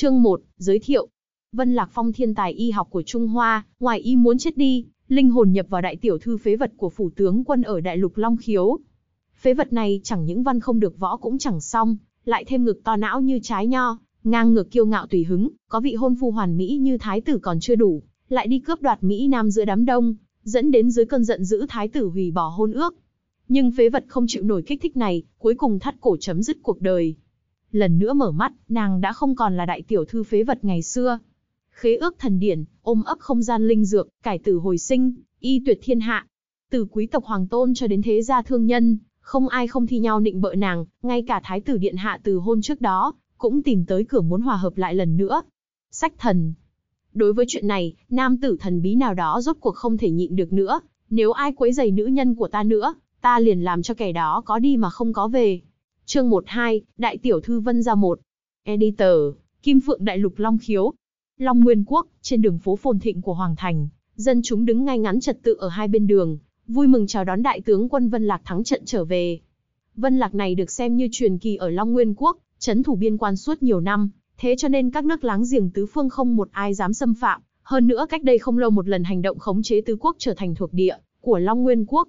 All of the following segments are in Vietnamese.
Chương 1, giới thiệu. Vân Lạc Phong thiên tài y học của Trung Hoa, ngoài y muốn chết đi, linh hồn nhập vào đại tiểu thư phế vật của phủ tướng quân ở Đại Lục Long Khiếu. Phế vật này chẳng những văn không được võ cũng chẳng xong, lại thêm ngực to não như trái nho, ngang ngược kiêu ngạo tùy hứng, có vị hôn phu hoàn mỹ như thái tử còn chưa đủ, lại đi cướp đoạt mỹ nam giữa đám đông, dẫn đến dưới cơn giận dữ thái tử hủy bỏ hôn ước. Nhưng phế vật không chịu nổi kích thích này, cuối cùng thắt cổ chấm dứt cuộc đời lần nữa mở mắt, nàng đã không còn là đại tiểu thư phế vật ngày xưa. Khế ước thần điển, ôm ấp không gian linh dược, cải tử hồi sinh, y tuyệt thiên hạ. Từ quý tộc hoàng tôn cho đến thế gia thương nhân, không ai không thi nhau nịnh bợ nàng, ngay cả thái tử điện hạ từ hôn trước đó, cũng tìm tới cửa muốn hòa hợp lại lần nữa. Sách thần. Đối với chuyện này, nam tử thần bí nào đó rốt cuộc không thể nhịn được nữa, nếu ai quấy giày nữ nhân của ta nữa, ta liền làm cho kẻ đó có đi mà không có về. Chương 12, Đại tiểu thư Vân gia một. Editor, Kim Phượng Đại Lục Long Khiếu. Long Nguyên Quốc, trên đường phố phồn thịnh của hoàng thành, dân chúng đứng ngay ngắn trật tự ở hai bên đường, vui mừng chào đón đại tướng quân Vân Lạc thắng trận trở về. Vân Lạc này được xem như truyền kỳ ở Long Nguyên Quốc, trấn thủ biên quan suốt nhiều năm, thế cho nên các nước láng giềng tứ phương không một ai dám xâm phạm, hơn nữa cách đây không lâu một lần hành động khống chế tứ quốc trở thành thuộc địa của Long Nguyên Quốc.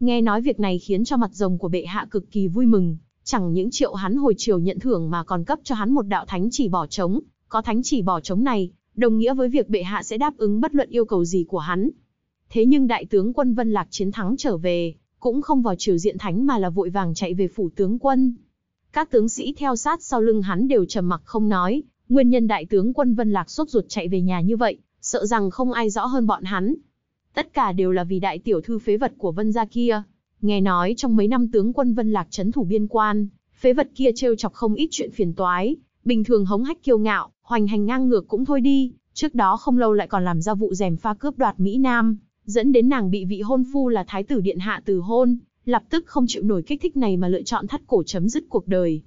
Nghe nói việc này khiến cho mặt rồng của bệ hạ cực kỳ vui mừng, chẳng những triệu hắn hồi triều nhận thưởng mà còn cấp cho hắn một đạo thánh chỉ bỏ trống, có thánh chỉ bỏ trống này, đồng nghĩa với việc bệ hạ sẽ đáp ứng bất luận yêu cầu gì của hắn. Thế nhưng đại tướng quân Vân Lạc chiến thắng trở về, cũng không vào triều diện thánh mà là vội vàng chạy về phủ tướng quân. Các tướng sĩ theo sát sau lưng hắn đều trầm mặc không nói, nguyên nhân đại tướng quân Vân Lạc sốt ruột chạy về nhà như vậy, sợ rằng không ai rõ hơn bọn hắn. Tất cả đều là vì đại tiểu thư phế vật của Vân gia kia. Nghe nói trong mấy năm tướng quân Vân Lạc chấn thủ biên quan, phế vật kia trêu chọc không ít chuyện phiền toái, bình thường hống hách kiêu ngạo, hoành hành ngang ngược cũng thôi đi, trước đó không lâu lại còn làm ra vụ rèm pha cướp đoạt Mỹ Nam, dẫn đến nàng bị vị hôn phu là thái tử điện hạ từ hôn, lập tức không chịu nổi kích thích này mà lựa chọn thắt cổ chấm dứt cuộc đời.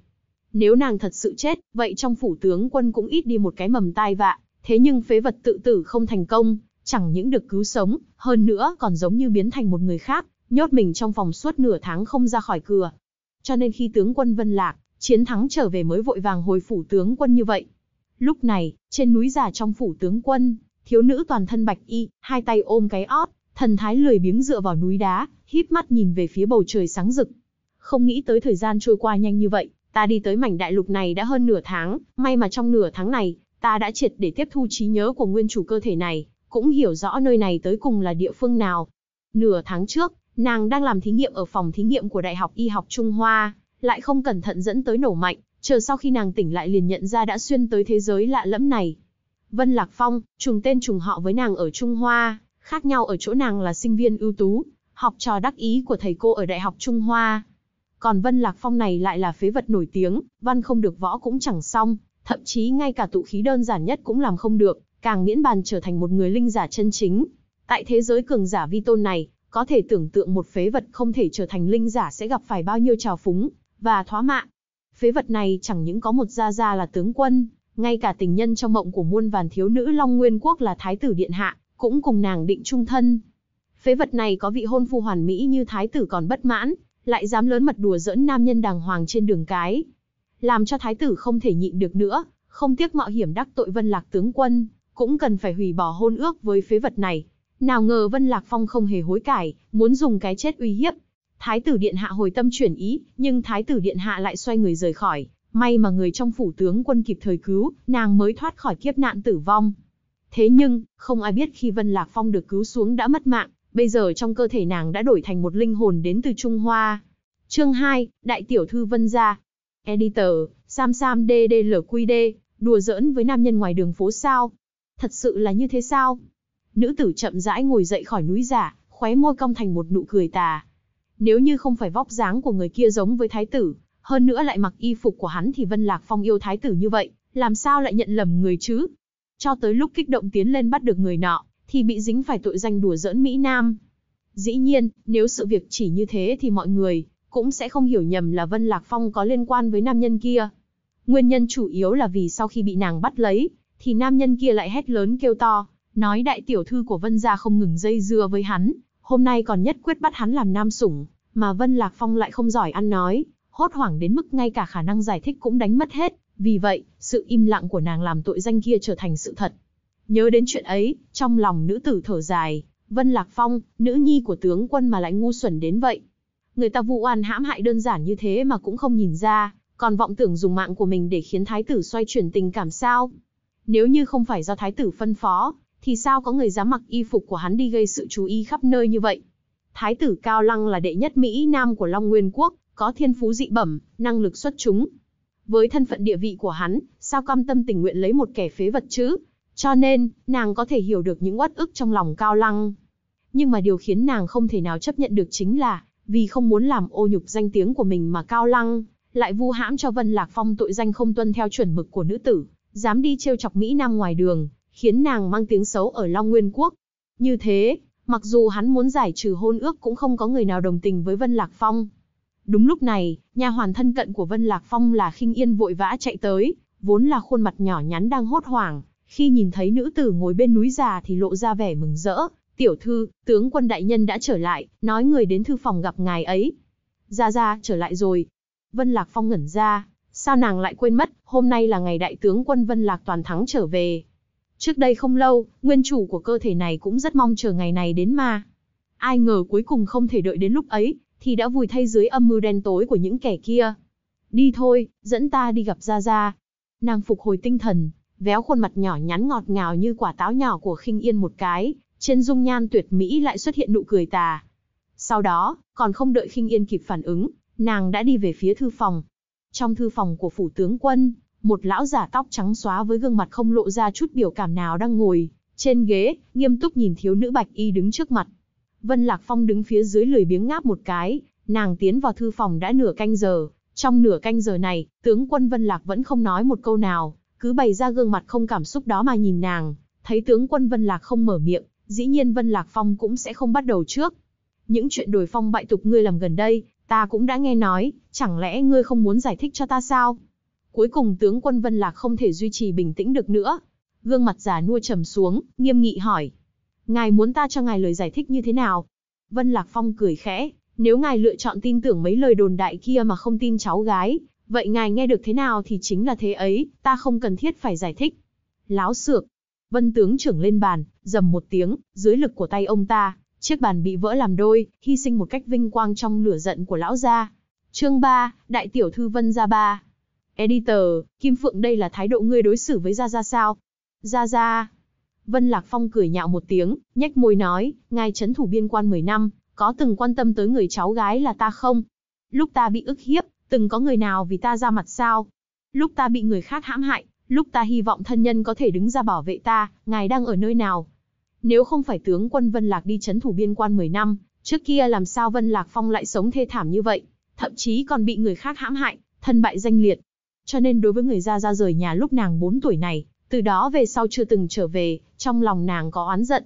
Nếu nàng thật sự chết, vậy trong phủ tướng quân cũng ít đi một cái mầm tai vạ, thế nhưng phế vật tự tử không thành công, chẳng những được cứu sống, hơn nữa còn giống như biến thành một người khác, nhốt mình trong phòng suốt nửa tháng không ra khỏi cửa. Cho nên khi tướng quân Vân Lạc, chiến thắng trở về mới vội vàng hồi phủ tướng quân như vậy. Lúc này, trên núi già trong phủ tướng quân, thiếu nữ toàn thân bạch y, hai tay ôm cái ót, thần thái lười biếng dựa vào núi đá, híp mắt nhìn về phía bầu trời sáng rực. Không nghĩ tới thời gian trôi qua nhanh như vậy, ta đi tới mảnh đại lục này đã hơn nửa tháng, may mà trong nửa tháng này, ta đã triệt để tiếp thu trí nhớ của nguyên chủ cơ thể này, cũng hiểu rõ nơi này tới cùng là địa phương nào. Nửa tháng trước, Nàng đang làm thí nghiệm ở phòng thí nghiệm của Đại học Y học Trung Hoa, lại không cẩn thận dẫn tới nổ mạnh, chờ sau khi nàng tỉnh lại liền nhận ra đã xuyên tới thế giới lạ lẫm này. Vân Lạc Phong, trùng tên trùng họ với nàng ở Trung Hoa, khác nhau ở chỗ nàng là sinh viên ưu tú, học trò đắc ý của thầy cô ở Đại học Trung Hoa. Còn Vân Lạc Phong này lại là phế vật nổi tiếng, văn không được võ cũng chẳng xong, thậm chí ngay cả tụ khí đơn giản nhất cũng làm không được, càng miễn bàn trở thành một người linh giả chân chính. Tại thế giới cường giả vi tôn này, có thể tưởng tượng một phế vật không thể trở thành linh giả sẽ gặp phải bao nhiêu trào phúng, và thoá mạ. Phế vật này chẳng những có một gia gia là tướng quân, ngay cả tình nhân trong mộng của muôn vàn thiếu nữ Long Nguyên Quốc là Thái tử Điện Hạ, cũng cùng nàng định chung thân. Phế vật này có vị hôn phu hoàn mỹ như Thái tử còn bất mãn, lại dám lớn mật đùa giỡn nam nhân đàng hoàng trên đường cái. Làm cho Thái tử không thể nhịn được nữa, không tiếc mạo hiểm đắc tội vân lạc tướng quân, cũng cần phải hủy bỏ hôn ước với phế vật này. Nào ngờ Vân Lạc Phong không hề hối cải, muốn dùng cái chết uy hiếp. Thái tử điện hạ hồi tâm chuyển ý, nhưng thái tử điện hạ lại xoay người rời khỏi, may mà người trong phủ tướng quân kịp thời cứu, nàng mới thoát khỏi kiếp nạn tử vong. Thế nhưng, không ai biết khi Vân Lạc Phong được cứu xuống đã mất mạng, bây giờ trong cơ thể nàng đã đổi thành một linh hồn đến từ Trung Hoa. Chương 2, Đại tiểu thư Vân gia. Editor, Sam Sam DDLQD, đùa giỡn với nam nhân ngoài đường phố sao? Thật sự là như thế sao? Nữ tử chậm rãi ngồi dậy khỏi núi giả, khóe môi cong thành một nụ cười tà. Nếu như không phải vóc dáng của người kia giống với thái tử, hơn nữa lại mặc y phục của hắn thì Vân Lạc Phong yêu thái tử như vậy, làm sao lại nhận lầm người chứ? Cho tới lúc kích động tiến lên bắt được người nọ, thì bị dính phải tội danh đùa giỡn Mỹ Nam. Dĩ nhiên, nếu sự việc chỉ như thế thì mọi người cũng sẽ không hiểu nhầm là Vân Lạc Phong có liên quan với nam nhân kia. Nguyên nhân chủ yếu là vì sau khi bị nàng bắt lấy, thì nam nhân kia lại hét lớn kêu to, nói đại tiểu thư của Vân gia không ngừng dây dưa với hắn, hôm nay còn nhất quyết bắt hắn làm nam sủng, mà Vân Lạc Phong lại không giỏi ăn nói, hốt hoảng đến mức ngay cả khả năng giải thích cũng đánh mất hết, vì vậy, sự im lặng của nàng làm tội danh kia trở thành sự thật. Nhớ đến chuyện ấy, trong lòng nữ tử thở dài, Vân Lạc Phong, nữ nhi của tướng quân mà lại ngu xuẩn đến vậy. Người ta vụ oan hãm hại đơn giản như thế mà cũng không nhìn ra, còn vọng tưởng dùng mạng của mình để khiến thái tử xoay chuyển tình cảm sao. Nếu như không phải do thái tử phân phó, thì sao có người dám mặc y phục của hắn đi gây sự chú ý khắp nơi như vậy. Thái tử Cao Lăng là đệ nhất Mỹ Nam của Long Nguyên Quốc, có thiên phú dị bẩm, năng lực xuất chúng. Với thân phận địa vị của hắn, sao cam tâm tình nguyện lấy một kẻ phế vật chứ? Cho nên, nàng có thể hiểu được những uất ức trong lòng Cao Lăng. Nhưng mà điều khiến nàng không thể nào chấp nhận được chính là, vì không muốn làm ô nhục danh tiếng của mình mà Cao Lăng, lại vu hãm cho Vân Lạc Phong tội danh không tuân theo chuẩn mực của nữ tử, dám đi trêu chọc Mỹ Nam ngoài đường, khiến nàng mang tiếng xấu ở Long Nguyên Quốc. Như thế, mặc dù hắn muốn giải trừ hôn ước cũng không có người nào đồng tình với Vân Lạc Phong. Đúng lúc này, nhà hoàn thân cận của Vân Lạc Phong là khinh yên vội vã chạy tới, vốn là khuôn mặt nhỏ nhắn đang hốt hoảng, khi nhìn thấy nữ tử ngồi bên núi già thì lộ ra vẻ mừng rỡ, tiểu thư, tướng quân đại nhân đã trở lại, nói người đến thư phòng gặp ngài ấy. Ra ra, trở lại rồi. Vân Lạc Phong ngẩn ra, sao nàng lại quên mất, hôm nay là ngày đại tướng quân Vân Lạc toàn thắng trở về, Trước đây không lâu, nguyên chủ của cơ thể này cũng rất mong chờ ngày này đến mà. Ai ngờ cuối cùng không thể đợi đến lúc ấy, thì đã vùi thay dưới âm mưu đen tối của những kẻ kia. Đi thôi, dẫn ta đi gặp Gia Gia. Nàng phục hồi tinh thần, véo khuôn mặt nhỏ nhắn ngọt ngào như quả táo nhỏ của khinh yên một cái, trên dung nhan tuyệt mỹ lại xuất hiện nụ cười tà. Sau đó, còn không đợi khinh yên kịp phản ứng, nàng đã đi về phía thư phòng. Trong thư phòng của phủ tướng quân, một lão giả tóc trắng xóa với gương mặt không lộ ra chút biểu cảm nào đang ngồi trên ghế, nghiêm túc nhìn thiếu nữ bạch y đứng trước mặt. Vân Lạc Phong đứng phía dưới lười biếng ngáp một cái, nàng tiến vào thư phòng đã nửa canh giờ. Trong nửa canh giờ này, tướng quân Vân Lạc vẫn không nói một câu nào, cứ bày ra gương mặt không cảm xúc đó mà nhìn nàng. Thấy tướng quân Vân Lạc không mở miệng, dĩ nhiên Vân Lạc Phong cũng sẽ không bắt đầu trước. Những chuyện đổi phong bại tục ngươi làm gần đây, ta cũng đã nghe nói, chẳng lẽ ngươi không muốn giải thích cho ta sao? Cuối cùng tướng quân Vân Lạc không thể duy trì bình tĩnh được nữa. Gương mặt già nua trầm xuống, nghiêm nghị hỏi. Ngài muốn ta cho ngài lời giải thích như thế nào? Vân Lạc Phong cười khẽ, nếu ngài lựa chọn tin tưởng mấy lời đồn đại kia mà không tin cháu gái, vậy ngài nghe được thế nào thì chính là thế ấy, ta không cần thiết phải giải thích. Láo xược. Vân tướng trưởng lên bàn, dầm một tiếng, dưới lực của tay ông ta, chiếc bàn bị vỡ làm đôi, hy sinh một cách vinh quang trong lửa giận của lão gia. Chương 3, đại tiểu thư Vân gia ba. Editor, Kim Phượng đây là thái độ ngươi đối xử với Gia Gia sao? Gia Gia. Vân Lạc Phong cười nhạo một tiếng, nhếch môi nói, ngài chấn thủ biên quan 10 năm, có từng quan tâm tới người cháu gái là ta không? Lúc ta bị ức hiếp, từng có người nào vì ta ra mặt sao? Lúc ta bị người khác hãm hại, lúc ta hy vọng thân nhân có thể đứng ra bảo vệ ta, ngài đang ở nơi nào? Nếu không phải tướng quân Vân Lạc đi chấn thủ biên quan 10 năm, trước kia làm sao Vân Lạc Phong lại sống thê thảm như vậy, thậm chí còn bị người khác hãm hại, thân bại danh liệt, cho nên đối với người ra ra rời nhà lúc nàng 4 tuổi này, từ đó về sau chưa từng trở về, trong lòng nàng có oán giận.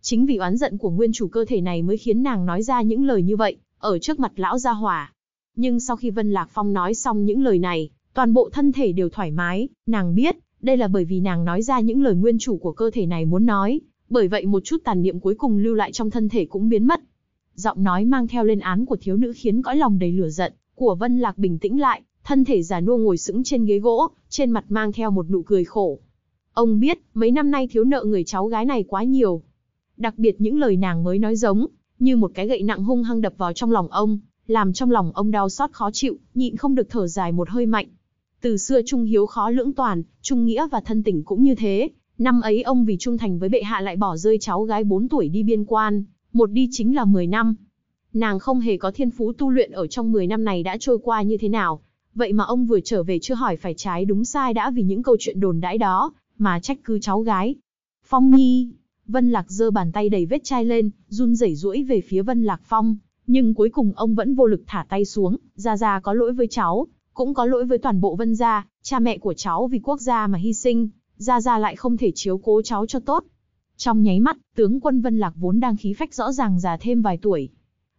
Chính vì oán giận của nguyên chủ cơ thể này mới khiến nàng nói ra những lời như vậy, ở trước mặt lão gia hỏa. Nhưng sau khi Vân Lạc Phong nói xong những lời này, toàn bộ thân thể đều thoải mái, nàng biết, đây là bởi vì nàng nói ra những lời nguyên chủ của cơ thể này muốn nói, bởi vậy một chút tàn niệm cuối cùng lưu lại trong thân thể cũng biến mất. Giọng nói mang theo lên án của thiếu nữ khiến cõi lòng đầy lửa giận của Vân Lạc bình tĩnh lại, thân thể già nua ngồi sững trên ghế gỗ, trên mặt mang theo một nụ cười khổ. Ông biết, mấy năm nay thiếu nợ người cháu gái này quá nhiều. Đặc biệt những lời nàng mới nói giống, như một cái gậy nặng hung hăng đập vào trong lòng ông, làm trong lòng ông đau xót khó chịu, nhịn không được thở dài một hơi mạnh. Từ xưa trung hiếu khó lưỡng toàn, trung nghĩa và thân tình cũng như thế. Năm ấy ông vì trung thành với bệ hạ lại bỏ rơi cháu gái 4 tuổi đi biên quan, một đi chính là 10 năm. Nàng không hề có thiên phú tu luyện ở trong 10 năm này đã trôi qua như thế nào, Vậy mà ông vừa trở về chưa hỏi phải trái đúng sai đã vì những câu chuyện đồn đãi đó, mà trách cứ cháu gái. Phong Nhi, Vân Lạc giơ bàn tay đầy vết chai lên, run rẩy duỗi về phía Vân Lạc Phong, nhưng cuối cùng ông vẫn vô lực thả tay xuống, gia gia có lỗi với cháu, cũng có lỗi với toàn bộ Vân gia, cha mẹ của cháu vì quốc gia mà hy sinh, gia gia lại không thể chiếu cố cháu cho tốt. Trong nháy mắt, tướng quân Vân Lạc vốn đang khí phách rõ ràng già thêm vài tuổi.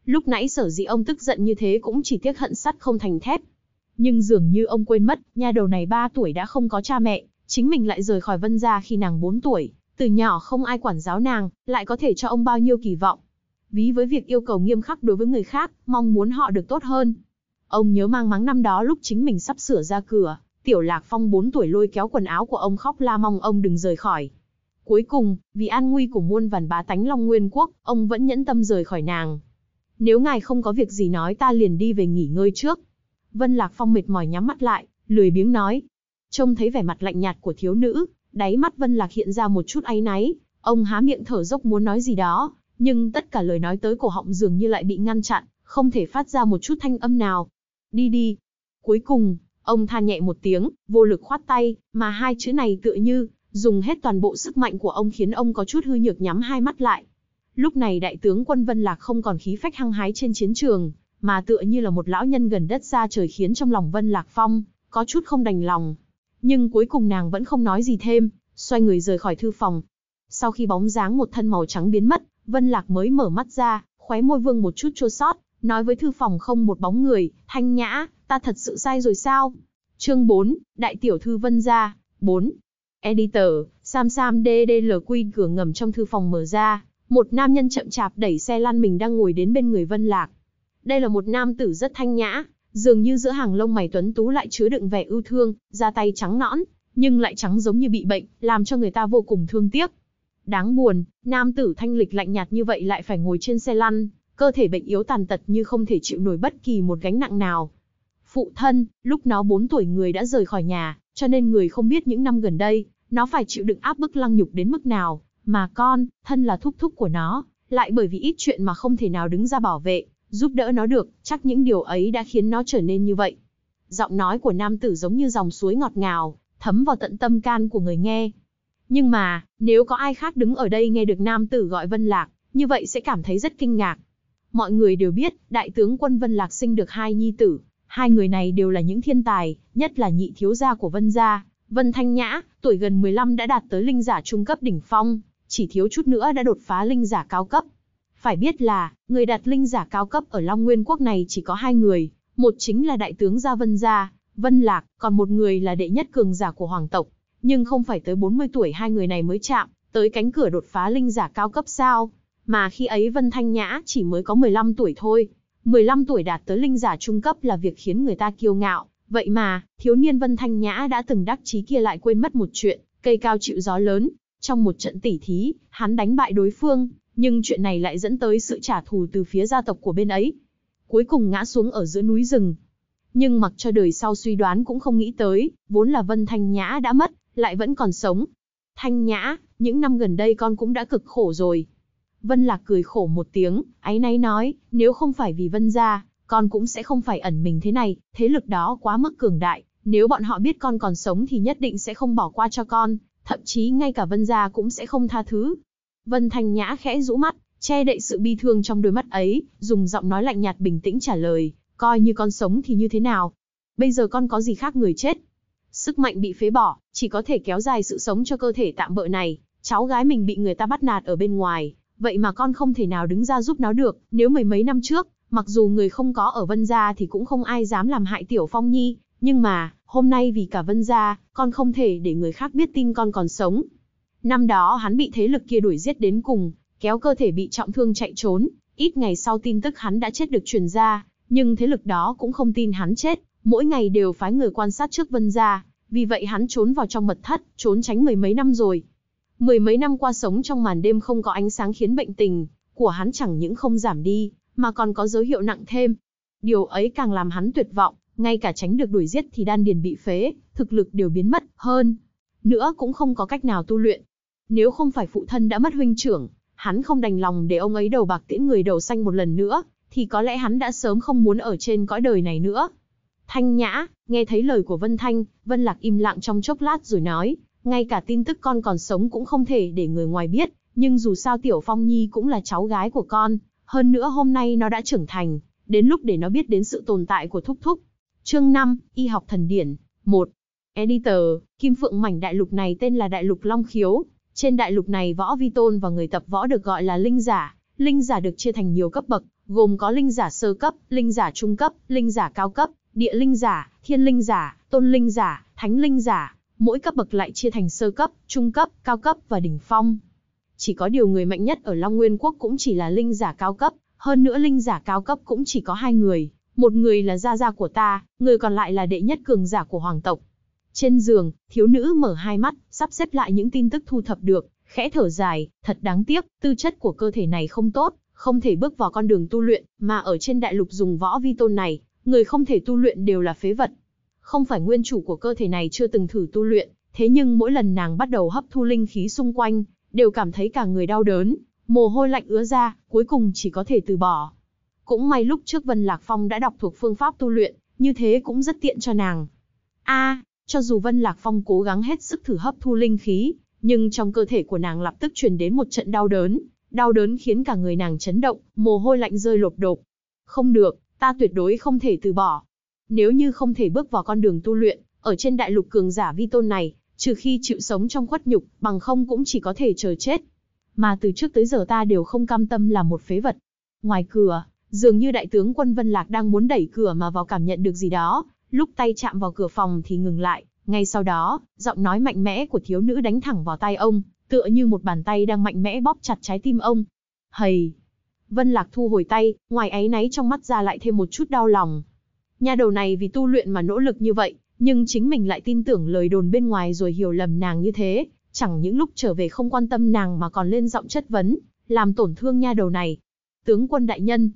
Lúc nãy sở dĩ ông tức giận như thế cũng chỉ tiếc hận sắt không thành thép, nhưng dường như ông quên mất, nha đầu này 3 tuổi đã không có cha mẹ, chính mình lại rời khỏi Vân gia khi nàng 4 tuổi, từ nhỏ không ai quản giáo nàng, lại có thể cho ông bao nhiêu kỳ vọng. Ví với việc yêu cầu nghiêm khắc đối với người khác, mong muốn họ được tốt hơn. Ông nhớ mang mắng năm đó lúc chính mình sắp sửa ra cửa, Tiểu Lạc Phong 4 tuổi lôi kéo quần áo của ông khóc la mong ông đừng rời khỏi. Cuối cùng, vì an nguy của muôn vàn bá tánh Long Nguyên Quốc, ông vẫn nhẫn tâm rời khỏi nàng. Nếu ngài không có việc gì nói ta liền đi về nghỉ ngơi trước. Vân Lạc Phong mệt mỏi nhắm mắt lại, lười biếng nói. Trông thấy vẻ mặt lạnh nhạt của thiếu nữ, đáy mắt Vân Lạc hiện ra một chút áy náy, ông há miệng thở dốc muốn nói gì đó, nhưng tất cả lời nói tới cổ họng dường như lại bị ngăn chặn, không thể phát ra một chút thanh âm nào. Đi đi. Cuối cùng, ông than nhẹ một tiếng, vô lực khoát tay, mà hai chữ này tựa như, dùng hết toàn bộ sức mạnh của ông khiến ông có chút hư nhược nhắm hai mắt lại. Lúc này đại tướng quân Vân Lạc không còn khí phách hăng hái trên chiến trường, mà tựa như là một lão nhân gần đất xa trời khiến trong lòng Vân Lạc Phong có chút không đành lòng. Nhưng cuối cùng nàng vẫn không nói gì thêm, xoay người rời khỏi thư phòng. Sau khi bóng dáng một thân màu trắng biến mất, Vân Lạc mới mở mắt ra, khóe môi vương một chút chua sót, nói với thư phòng không một bóng người, thanh nhã, ta thật sự sai rồi sao? Chương 4, Đại tiểu thư Vân gia 4. Editor, Sam Sam DDLQ cửa ngầm trong thư phòng mở ra, một nam nhân chậm chạp đẩy xe lăn mình đang ngồi đến bên người Vân Lạc. Đây là một nam tử rất thanh nhã, dường như giữa hàng lông mày tuấn tú lại chứa đựng vẻ ưu thương, da tay trắng nõn, nhưng lại trắng giống như bị bệnh, làm cho người ta vô cùng thương tiếc. Đáng buồn, nam tử thanh lịch lạnh nhạt như vậy lại phải ngồi trên xe lăn, cơ thể bệnh yếu tàn tật như không thể chịu nổi bất kỳ một gánh nặng nào. Phụ thân, lúc nó 4 tuổi người đã rời khỏi nhà, cho nên người không biết những năm gần đây, nó phải chịu đựng áp bức lăng nhục đến mức nào, mà con, thân là thúc thúc của nó, lại bởi vì ít chuyện mà không thể nào đứng ra bảo vệ, Giúp đỡ nó được, chắc những điều ấy đã khiến nó trở nên như vậy. Giọng nói của nam tử giống như dòng suối ngọt ngào, thấm vào tận tâm can của người nghe. Nhưng mà, nếu có ai khác đứng ở đây nghe được nam tử gọi Vân Lạc, như vậy sẽ cảm thấy rất kinh ngạc. Mọi người đều biết, đại tướng quân Vân Lạc sinh được hai nhi tử, hai người này đều là những thiên tài, nhất là nhị thiếu gia của Vân gia, Vân Thanh Nhã, tuổi gần 15 đã đạt tới linh giả trung cấp đỉnh phong, chỉ thiếu chút nữa đã đột phá linh giả cao cấp, phải biết là, người đặt linh giả cao cấp ở Long Nguyên quốc này chỉ có hai người, một chính là đại tướng Gia Vân Gia, Vân Lạc, còn một người là đệ nhất cường giả của hoàng tộc. Nhưng không phải tới 40 tuổi hai người này mới chạm, tới cánh cửa đột phá linh giả cao cấp sao. Mà khi ấy Vân Thanh Nhã chỉ mới có 15 tuổi thôi. 15 tuổi đạt tới linh giả trung cấp là việc khiến người ta kiêu ngạo. Vậy mà, thiếu niên Vân Thanh Nhã đã từng đắc chí kia lại quên mất một chuyện, cây cao chịu gió lớn. Trong một trận tỉ thí, hắn đánh bại đối phương, nhưng chuyện này lại dẫn tới sự trả thù từ phía gia tộc của bên ấy. Cuối cùng ngã xuống ở giữa núi rừng. Nhưng mặc cho đời sau suy đoán cũng không nghĩ tới, vốn là Vân Thanh Nhã đã mất, lại vẫn còn sống. Thanh Nhã, những năm gần đây con cũng đã cực khổ rồi. Vân Lạc cười khổ một tiếng, áy náy nói, nếu không phải vì Vân gia, con cũng sẽ không phải ẩn mình thế này, thế lực đó quá mức cường đại, nếu bọn họ biết con còn sống thì nhất định sẽ không bỏ qua cho con, thậm chí ngay cả Vân gia cũng sẽ không tha thứ, Vân Thanh Nhã khẽ rũ mắt, che đậy sự bi thương trong đôi mắt ấy, dùng giọng nói lạnh nhạt bình tĩnh trả lời, coi như con sống thì như thế nào? Bây giờ con có gì khác người chết? Sức mạnh bị phế bỏ, chỉ có thể kéo dài sự sống cho cơ thể tạm bợ này, cháu gái mình bị người ta bắt nạt ở bên ngoài, vậy mà con không thể nào đứng ra giúp nó được, nếu mấy mấy năm trước, mặc dù người không có ở Vân Gia thì cũng không ai dám làm hại Tiểu Phong Nhi, nhưng mà, hôm nay vì cả Vân Gia, con không thể để người khác biết tin con còn sống, Năm đó hắn bị thế lực kia đuổi giết đến cùng, kéo cơ thể bị trọng thương chạy trốn, ít ngày sau tin tức hắn đã chết được truyền ra, nhưng thế lực đó cũng không tin hắn chết, mỗi ngày đều phái người quan sát trước vân gia, vì vậy hắn trốn vào trong mật thất, trốn tránh mười mấy năm rồi. Mười mấy năm qua sống trong màn đêm không có ánh sáng khiến bệnh tình của hắn chẳng những không giảm đi, mà còn có dấu hiệu nặng thêm. Điều ấy càng làm hắn tuyệt vọng, ngay cả tránh được đuổi giết thì đan điền bị phế, thực lực đều biến mất, hơn nữa cũng không có cách nào tu luyện. Nếu không phải phụ thân đã mất huynh trưởng, hắn không đành lòng để ông ấy đầu bạc tiễn người đầu xanh một lần nữa, thì có lẽ hắn đã sớm không muốn ở trên cõi đời này nữa. Thanh Nhã, nghe thấy lời của Vân Thanh, Vân Lạc im lặng trong chốc lát rồi nói, ngay cả tin tức con còn sống cũng không thể để người ngoài biết, nhưng dù sao Tiểu Phong Nhi cũng là cháu gái của con, hơn nữa hôm nay nó đã trưởng thành, đến lúc để nó biết đến sự tồn tại của Thúc Thúc. Chương 5, Y học thần điển, 1. Editor, Kim Phượng mảnh đại lục này tên là Đại lục Long Khiếu. Trên đại lục này võ vi tôn và người tập võ được gọi là linh giả. Linh giả được chia thành nhiều cấp bậc, gồm có linh giả sơ cấp, linh giả trung cấp, linh giả cao cấp, địa linh giả, thiên linh giả, tôn linh giả, thánh linh giả. Mỗi cấp bậc lại chia thành sơ cấp, trung cấp, cao cấp và đỉnh phong. Chỉ có điều người mạnh nhất ở Long Nguyên Quốc cũng chỉ là linh giả cao cấp, hơn nữa linh giả cao cấp cũng chỉ có hai người, một người là gia gia của ta, người còn lại là đệ nhất cường giả của hoàng tộc, trên giường, thiếu nữ mở hai mắt, sắp xếp lại những tin tức thu thập được, khẽ thở dài, thật đáng tiếc, tư chất của cơ thể này không tốt, không thể bước vào con đường tu luyện, mà ở trên đại lục dùng võ vi tôn này, người không thể tu luyện đều là phế vật. Không phải nguyên chủ của cơ thể này chưa từng thử tu luyện, thế nhưng mỗi lần nàng bắt đầu hấp thu linh khí xung quanh, đều cảm thấy cả người đau đớn, mồ hôi lạnh ứa ra, cuối cùng chỉ có thể từ bỏ. Cũng may lúc trước Vân Lạc Phong đã đọc thuộc phương pháp tu luyện, như thế cũng rất tiện cho nàng. A, cho dù Vân Lạc Phong cố gắng hết sức thử hấp thu linh khí, nhưng trong cơ thể của nàng lập tức truyền đến một trận đau đớn, đau đớn khiến cả người nàng chấn động, mồ hôi lạnh rơi lộp độp. Không được, ta tuyệt đối không thể từ bỏ. Nếu như không thể bước vào con đường tu luyện, ở trên đại lục cường giả vi tôn này, trừ khi chịu sống trong khuất nhục, bằng không cũng chỉ có thể chờ chết. Mà từ trước tới giờ ta đều không cam tâm là một phế vật. Ngoài cửa, dường như đại tướng quân Vân Lạc đang muốn đẩy cửa mà vào cảm nhận được gì đó, Lúc tay chạm vào cửa phòng thì ngừng lại, ngay sau đó, giọng nói mạnh mẽ của thiếu nữ đánh thẳng vào tay ông, tựa như một bàn tay đang mạnh mẽ bóp chặt trái tim ông. Hầy! Vân Lạc thu hồi tay, ngoài áy náy trong mắt ra lại thêm một chút đau lòng. Nhà đầu này vì tu luyện mà nỗ lực như vậy, nhưng chính mình lại tin tưởng lời đồn bên ngoài rồi hiểu lầm nàng như thế, chẳng những lúc trở về không quan tâm nàng mà còn lên giọng chất vấn, làm tổn thương nha đầu này. Tướng quân đại nhân,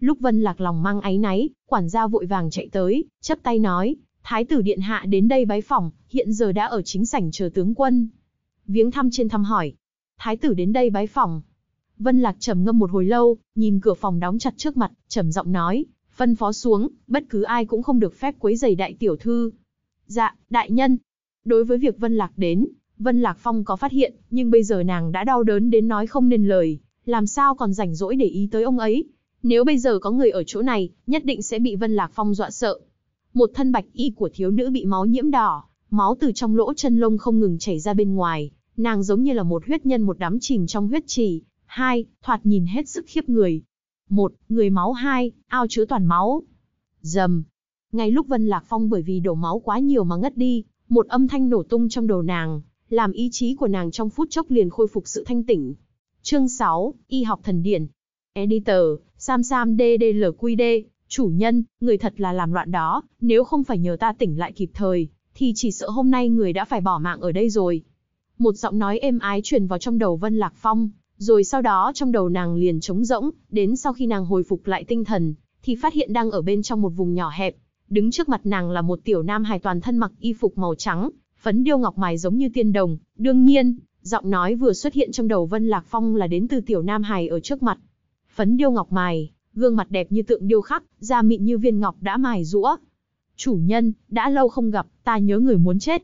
Lúc Vân Lạc lòng mang áy náy, quản gia vội vàng chạy tới, chấp tay nói, Thái tử Điện Hạ đến đây bái phỏng, hiện giờ đã ở chính sảnh chờ tướng quân. Viếng thăm trên thăm hỏi, Thái tử đến đây bái phỏng. Vân Lạc trầm ngâm một hồi lâu, nhìn cửa phòng đóng chặt trước mặt, trầm giọng nói, phân phó xuống, bất cứ ai cũng không được phép quấy giày đại tiểu thư. Dạ, đại nhân. Đối với việc Vân Lạc đến, Vân Lạc Phong có phát hiện, nhưng bây giờ nàng đã đau đớn đến nói không nên lời, làm sao còn rảnh rỗi để ý tới ông ấy, nếu bây giờ có người ở chỗ này, nhất định sẽ bị Vân Lạc Phong dọa sợ. Một thân bạch y của thiếu nữ bị máu nhiễm đỏ, máu từ trong lỗ chân lông không ngừng chảy ra bên ngoài, nàng giống như là một huyết nhân một đám chìm trong huyết trì. Hai, thoạt nhìn hết sức khiếp người. Một, người máu hai, ao chứa toàn máu. Dầm. Ngay lúc Vân Lạc Phong bởi vì đổ máu quá nhiều mà ngất đi, một âm thanh nổ tung trong đầu nàng, làm ý chí của nàng trong phút chốc liền khôi phục sự thanh tỉnh. Chương 6, Y học thần điển. Editor, Sam Sam DDLQD, chủ nhân, người thật là làm loạn đó, nếu không phải nhờ ta tỉnh lại kịp thời, thì chỉ sợ hôm nay người đã phải bỏ mạng ở đây rồi. Một giọng nói êm ái truyền vào trong đầu Vân Lạc Phong, rồi sau đó trong đầu nàng liền trống rỗng, đến sau khi nàng hồi phục lại tinh thần, thì phát hiện đang ở bên trong một vùng nhỏ hẹp. Đứng trước mặt nàng là một tiểu nam hài toàn thân mặc y phục màu trắng, phấn điêu ngọc mài giống như tiên đồng, đương nhiên, giọng nói vừa xuất hiện trong đầu Vân Lạc Phong là đến từ tiểu nam hài ở trước mặt phấn điêu ngọc mài, gương mặt đẹp như tượng điêu khắc, da mịn như viên ngọc đã mài rũa. Chủ nhân, đã lâu không gặp, ta nhớ người muốn chết.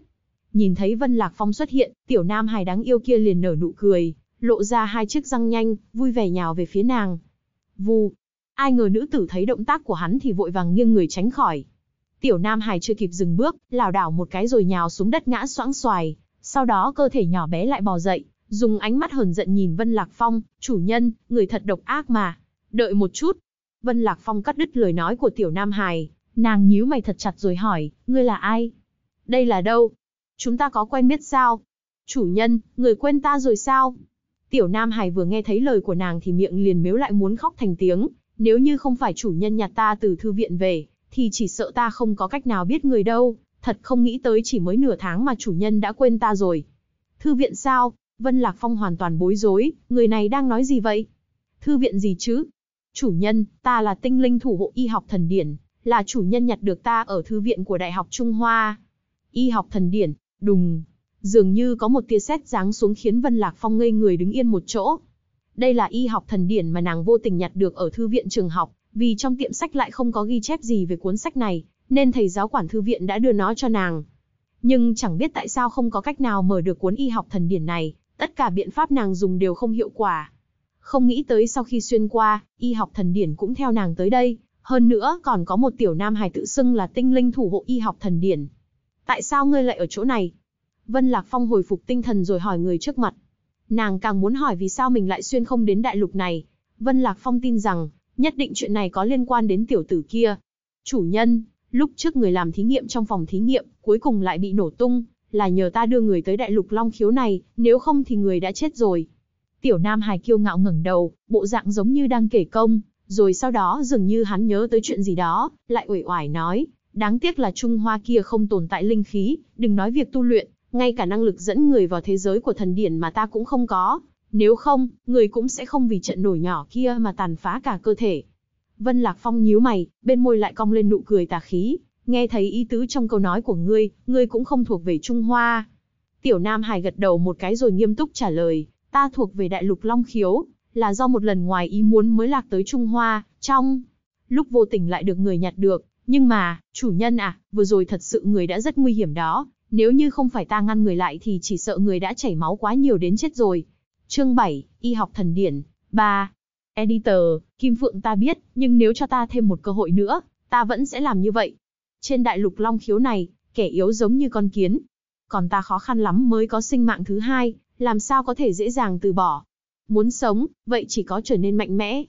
Nhìn thấy Vân Lạc Phong xuất hiện, tiểu nam hài đáng yêu kia liền nở nụ cười, lộ ra hai chiếc răng nhanh, vui vẻ nhào về phía nàng. Vù, ai ngờ nữ tử thấy động tác của hắn thì vội vàng nghiêng người tránh khỏi. Tiểu nam hài chưa kịp dừng bước, lảo đảo một cái rồi nhào xuống đất ngã xoãng xoài, sau đó cơ thể nhỏ bé lại bò dậy, dùng ánh mắt hờn giận nhìn Vân Lạc Phong, chủ nhân, người thật độc ác mà. Đợi một chút. Vân Lạc Phong cắt đứt lời nói của tiểu Nam Hải, nàng nhíu mày thật chặt rồi hỏi, ngươi là ai? Đây là đâu? Chúng ta có quen biết sao? Chủ nhân, người quên ta rồi sao? Tiểu Nam Hải vừa nghe thấy lời của nàng thì miệng liền mếu lại muốn khóc thành tiếng, nếu như không phải chủ nhân nhặt ta từ thư viện về, thì chỉ sợ ta không có cách nào biết người đâu, thật không nghĩ tới chỉ mới nửa tháng mà chủ nhân đã quên ta rồi. Thư viện sao? Vân Lạc Phong hoàn toàn bối rối, người này đang nói gì vậy? Thư viện gì chứ? Chủ nhân, ta là tinh linh thủ hộ y học thần điển, là chủ nhân nhặt được ta ở thư viện của Đại học Trung Hoa. Y học thần điển, đùng. Dường như có một tia sét giáng xuống khiến Vân Lạc Phong ngây người đứng yên một chỗ. Đây là y học thần điển mà nàng vô tình nhặt được ở thư viện trường học, vì trong tiệm sách lại không có ghi chép gì về cuốn sách này, nên thầy giáo quản thư viện đã đưa nó cho nàng. Nhưng chẳng biết tại sao không có cách nào mở được cuốn y học thần điển này, Tất cả biện pháp nàng dùng đều không hiệu quả. Không nghĩ tới sau khi xuyên qua, y học thần điển cũng theo nàng tới đây, hơn nữa còn có một tiểu nam hài tự xưng là tinh linh thủ hộ y học thần điển. Tại sao ngươi lại ở chỗ này? Vân Lạc Phong hồi phục tinh thần rồi hỏi người trước mặt. Nàng càng muốn hỏi vì sao mình lại xuyên không đến đại lục này. Vân Lạc Phong tin rằng, nhất định chuyện này có liên quan đến tiểu tử kia. Chủ nhân, lúc trước người làm thí nghiệm trong phòng thí nghiệm, cuối cùng lại bị nổ tung, là nhờ ta đưa người tới đại lục long khiếu này, nếu không thì người đã chết rồi. Tiểu Nam Hải kiêu ngạo ngẩng đầu, bộ dạng giống như đang kể công, rồi sau đó dường như hắn nhớ tới chuyện gì đó, lại uể oải nói, đáng tiếc là Trung Hoa kia không tồn tại linh khí, đừng nói việc tu luyện, ngay cả năng lực dẫn người vào thế giới của thần điển mà ta cũng không có, nếu không, người cũng sẽ không vì trận nổi nhỏ kia mà tàn phá cả cơ thể. Vân Lạc Phong nhíu mày, bên môi lại cong lên nụ cười tà khí, nghe thấy ý tứ trong câu nói của ngươi, ngươi cũng không thuộc về Trung Hoa. Tiểu Nam Hải gật đầu một cái rồi nghiêm túc trả lời, ta thuộc về đại lục Long Khiếu, là do một lần ngoài ý muốn mới lạc tới Trung Hoa, trong lúc vô tình lại được người nhặt được, nhưng mà, chủ nhân à, vừa rồi thật sự người đã rất nguy hiểm đó, nếu như không phải ta ngăn người lại thì chỉ sợ người đã chảy máu quá nhiều đến chết rồi. Chương 7, Y học thần điển, 3. Editor, Kim Phượng ta biết, nhưng nếu cho ta thêm một cơ hội nữa, ta vẫn sẽ làm như vậy. Trên đại lục long khiếu này, kẻ yếu giống như con kiến. Còn ta khó khăn lắm mới có sinh mạng thứ hai, làm sao có thể dễ dàng từ bỏ. Muốn sống, vậy chỉ có trở nên mạnh mẽ.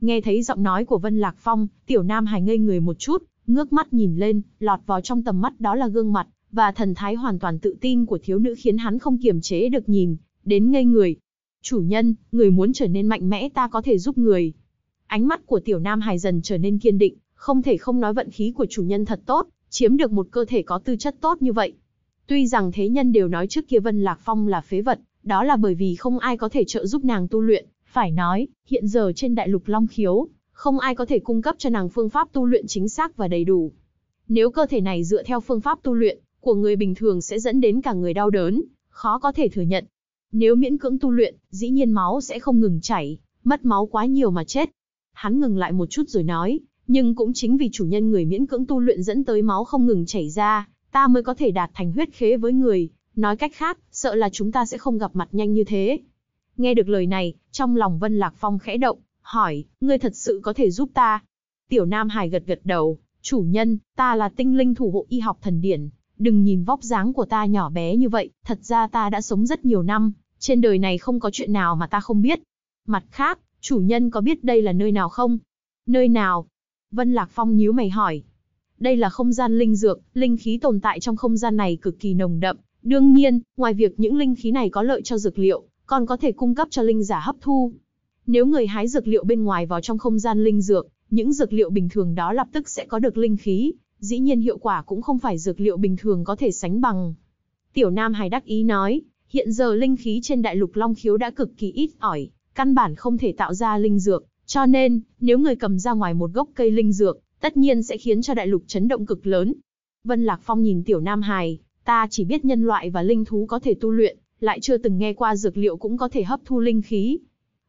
Nghe thấy giọng nói của Vân Lạc Phong, tiểu nam hài ngây người một chút, ngước mắt nhìn lên, lọt vào trong tầm mắt đó là gương mặt, và thần thái hoàn toàn tự tin của thiếu nữ khiến hắn không kiềm chế được nhìn, đến ngây người. Chủ nhân, người muốn trở nên mạnh mẽ ta có thể giúp người. Ánh mắt của tiểu nam hài dần trở nên kiên định, không thể không nói vận khí của chủ nhân thật tốt, chiếm được một cơ thể có tư chất tốt như vậy. Tuy rằng thế nhân đều nói trước kia Vân Lạc Phong là phế vật, đó là bởi vì không ai có thể trợ giúp nàng tu luyện, phải nói, hiện giờ trên đại lục Long Khiếu, không ai có thể cung cấp cho nàng phương pháp tu luyện chính xác và đầy đủ. Nếu cơ thể này dựa theo phương pháp tu luyện của người bình thường sẽ dẫn đến cả người đau đớn, khó có thể thừa nhận. Nếu miễn cưỡng tu luyện, dĩ nhiên máu sẽ không ngừng chảy, mất máu quá nhiều mà chết. Hắn ngừng lại một chút rồi nói, nhưng cũng chính vì chủ nhân người miễn cưỡng tu luyện dẫn tới máu không ngừng chảy ra, ta mới có thể đạt thành huyết khế với người, nói cách khác, sợ là chúng ta sẽ không gặp mặt nhanh như thế. Nghe được lời này, trong lòng Vân Lạc Phong khẽ động, hỏi, ngươi thật sự có thể giúp ta? Tiểu Nam Hải gật gật đầu, chủ nhân, ta là tinh linh thủ hộ y học thần điển, đừng nhìn vóc dáng của ta nhỏ bé như vậy, thật ra ta đã sống rất nhiều năm, trên đời này không có chuyện nào mà ta không biết. Mặt khác, chủ nhân có biết đây là nơi nào không? Nơi nào? Vân Lạc Phong nhíu mày hỏi. Đây là không gian linh dược, linh khí tồn tại trong không gian này cực kỳ nồng đậm. Đương nhiên, ngoài việc những linh khí này có lợi cho dược liệu, còn có thể cung cấp cho linh giả hấp thu. Nếu người hái dược liệu bên ngoài vào trong không gian linh dược, những dược liệu bình thường đó lập tức sẽ có được linh khí, dĩ nhiên hiệu quả cũng không phải dược liệu bình thường có thể sánh bằng. Tiểu Nam Hải đắc ý nói, hiện giờ linh khí trên đại lục Long Khiếu đã cực kỳ ít ỏi, căn bản không thể tạo ra linh dược, cho nên, nếu người cầm ra ngoài một gốc cây linh dược, tất nhiên sẽ khiến cho đại lục chấn động cực lớn. Vân Lạc Phong nhìn tiểu Nam Hải, ta chỉ biết nhân loại và linh thú có thể tu luyện, lại chưa từng nghe qua dược liệu cũng có thể hấp thu linh khí.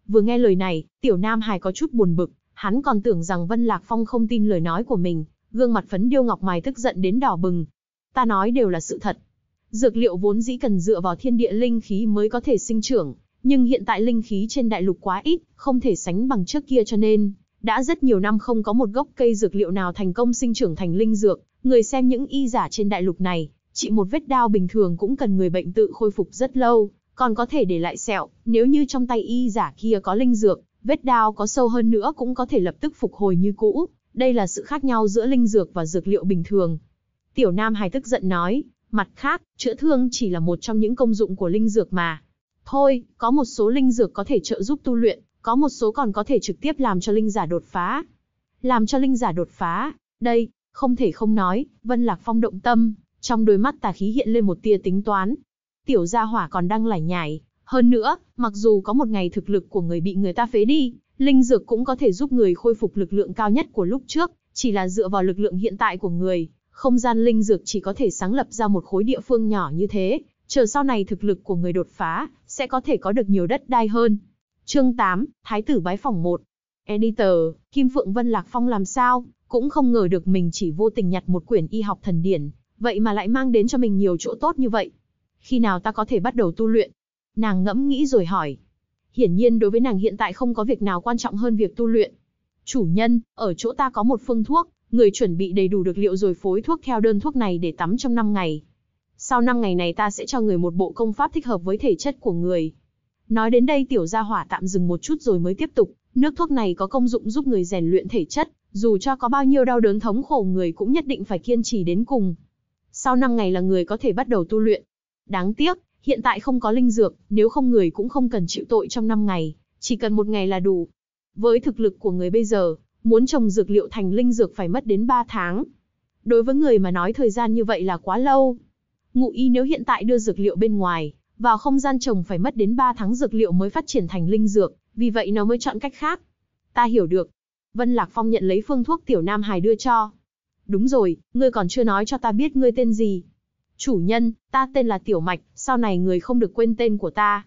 Vừa nghe lời này, tiểu Nam Hải có chút buồn bực, hắn còn tưởng rằng Vân Lạc Phong không tin lời nói của mình, gương mặt phấn điêu ngọc mài tức giận đến đỏ bừng. Ta nói đều là sự thật. Dược liệu vốn dĩ cần dựa vào thiên địa linh khí mới có thể sinh trưởng, nhưng hiện tại linh khí trên đại lục quá ít, không thể sánh bằng trước kia cho nên, đã rất nhiều năm không có một gốc cây dược liệu nào thành công sinh trưởng thành linh dược, người xem những y giả trên đại lục này, chỉ một vết đao bình thường cũng cần người bệnh tự khôi phục rất lâu, còn có thể để lại sẹo, nếu như trong tay y giả kia có linh dược, vết đao có sâu hơn nữa cũng có thể lập tức phục hồi như cũ, đây là sự khác nhau giữa linh dược và dược liệu bình thường. Tiểu Nam hài tức giận nói, mặt khác, chữa thương chỉ là một trong những công dụng của linh dược mà, Thôi, có một số linh dược có thể trợ giúp tu luyện, có một số còn có thể trực tiếp làm cho linh giả đột phá. Làm cho linh giả đột phá, đây, không thể không nói, Vân Lạc Phong động tâm, trong đôi mắt tà khí hiện lên một tia tính toán. Tiểu gia hỏa còn đang lải nhải, hơn nữa, mặc dù có một ngày thực lực của người bị người ta phế đi, linh dược cũng có thể giúp người khôi phục lực lượng cao nhất của lúc trước, chỉ là dựa vào lực lượng hiện tại của người, không gian linh dược chỉ có thể sáng lập ra một khối địa phương nhỏ như thế, chờ sau này thực lực của người đột phá, sẽ có thể có được nhiều đất đai hơn. Chương 8, Thái tử bái phòng 1. Editor, Kim Phượng Vân Lạc Phong làm sao, cũng không ngờ được mình chỉ vô tình nhặt một quyển y học thần điển, vậy mà lại mang đến cho mình nhiều chỗ tốt như vậy. Khi nào ta có thể bắt đầu tu luyện? Nàng ngẫm nghĩ rồi hỏi. Hiển nhiên đối với nàng hiện tại không có việc nào quan trọng hơn việc tu luyện. Chủ nhân, ở chỗ ta có một phương thuốc, người chuẩn bị đầy đủ được liệu rồi phối thuốc theo đơn thuốc này để tắm trong 5 ngày sau năm ngày này ta sẽ cho người một bộ công pháp thích hợp với thể chất của người. Nói đến đây tiểu gia hỏa tạm dừng một chút rồi mới tiếp tục, nước thuốc này có công dụng giúp người rèn luyện thể chất, dù cho có bao nhiêu đau đớn thống khổ người cũng nhất định phải kiên trì đến cùng. Sau năm ngày là người có thể bắt đầu tu luyện. Đáng tiếc, hiện tại không có linh dược, nếu không người cũng không cần chịu tội trong năm ngày, chỉ cần một ngày là đủ. Với thực lực của người bây giờ, muốn trồng dược liệu thành linh dược phải mất đến 3 tháng. Đối với người mà nói thời gian như vậy là quá lâu. Ngụ Y nếu hiện tại đưa dược liệu bên ngoài, vào không gian trồng phải mất đến 3 tháng dược liệu mới phát triển thành linh dược, vì vậy nó mới chọn cách khác. Ta hiểu được. Vân Lạc Phong nhận lấy phương thuốc tiểu Nam Hải đưa cho. Đúng rồi, ngươi còn chưa nói cho ta biết ngươi tên gì. Chủ nhân, ta tên là Tiểu Mạch, sau này người không được quên tên của ta.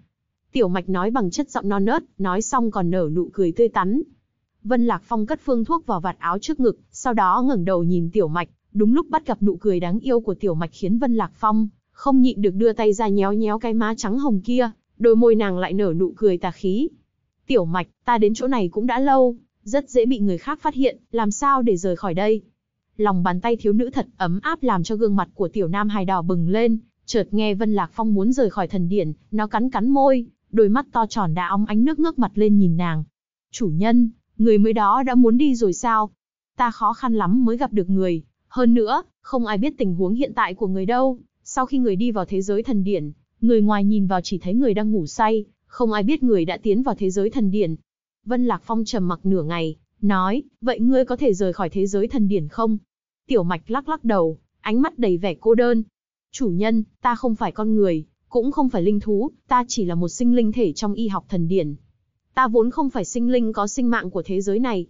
Tiểu Mạch nói bằng chất giọng non nớt, nói xong còn nở nụ cười tươi tắn. Vân Lạc Phong cất phương thuốc vào vạt áo trước ngực, sau đó ngẩng đầu nhìn Tiểu Mạch, Đúng lúc bắt gặp nụ cười đáng yêu của tiểu mạch khiến Vân Lạc Phong, không nhịn được đưa tay ra nhéo nhéo cái má trắng hồng kia, đôi môi nàng lại nở nụ cười tà khí. Tiểu mạch, ta đến chỗ này cũng đã lâu, rất dễ bị người khác phát hiện, làm sao để rời khỏi đây. Lòng bàn tay thiếu nữ thật ấm áp làm cho gương mặt của tiểu nam hài đỏ bừng lên, chợt nghe Vân Lạc Phong muốn rời khỏi thần điện, nó cắn cắn môi, đôi mắt to tròn đã óng ánh nước ngước mặt lên nhìn nàng. Chủ nhân, người mới đó đã muốn đi rồi sao? Ta khó khăn lắm mới gặp được người, hơn nữa, không ai biết tình huống hiện tại của người đâu. Sau khi người đi vào thế giới thần điển, người ngoài nhìn vào chỉ thấy người đang ngủ say, không ai biết người đã tiến vào thế giới thần điển. Vân Lạc Phong trầm mặc nửa ngày, nói, vậy ngươi có thể rời khỏi thế giới thần điển không? Tiểu Mạch lắc lắc đầu, ánh mắt đầy vẻ cô đơn. Chủ nhân, ta không phải con người, cũng không phải linh thú, ta chỉ là một sinh linh thể trong y học thần điển. Ta vốn không phải sinh linh có sinh mạng của thế giới này.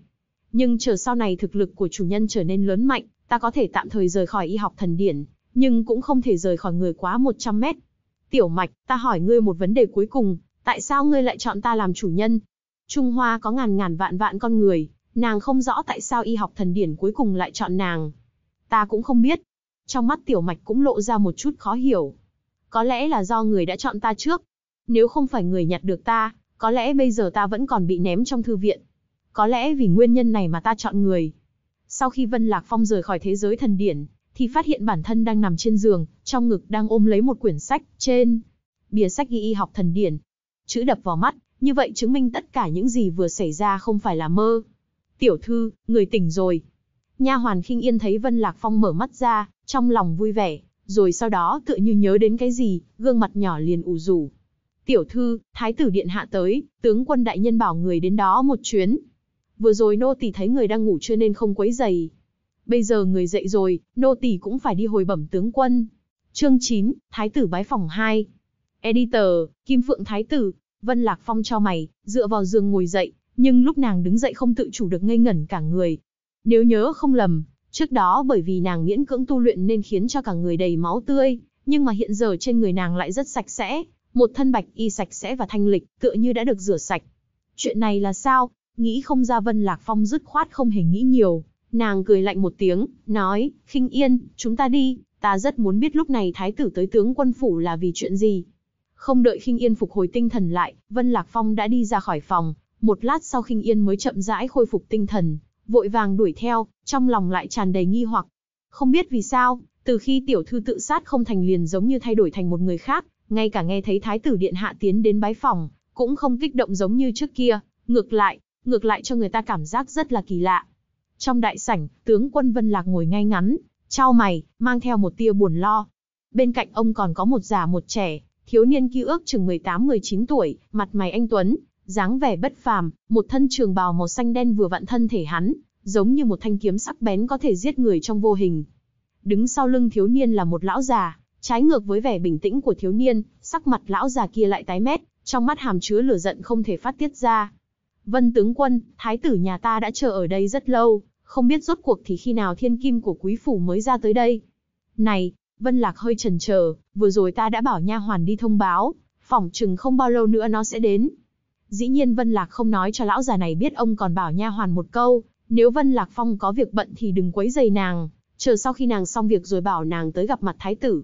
Nhưng chờ sau này thực lực của chủ nhân trở nên lớn mạnh, ta có thể tạm thời rời khỏi y học thần điển, nhưng cũng không thể rời khỏi người quá 100 mét. Tiểu Mạch, ta hỏi ngươi một vấn đề cuối cùng, tại sao ngươi lại chọn ta làm chủ nhân? Trung Hoa có ngàn ngàn vạn vạn con người, nàng không rõ tại sao y học thần điển cuối cùng lại chọn nàng. Ta cũng không biết. Trong mắt Tiểu Mạch cũng lộ ra một chút khó hiểu. Có lẽ là do người đã chọn ta trước. Nếu không phải người nhặt được ta, có lẽ bây giờ ta vẫn còn bị ném trong thư viện. Có lẽ vì nguyên nhân này mà ta chọn người. Sau khi Vân Lạc Phong rời khỏi thế giới thần điển, thì phát hiện bản thân đang nằm trên giường, trong ngực đang ôm lấy một quyển sách, trên bìa sách ghi y học thần điển. Chữ đập vào mắt, như vậy chứng minh tất cả những gì vừa xảy ra không phải là mơ. Tiểu thư, người tỉnh rồi. Nha hoàn khinh yên thấy Vân Lạc Phong mở mắt ra, trong lòng vui vẻ, rồi sau đó tựa như nhớ đến cái gì, gương mặt nhỏ liền ủ rủ. Tiểu thư, thái tử điện hạ tới, tướng quân đại nhân bảo người đến đó một chuyến vừa rồi nô tỳ thấy người đang ngủ chưa nên không quấy giày. Bây giờ người dậy rồi, nô tỳ cũng phải đi hồi bẩm tướng quân. Chương 9, Thái tử bái phòng 2. Editor, Kim Phượng Thái tử, Vân Lạc Phong cho mày, dựa vào giường ngồi dậy, nhưng lúc nàng đứng dậy không tự chủ được ngây ngẩn cả người. Nếu nhớ không lầm, trước đó bởi vì nàng miễn cưỡng tu luyện nên khiến cho cả người đầy máu tươi, nhưng mà hiện giờ trên người nàng lại rất sạch sẽ, một thân bạch y sạch sẽ và thanh lịch, tựa như đã được rửa sạch. Chuyện này là sao? Nghĩ không ra Vân Lạc Phong dứt khoát không hề nghĩ nhiều, nàng cười lạnh một tiếng, nói, khinh yên, chúng ta đi, ta rất muốn biết lúc này thái tử tới tướng quân phủ là vì chuyện gì. Không đợi khinh yên phục hồi tinh thần lại, Vân Lạc Phong đã đi ra khỏi phòng, một lát sau khinh yên mới chậm rãi khôi phục tinh thần, vội vàng đuổi theo, trong lòng lại tràn đầy nghi hoặc. Không biết vì sao, từ khi tiểu thư tự sát không thành liền giống như thay đổi thành một người khác, ngay cả nghe thấy thái tử điện hạ tiến đến bái phòng, cũng không kích động giống như trước kia, ngược lại, ngược lại cho người ta cảm giác rất là kỳ lạ. Trong đại sảnh, tướng quân Vân Lạc ngồi ngay ngắn, trao mày, mang theo một tia buồn lo. Bên cạnh ông còn có một già một trẻ, thiếu niên kia ước chừng 18-19 tuổi, mặt mày anh Tuấn, dáng vẻ bất phàm, một thân trường bào màu xanh đen vừa vặn thân thể hắn, giống như một thanh kiếm sắc bén có thể giết người trong vô hình. Đứng sau lưng thiếu niên là một lão già, trái ngược với vẻ bình tĩnh của thiếu niên, sắc mặt lão già kia lại tái mét, trong mắt hàm chứa lửa giận không thể phát tiết ra. Vân tướng quân, thái tử nhà ta đã chờ ở đây rất lâu, không biết rốt cuộc thì khi nào thiên kim của quý phủ mới ra tới đây. Này, Vân Lạc hơi chần chờ, vừa rồi ta đã bảo nha hoàn đi thông báo, phỏng chừng không bao lâu nữa nó sẽ đến. Dĩ nhiên Vân Lạc không nói cho lão già này biết ông còn bảo nha hoàn một câu, nếu Vân Lạc Phong có việc bận thì đừng quấy rầy nàng, chờ sau khi nàng xong việc rồi bảo nàng tới gặp mặt thái tử.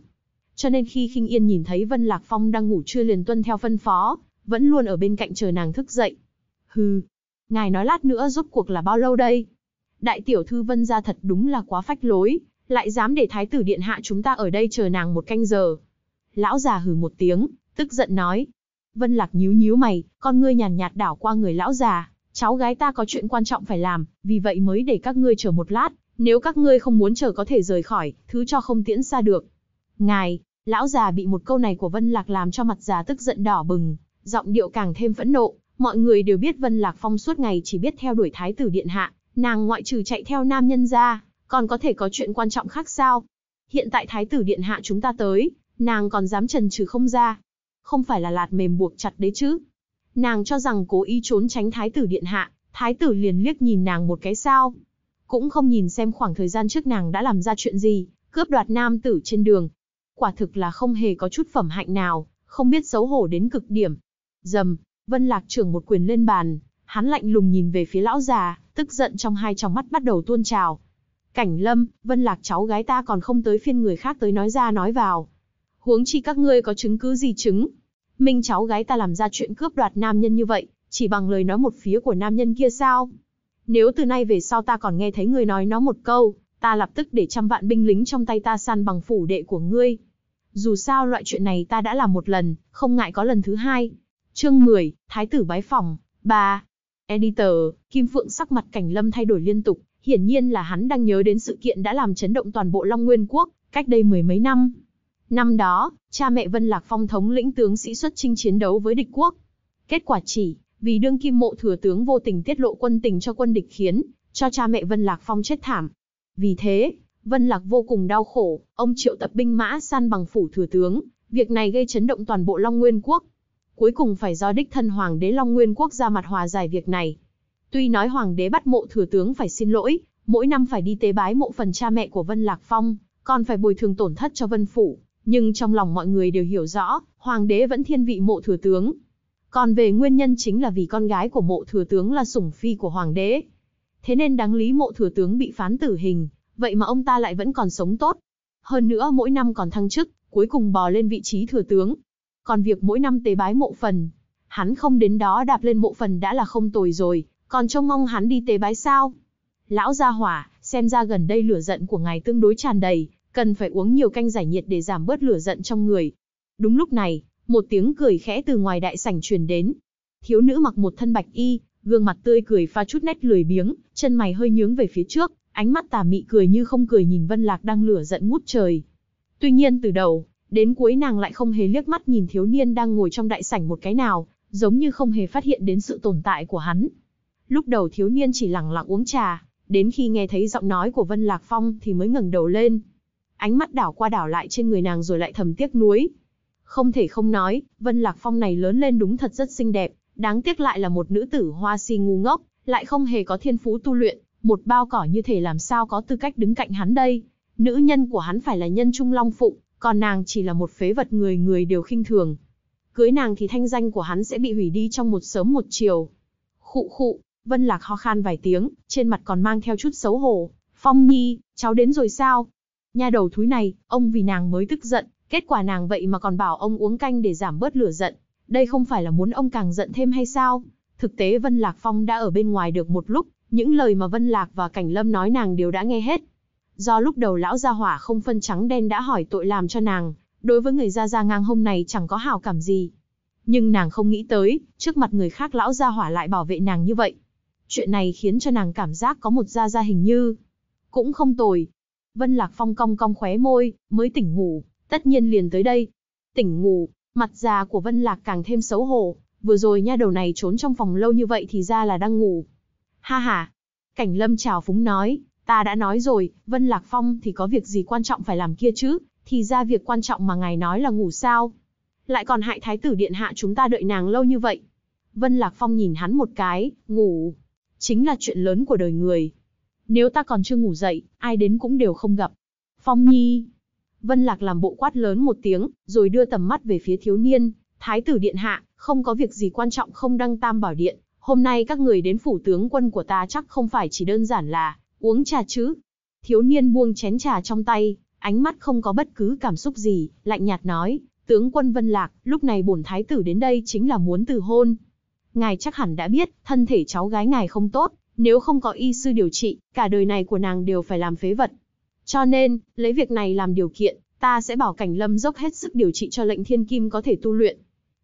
Cho nên khi Khinh Yên nhìn thấy Vân Lạc Phong đang ngủ chưa liền tuân theo phân phó, vẫn luôn ở bên cạnh chờ nàng thức dậy. Hừ, ngài nói lát nữa rốt cuộc là bao lâu đây? Đại tiểu thư vân gia thật đúng là quá phách lối, lại dám để thái tử điện hạ chúng ta ở đây chờ nàng một canh giờ. Lão già hừ một tiếng, tức giận nói. Vân lạc nhíu nhíu mày, con ngươi nhàn nhạt đảo qua người lão già, cháu gái ta có chuyện quan trọng phải làm, vì vậy mới để các ngươi chờ một lát, nếu các ngươi không muốn chờ có thể rời khỏi, thứ cho không tiễn xa được. Ngài, lão già bị một câu này của Vân Lạc làm cho mặt già tức giận đỏ bừng, giọng điệu càng thêm phẫn nộ. Mọi người đều biết Vân Lạc Phong suốt ngày chỉ biết theo đuổi thái tử điện hạ, nàng ngoại trừ chạy theo nam nhân ra, còn có thể có chuyện quan trọng khác sao? Hiện tại thái tử điện hạ chúng ta tới, nàng còn dám trần trừ không ra. Không phải là lạt mềm buộc chặt đấy chứ. Nàng cho rằng cố ý trốn tránh thái tử điện hạ, thái tử liền liếc nhìn nàng một cái sao. Cũng không nhìn xem khoảng thời gian trước nàng đã làm ra chuyện gì, cướp đoạt nam tử trên đường. Quả thực là không hề có chút phẩm hạnh nào, không biết xấu hổ đến cực điểm. Dầm, Vân Lạc trưởng một quyền lên bàn, hắn lạnh lùng nhìn về phía lão già, tức giận trong hai tròng mắt bắt đầu tuôn trào. Cảnh lâm, Vân Lạc cháu gái ta còn không tới phiên người khác tới nói ra nói vào. Huống chi các ngươi có chứng cứ gì chứng? Minh cháu gái ta làm ra chuyện cướp đoạt nam nhân như vậy, chỉ bằng lời nói một phía của nam nhân kia sao? Nếu từ nay về sau ta còn nghe thấy người nói nó một câu, ta lập tức để trăm vạn binh lính trong tay ta săn bằng phủ đệ của ngươi. Dù sao loại chuyện này ta đã làm một lần, không ngại có lần thứ hai. Chương 10, Thái tử bái phòng, 3. Editor, Kim Phượng sắc mặt cảnh lâm thay đổi liên tục, hiển nhiên là hắn đang nhớ đến sự kiện đã làm chấn động toàn bộ Long Nguyên Quốc, cách đây mười mấy năm. Năm đó, cha mẹ Vân Lạc Phong thống lĩnh tướng sĩ xuất chinh chiến đấu với địch quốc. Kết quả chỉ, vì đương kim mộ thừa tướng vô tình tiết lộ quân tình cho quân địch khiến, cho cha mẹ Vân Lạc Phong chết thảm. Vì thế, Vân Lạc vô cùng đau khổ, ông triệu tập binh mã san bằng phủ thừa tướng, việc này gây chấn động toàn bộ Long Nguyên Quốc, cuối cùng phải do đích thân hoàng đế Long Nguyên quốc ra mặt hòa giải việc này. Tuy nói hoàng đế bắt mộ thừa tướng phải xin lỗi, mỗi năm phải đi tế bái mộ phần cha mẹ của Vân Lạc Phong, còn phải bồi thường tổn thất cho Vân phủ, nhưng trong lòng mọi người đều hiểu rõ, hoàng đế vẫn thiên vị mộ thừa tướng. Còn về nguyên nhân chính là vì con gái của mộ thừa tướng là sủng phi của hoàng đế. Thế nên đáng lý mộ thừa tướng bị phán tử hình, vậy mà ông ta lại vẫn còn sống tốt. Hơn nữa mỗi năm còn thăng chức, cuối cùng bò lên vị trí thừa tướng, còn việc mỗi năm tế bái mộ phần, hắn không đến đó đạp lên mộ phần đã là không tồi rồi, còn trông mong hắn đi tế bái sao? Lão gia hỏa, xem ra gần đây lửa giận của ngài tương đối tràn đầy, cần phải uống nhiều canh giải nhiệt để giảm bớt lửa giận trong người. Đúng lúc này, một tiếng cười khẽ từ ngoài đại sảnh truyền đến. Thiếu nữ mặc một thân bạch y, gương mặt tươi cười pha chút nét lười biếng, chân mày hơi nhướng về phía trước, ánh mắt tà mị cười như không cười nhìn Vân Lạc đang lửa giận ngút trời. Tuy nhiên từ đầu, Đến cuối nàng lại không hề liếc mắt nhìn thiếu niên đang ngồi trong đại sảnh một cái nào, giống như không hề phát hiện đến sự tồn tại của hắn. Lúc đầu thiếu niên chỉ lặng lặng uống trà, đến khi nghe thấy giọng nói của Vân Lạc Phong thì mới ngẩng đầu lên. Ánh mắt đảo qua đảo lại trên người nàng rồi lại thầm tiếc nuối. Không thể không nói, Vân Lạc Phong này lớn lên đúng thật rất xinh đẹp, đáng tiếc lại là một nữ tử hoa si ngu ngốc, lại không hề có thiên phú tu luyện, một bao cỏ như thể làm sao có tư cách đứng cạnh hắn đây. Nữ nhân của hắn phải là nhân trung long phụng, còn nàng chỉ là một phế vật người người đều khinh thường. Cưới nàng thì thanh danh của hắn sẽ bị hủy đi trong một sớm một chiều. Khụ khụ, Vân Lạc ho khan vài tiếng, trên mặt còn mang theo chút xấu hổ. Phong Nhi, cháu đến rồi sao? nhà đầu thúi này, ông vì nàng mới tức giận, kết quả nàng vậy mà còn bảo ông uống canh để giảm bớt lửa giận. Đây không phải là muốn ông càng giận thêm hay sao? Thực tế Vân Lạc Phong đã ở bên ngoài được một lúc, những lời mà Vân Lạc và Cảnh Lâm nói nàng đều đã nghe hết, Do lúc đầu lão gia hỏa không phân trắng đen đã hỏi tội làm cho nàng, đối với người gia gia ngang hôm này chẳng có hảo cảm gì. Nhưng nàng không nghĩ tới, trước mặt người khác lão gia hỏa lại bảo vệ nàng như vậy. Chuyện này khiến cho nàng cảm giác có một gia gia hình như cũng không tồi. Vân Lạc Phong cong cong khóe môi, mới tỉnh ngủ, tất nhiên liền tới đây. Tỉnh ngủ, mặt già của Vân Lạc càng thêm xấu hổ, vừa rồi nha đầu này trốn trong phòng lâu như vậy thì ra là đang ngủ. Ha ha, Cảnh Lâm chào phúng nói, Ta đã nói rồi, Vân Lạc Phong thì có việc gì quan trọng phải làm kia chứ, thì ra việc quan trọng mà ngài nói là ngủ sao. Lại còn hại thái tử điện hạ chúng ta đợi nàng lâu như vậy. Vân Lạc Phong nhìn hắn một cái, ngủ. Chính là chuyện lớn của đời người. Nếu ta còn chưa ngủ dậy, ai đến cũng đều không gặp. Phong Nhi. Vân Lạc làm bộ quát lớn một tiếng, rồi đưa tầm mắt về phía thiếu niên. Thái tử điện hạ, không có việc gì quan trọng không đăng tam bảo điện. Hôm nay các người đến phủ tướng quân của ta chắc không phải chỉ đơn giản là uống trà chứ. Thiếu niên buông chén trà trong tay, ánh mắt không có bất cứ cảm xúc gì, lạnh nhạt nói, tướng quân Vân Lạc, lúc này bổn thái tử đến đây chính là muốn từ hôn. Ngài chắc hẳn đã biết, thân thể cháu gái ngài không tốt, nếu không có y sư điều trị, cả đời này của nàng đều phải làm phế vật. Cho nên, lấy việc này làm điều kiện, ta sẽ bảo cảnh lâm dốc hết sức điều trị cho lệnh thiên kim có thể tu luyện.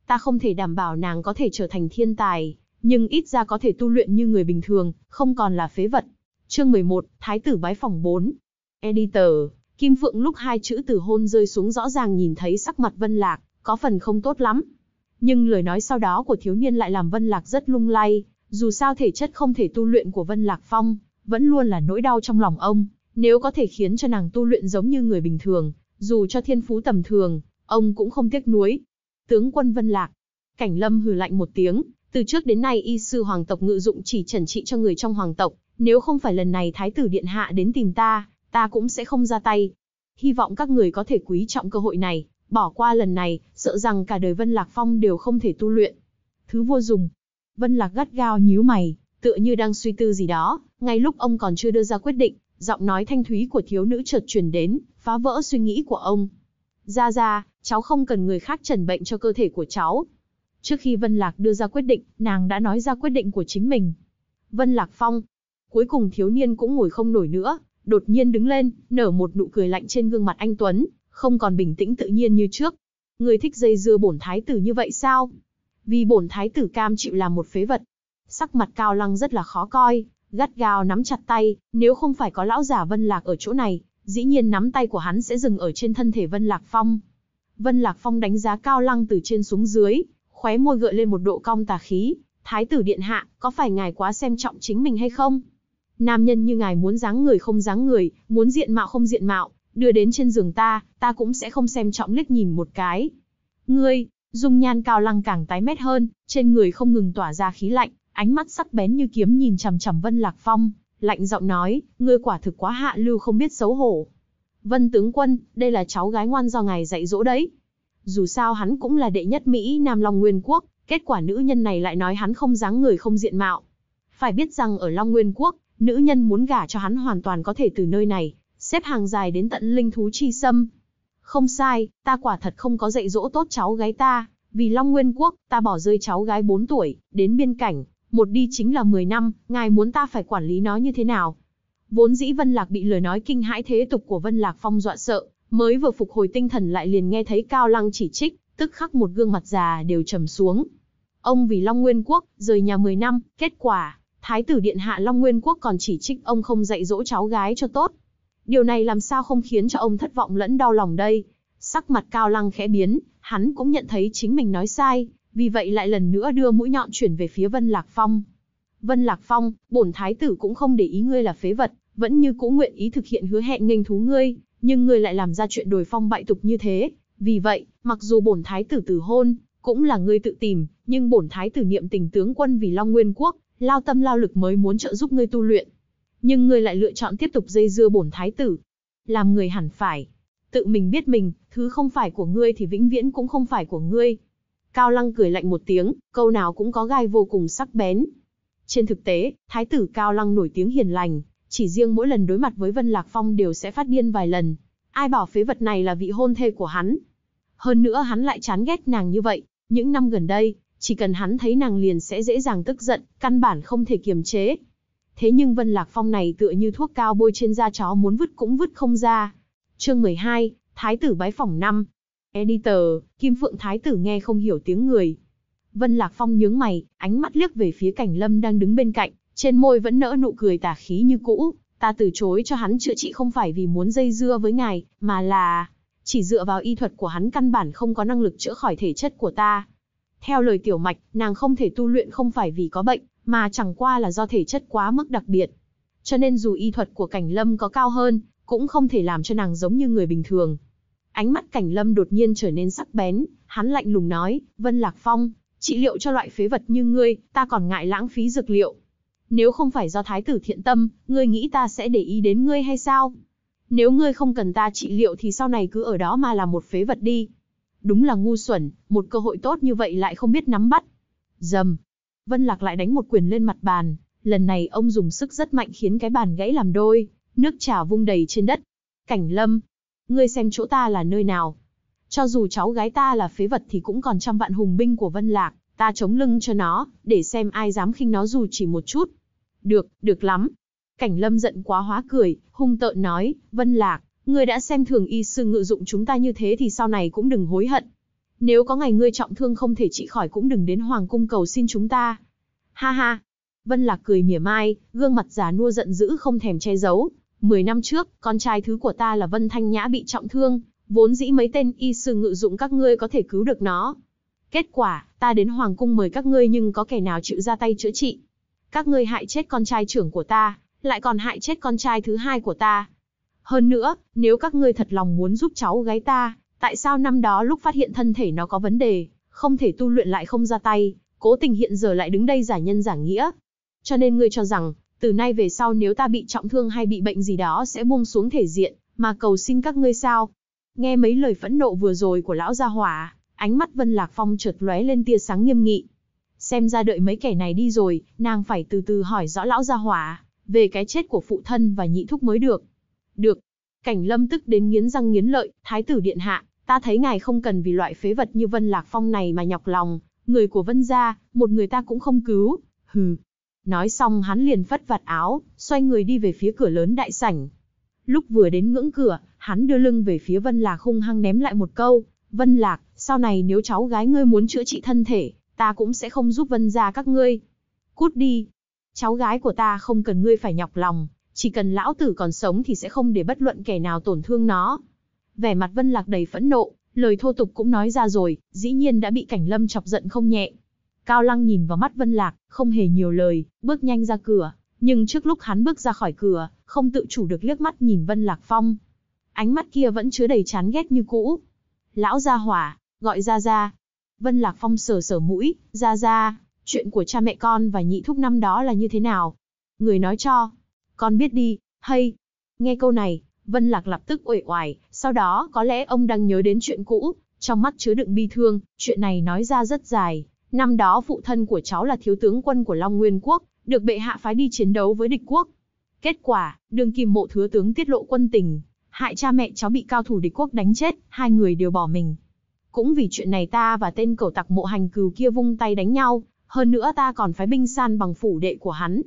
Ta không thể đảm bảo nàng có thể trở thành thiên tài, nhưng ít ra có thể tu luyện như người bình thường, không còn là phế vật. Chương 11, Thái tử bái phòng 4. Editor, Kim Phượng lúc hai chữ từ hôn rơi xuống rõ ràng nhìn thấy sắc mặt Vân Lạc, có phần không tốt lắm. Nhưng lời nói sau đó của thiếu niên lại làm Vân Lạc rất lung lay, dù sao thể chất không thể tu luyện của Vân Lạc Phong, vẫn luôn là nỗi đau trong lòng ông. Nếu có thể khiến cho nàng tu luyện giống như người bình thường, dù cho thiên phú tầm thường, ông cũng không tiếc nuối. Tướng quân Vân Lạc, Cảnh Lâm hừ lạnh một tiếng, từ trước đến nay y sư hoàng tộc ngự dụng chỉ trần trị cho người trong hoàng tộc, nếu không phải lần này Thái tử Điện Hạ đến tìm ta, ta cũng sẽ không ra tay. Hy vọng các người có thể quý trọng cơ hội này, bỏ qua lần này, sợ rằng cả đời Vân Lạc Phong đều không thể tu luyện. Thứ vua dùng. Vân Lạc gắt gao nhíu mày, tựa như đang suy tư gì đó, ngay lúc ông còn chưa đưa ra quyết định, giọng nói thanh thúy của thiếu nữ chợt truyền đến, phá vỡ suy nghĩ của ông. Ra ra, cháu không cần người khác trần bệnh cho cơ thể của cháu. Trước khi Vân Lạc đưa ra quyết định, nàng đã nói ra quyết định của chính mình. Vân Lạc Phong, Cuối cùng thiếu niên cũng ngồi không nổi nữa, đột nhiên đứng lên, nở một nụ cười lạnh trên gương mặt anh Tuấn, không còn bình tĩnh tự nhiên như trước. Người thích dây dưa bổn thái tử như vậy sao? Vì bổn thái tử cam chịu làm một phế vật. Sắc mặt cao lăng rất là khó coi, gắt gao nắm chặt tay, nếu không phải có lão giả Vân Lạc ở chỗ này, dĩ nhiên nắm tay của hắn sẽ dừng ở trên thân thể Vân Lạc Phong. Vân Lạc Phong đánh giá cao lăng từ trên xuống dưới, khóe môi gợi lên một độ cong tà khí, thái tử điện hạ, có phải ngài quá xem trọng chính mình hay không? Nam nhân như ngài muốn dáng người không dáng người, muốn diện mạo không diện mạo, đưa đến trên giường ta, ta cũng sẽ không xem trọng liếc nhìn một cái. Ngươi, dung nhan cao lăng càng tái mét hơn, trên người không ngừng tỏa ra khí lạnh, ánh mắt sắc bén như kiếm nhìn chằm chằm Vân Lạc Phong, lạnh giọng nói, ngươi quả thực quá hạ lưu không biết xấu hổ. Vân tướng quân, đây là cháu gái ngoan do ngài dạy dỗ đấy. Dù sao hắn cũng là đệ nhất Mỹ Nam Long Nguyên Quốc, kết quả nữ nhân này lại nói hắn không dáng người không diện mạo. Phải biết rằng ở Long Nguyên Quốc, nữ nhân muốn gả cho hắn hoàn toàn có thể từ nơi này, xếp hàng dài đến tận linh thú chi sâm. Không sai, ta quả thật không có dạy dỗ tốt cháu gái ta, vì Long Nguyên Quốc, ta bỏ rơi cháu gái 4 tuổi, đến biên cảnh, một đi chính là 10 năm, ngài muốn ta phải quản lý nó như thế nào? Vốn dĩ Vân Lạc bị lời nói kinh hãi thế tục của Vân Lạc Phong dọa sợ, mới vừa phục hồi tinh thần lại liền nghe thấy Cao Lăng chỉ trích, tức khắc một gương mặt già đều trầm xuống. Ông vì Long Nguyên Quốc, rời nhà 10 năm, kết quả, Thái tử Điện Hạ Long Nguyên Quốc còn chỉ trích ông không dạy dỗ cháu gái cho tốt. Điều này làm sao không khiến cho ông thất vọng lẫn đau lòng đây. Sắc mặt cao lăng khẽ biến, hắn cũng nhận thấy chính mình nói sai, vì vậy lại lần nữa đưa mũi nhọn chuyển về phía Vân Lạc Phong. Vân Lạc Phong, bổn thái tử cũng không để ý ngươi là phế vật, vẫn như cũ nguyện ý thực hiện hứa hẹn nghênh thú ngươi, nhưng ngươi lại làm ra chuyện đổi phong bại tục như thế. Vì vậy, mặc dù bổn thái tử tử hôn, cũng là ngươi tự tìm, nhưng bổn thái tử niệm tình tướng quân vì Long Nguyên Quốc, lao tâm lao lực mới muốn trợ giúp ngươi tu luyện. Nhưng ngươi lại lựa chọn tiếp tục dây dưa bổn thái tử. Làm người hẳn phải. Tự mình biết mình, thứ không phải của ngươi thì vĩnh viễn cũng không phải của ngươi. Cao Lăng cười lạnh một tiếng, câu nào cũng có gai vô cùng sắc bén. Trên thực tế, thái tử Cao Lăng nổi tiếng hiền lành, chỉ riêng mỗi lần đối mặt với Vân Lạc Phong đều sẽ phát điên vài lần. Ai bảo phế vật này là vị hôn thê của hắn? Hơn nữa hắn lại chán ghét nàng như vậy, những năm gần đây, chỉ cần hắn thấy nàng liền sẽ dễ dàng tức giận, căn bản không thể kiềm chế. Thế nhưng Vân Lạc Phong này tựa như thuốc cao bôi trên da chó muốn vứt cũng vứt không ra. Chương 12, Thái tử bái phòng 5. Editor, Kim Phượng Thái tử nghe không hiểu tiếng người. Vân Lạc Phong nhướng mày, ánh mắt liếc về phía Cảnh Lâm đang đứng bên cạnh, trên môi vẫn nỡ nụ cười tà khí như cũ, ta từ chối cho hắn chữa trị không phải vì muốn dây dưa với ngài, mà là chỉ dựa vào y thuật của hắn căn bản không có năng lực chữa khỏi thể chất của ta. Theo lời tiểu mạch, nàng không thể tu luyện không phải vì có bệnh, mà chẳng qua là do thể chất quá mức đặc biệt. Cho nên dù y thuật của cảnh lâm có cao hơn, cũng không thể làm cho nàng giống như người bình thường. Ánh mắt cảnh lâm đột nhiên trở nên sắc bén, hắn lạnh lùng nói, Vân Lạc Phong, trị liệu cho loại phế vật như ngươi, ta còn ngại lãng phí dược liệu. Nếu không phải do thái tử thiện tâm, ngươi nghĩ ta sẽ để ý đến ngươi hay sao? Nếu ngươi không cần ta trị liệu thì sau này cứ ở đó mà làm một phế vật đi, Đúng là ngu xuẩn, một cơ hội tốt như vậy lại không biết nắm bắt. Dầm. Vân Lạc lại đánh một quyền lên mặt bàn, lần này ông dùng sức rất mạnh khiến cái bàn gãy làm đôi, nước trà vung đầy trên đất. Cảnh Lâm, ngươi xem chỗ ta là nơi nào. Cho dù cháu gái ta là phế vật thì cũng còn trăm vạn hùng binh của Vân Lạc, ta chống lưng cho nó, để xem ai dám khinh nó dù chỉ một chút. Được, được lắm. Cảnh Lâm giận quá hóa cười, hung tợn nói, Vân Lạc, Ngươi đã xem thường y sư ngự dụng chúng ta như thế thì sau này cũng đừng hối hận. Nếu có ngày ngươi trọng thương không thể trị khỏi cũng đừng đến hoàng cung cầu xin chúng ta. Ha ha. Vân Lạc cười mỉa mai, gương mặt già nua giận dữ không thèm che giấu. Mười năm trước, con trai thứ của ta là Vân Thanh Nhã bị trọng thương, vốn dĩ mấy tên y sư ngự dụng các ngươi có thể cứu được nó. Kết quả, ta đến Hoàng cung mời các ngươi nhưng có kẻ nào chịu ra tay chữa trị. Các ngươi hại chết con trai trưởng của ta, lại còn hại chết con trai thứ hai của ta, hơn nữa, nếu các ngươi thật lòng muốn giúp cháu gái ta, tại sao năm đó lúc phát hiện thân thể nó có vấn đề, không thể tu luyện lại không ra tay, cố tình hiện giờ lại đứng đây giả nhân giả nghĩa? Cho nên ngươi cho rằng, từ nay về sau nếu ta bị trọng thương hay bị bệnh gì đó sẽ buông xuống thể diện, mà cầu xin các ngươi sao? Nghe mấy lời phẫn nộ vừa rồi của lão gia hỏa, ánh mắt Vân Lạc Phong chợt lóe lên tia sáng nghiêm nghị. Xem ra đợi mấy kẻ này đi rồi, nàng phải từ từ hỏi rõ lão gia hỏa về cái chết của phụ thân và nhị thúc mới được. Được. Cảnh lâm tức đến nghiến răng nghiến lợi, thái tử điện hạ, ta thấy ngài không cần vì loại phế vật như Vân Lạc Phong này mà nhọc lòng, người của Vân gia, một người ta cũng không cứu, hừ. Nói xong hắn liền phất vạt áo, xoay người đi về phía cửa lớn đại sảnh. Lúc vừa đến ngưỡng cửa, hắn đưa lưng về phía Vân Lạc hung hăng ném lại một câu, Vân Lạc, sau này nếu cháu gái ngươi muốn chữa trị thân thể, ta cũng sẽ không giúp Vân gia các ngươi. Cút đi. Cháu gái của ta không cần ngươi phải nhọc lòng, chỉ cần lão tử còn sống thì sẽ không để bất luận kẻ nào tổn thương nó. Vẻ mặt Vân Lạc đầy phẫn nộ, lời thô tục cũng nói ra rồi, dĩ nhiên đã bị Cảnh Lâm chọc giận không nhẹ. Cao Lăng nhìn vào mắt Vân Lạc, không hề nhiều lời, bước nhanh ra cửa, nhưng trước lúc hắn bước ra khỏi cửa, không tự chủ được liếc mắt nhìn Vân Lạc Phong. Ánh mắt kia vẫn chứa đầy chán ghét như cũ. Lão gia hỏa, gọi ra ra. Vân Lạc Phong sờ sờ mũi, ra ra, chuyện của cha mẹ con và nhị thúc năm đó là như thế nào? Người nói cho con biết đi, hay. Nghe câu này, Vân Lạc lập tức uể oải, sau đó có lẽ ông đang nhớ đến chuyện cũ, trong mắt chứa đựng bi thương, chuyện này nói ra rất dài. Năm đó phụ thân của cháu là thiếu tướng quân của Long Nguyên Quốc, được bệ hạ phái đi chiến đấu với địch quốc. Kết quả, đường kim mộ thừa tướng tiết lộ quân tình, hại cha mẹ cháu bị cao thủ địch quốc đánh chết, hai người đều bỏ mình. Cũng vì chuyện này ta và tên cẩu tặc mộ hành cừu kia vung tay đánh nhau, hơn nữa ta còn phái binh san bằng phủ đệ của hắn,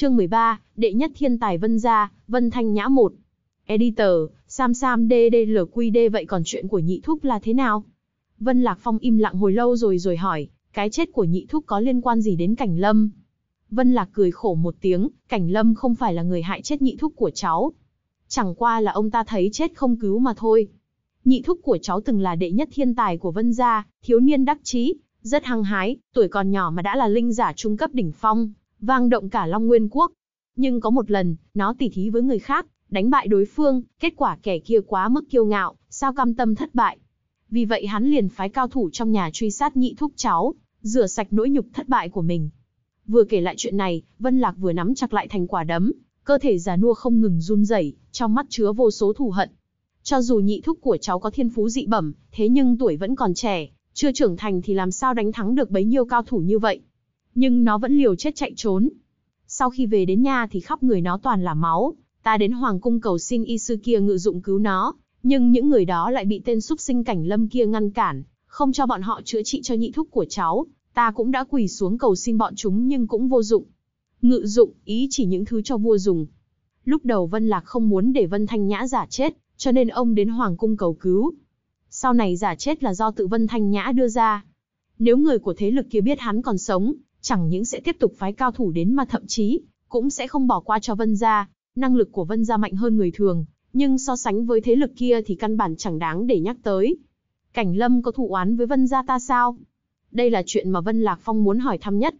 Chương 13, đệ nhất thiên tài Vân gia, Vân Thanh Nhã 1. Editor, Sam Sam DDLQD vậy còn chuyện của nhị thúc là thế nào? Vân Lạc Phong im lặng hồi lâu rồi rồi hỏi, cái chết của nhị thúc có liên quan gì đến Cảnh Lâm? Vân Lạc cười khổ một tiếng, Cảnh Lâm không phải là người hại chết nhị thúc của cháu. Chẳng qua là ông ta thấy chết không cứu mà thôi. Nhị thúc của cháu từng là đệ nhất thiên tài của Vân gia, thiếu niên đắc chí, rất hăng hái, tuổi còn nhỏ mà đã là linh giả trung cấp đỉnh phong, vang động cả Long Nguyên Quốc. Nhưng có một lần, nó tỉ thí với người khác, đánh bại đối phương, kết quả kẻ kia quá mức kiêu ngạo, sao cam tâm thất bại. Vì vậy hắn liền phái cao thủ trong nhà truy sát nhị thúc cháu, rửa sạch nỗi nhục thất bại của mình. Vừa kể lại chuyện này, Vân Lạc vừa nắm chặt lại thành quả đấm, cơ thể già nua không ngừng run rẩy, trong mắt chứa vô số thù hận. Cho dù nhị thúc của cháu có thiên phú dị bẩm, thế nhưng tuổi vẫn còn trẻ, chưa trưởng thành thì làm sao đánh thắng được bấy nhiêu cao thủ như vậy nhưng nó vẫn liều chết chạy trốn. Sau khi về đến nhà thì khắp người nó toàn là máu, ta đến hoàng cung cầu xin y sư kia ngự dụng cứu nó, nhưng những người đó lại bị tên súc sinh cảnh lâm kia ngăn cản, không cho bọn họ chữa trị cho nhị thúc của cháu, ta cũng đã quỳ xuống cầu xin bọn chúng nhưng cũng vô dụng. Ngự dụng, ý chỉ những thứ cho vua dùng. Lúc đầu Vân Lạc không muốn để Vân Thanh Nhã giả chết, cho nên ông đến hoàng cung cầu cứu. Sau này giả chết là do tự Vân Thanh Nhã đưa ra. Nếu người của thế lực kia biết hắn còn sống, chẳng những sẽ tiếp tục phái cao thủ đến mà thậm chí cũng sẽ không bỏ qua cho Vân gia. Năng lực của Vân gia mạnh hơn người thường, nhưng so sánh với thế lực kia thì căn bản chẳng đáng để nhắc tới. Cảnh Lâm có thù oán với Vân gia ta sao? Đây là chuyện mà Vân Lạc Phong muốn hỏi thăm nhất.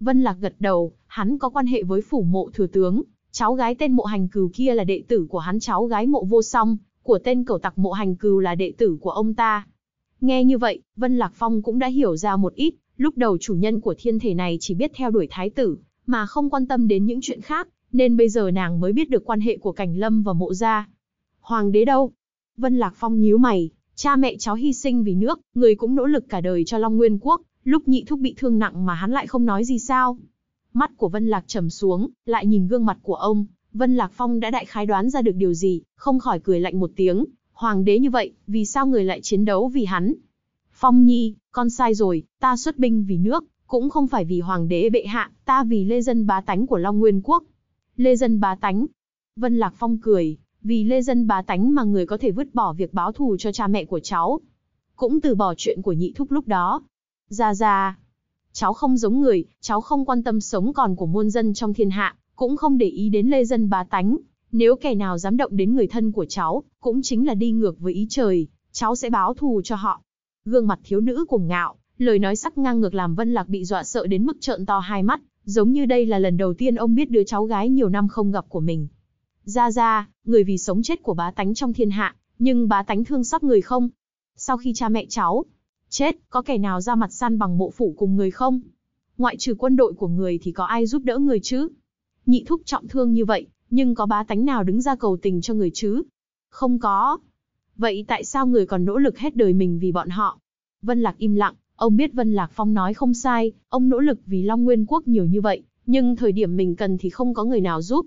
Vân Lạc gật đầu, hắn có quan hệ với phủ mộ thừa tướng, cháu gái tên mộ hành cừu kia là đệ tử của hắn cháu gái mộ vô song, của tên cẩu tặc mộ hành cừu là đệ tử của ông ta. Nghe như vậy, Vân Lạc Phong cũng đã hiểu ra một ít, Lúc đầu chủ nhân của thiên thể này chỉ biết theo đuổi thái tử, mà không quan tâm đến những chuyện khác, nên bây giờ nàng mới biết được quan hệ của Cảnh Lâm và Mộ Gia. Hoàng đế đâu? Vân Lạc Phong nhíu mày, cha mẹ cháu hy sinh vì nước, người cũng nỗ lực cả đời cho Long Nguyên Quốc, lúc nhị thúc bị thương nặng mà hắn lại không nói gì sao? Mắt của Vân Lạc trầm xuống, lại nhìn gương mặt của ông, Vân Lạc Phong đã đại khái đoán ra được điều gì, không khỏi cười lạnh một tiếng, hoàng đế như vậy, vì sao người lại chiến đấu vì hắn, Phong Nhi, con sai rồi, ta xuất binh vì nước, cũng không phải vì hoàng đế bệ hạ, ta vì lê dân bá tánh của Long Nguyên Quốc. Lê dân bá tánh. Vân Lạc Phong cười, vì lê dân bá tánh mà người có thể vứt bỏ việc báo thù cho cha mẹ của cháu. Cũng từ bỏ chuyện của nhị thúc lúc đó. Ra ra. Cháu không giống người, cháu không quan tâm sống còn của muôn dân trong thiên hạ, cũng không để ý đến lê dân bá tánh. Nếu kẻ nào dám động đến người thân của cháu, cũng chính là đi ngược với ý trời, cháu sẽ báo thù cho họ. Gương mặt thiếu nữ cuồng ngạo, lời nói sắc ngang ngược làm Vân Lạc bị dọa sợ đến mức trợn to hai mắt, giống như đây là lần đầu tiên ông biết đứa cháu gái nhiều năm không gặp của mình. Ra ra, người vì sống chết của bá tánh trong thiên hạ, nhưng bá tánh thương xót người không? Sau khi cha mẹ cháu chết, có kẻ nào ra mặt săn bằng mộ phủ cùng người không? Ngoại trừ quân đội của người thì có ai giúp đỡ người chứ? Nhị thúc trọng thương như vậy, nhưng có bá tánh nào đứng ra cầu tình cho người chứ? Không có. Vậy tại sao người còn nỗ lực hết đời mình vì bọn họ? Vân Lạc im lặng, ông biết Vân Lạc Phong nói không sai, ông nỗ lực vì Long Nguyên Quốc nhiều như vậy, nhưng thời điểm mình cần thì không có người nào giúp.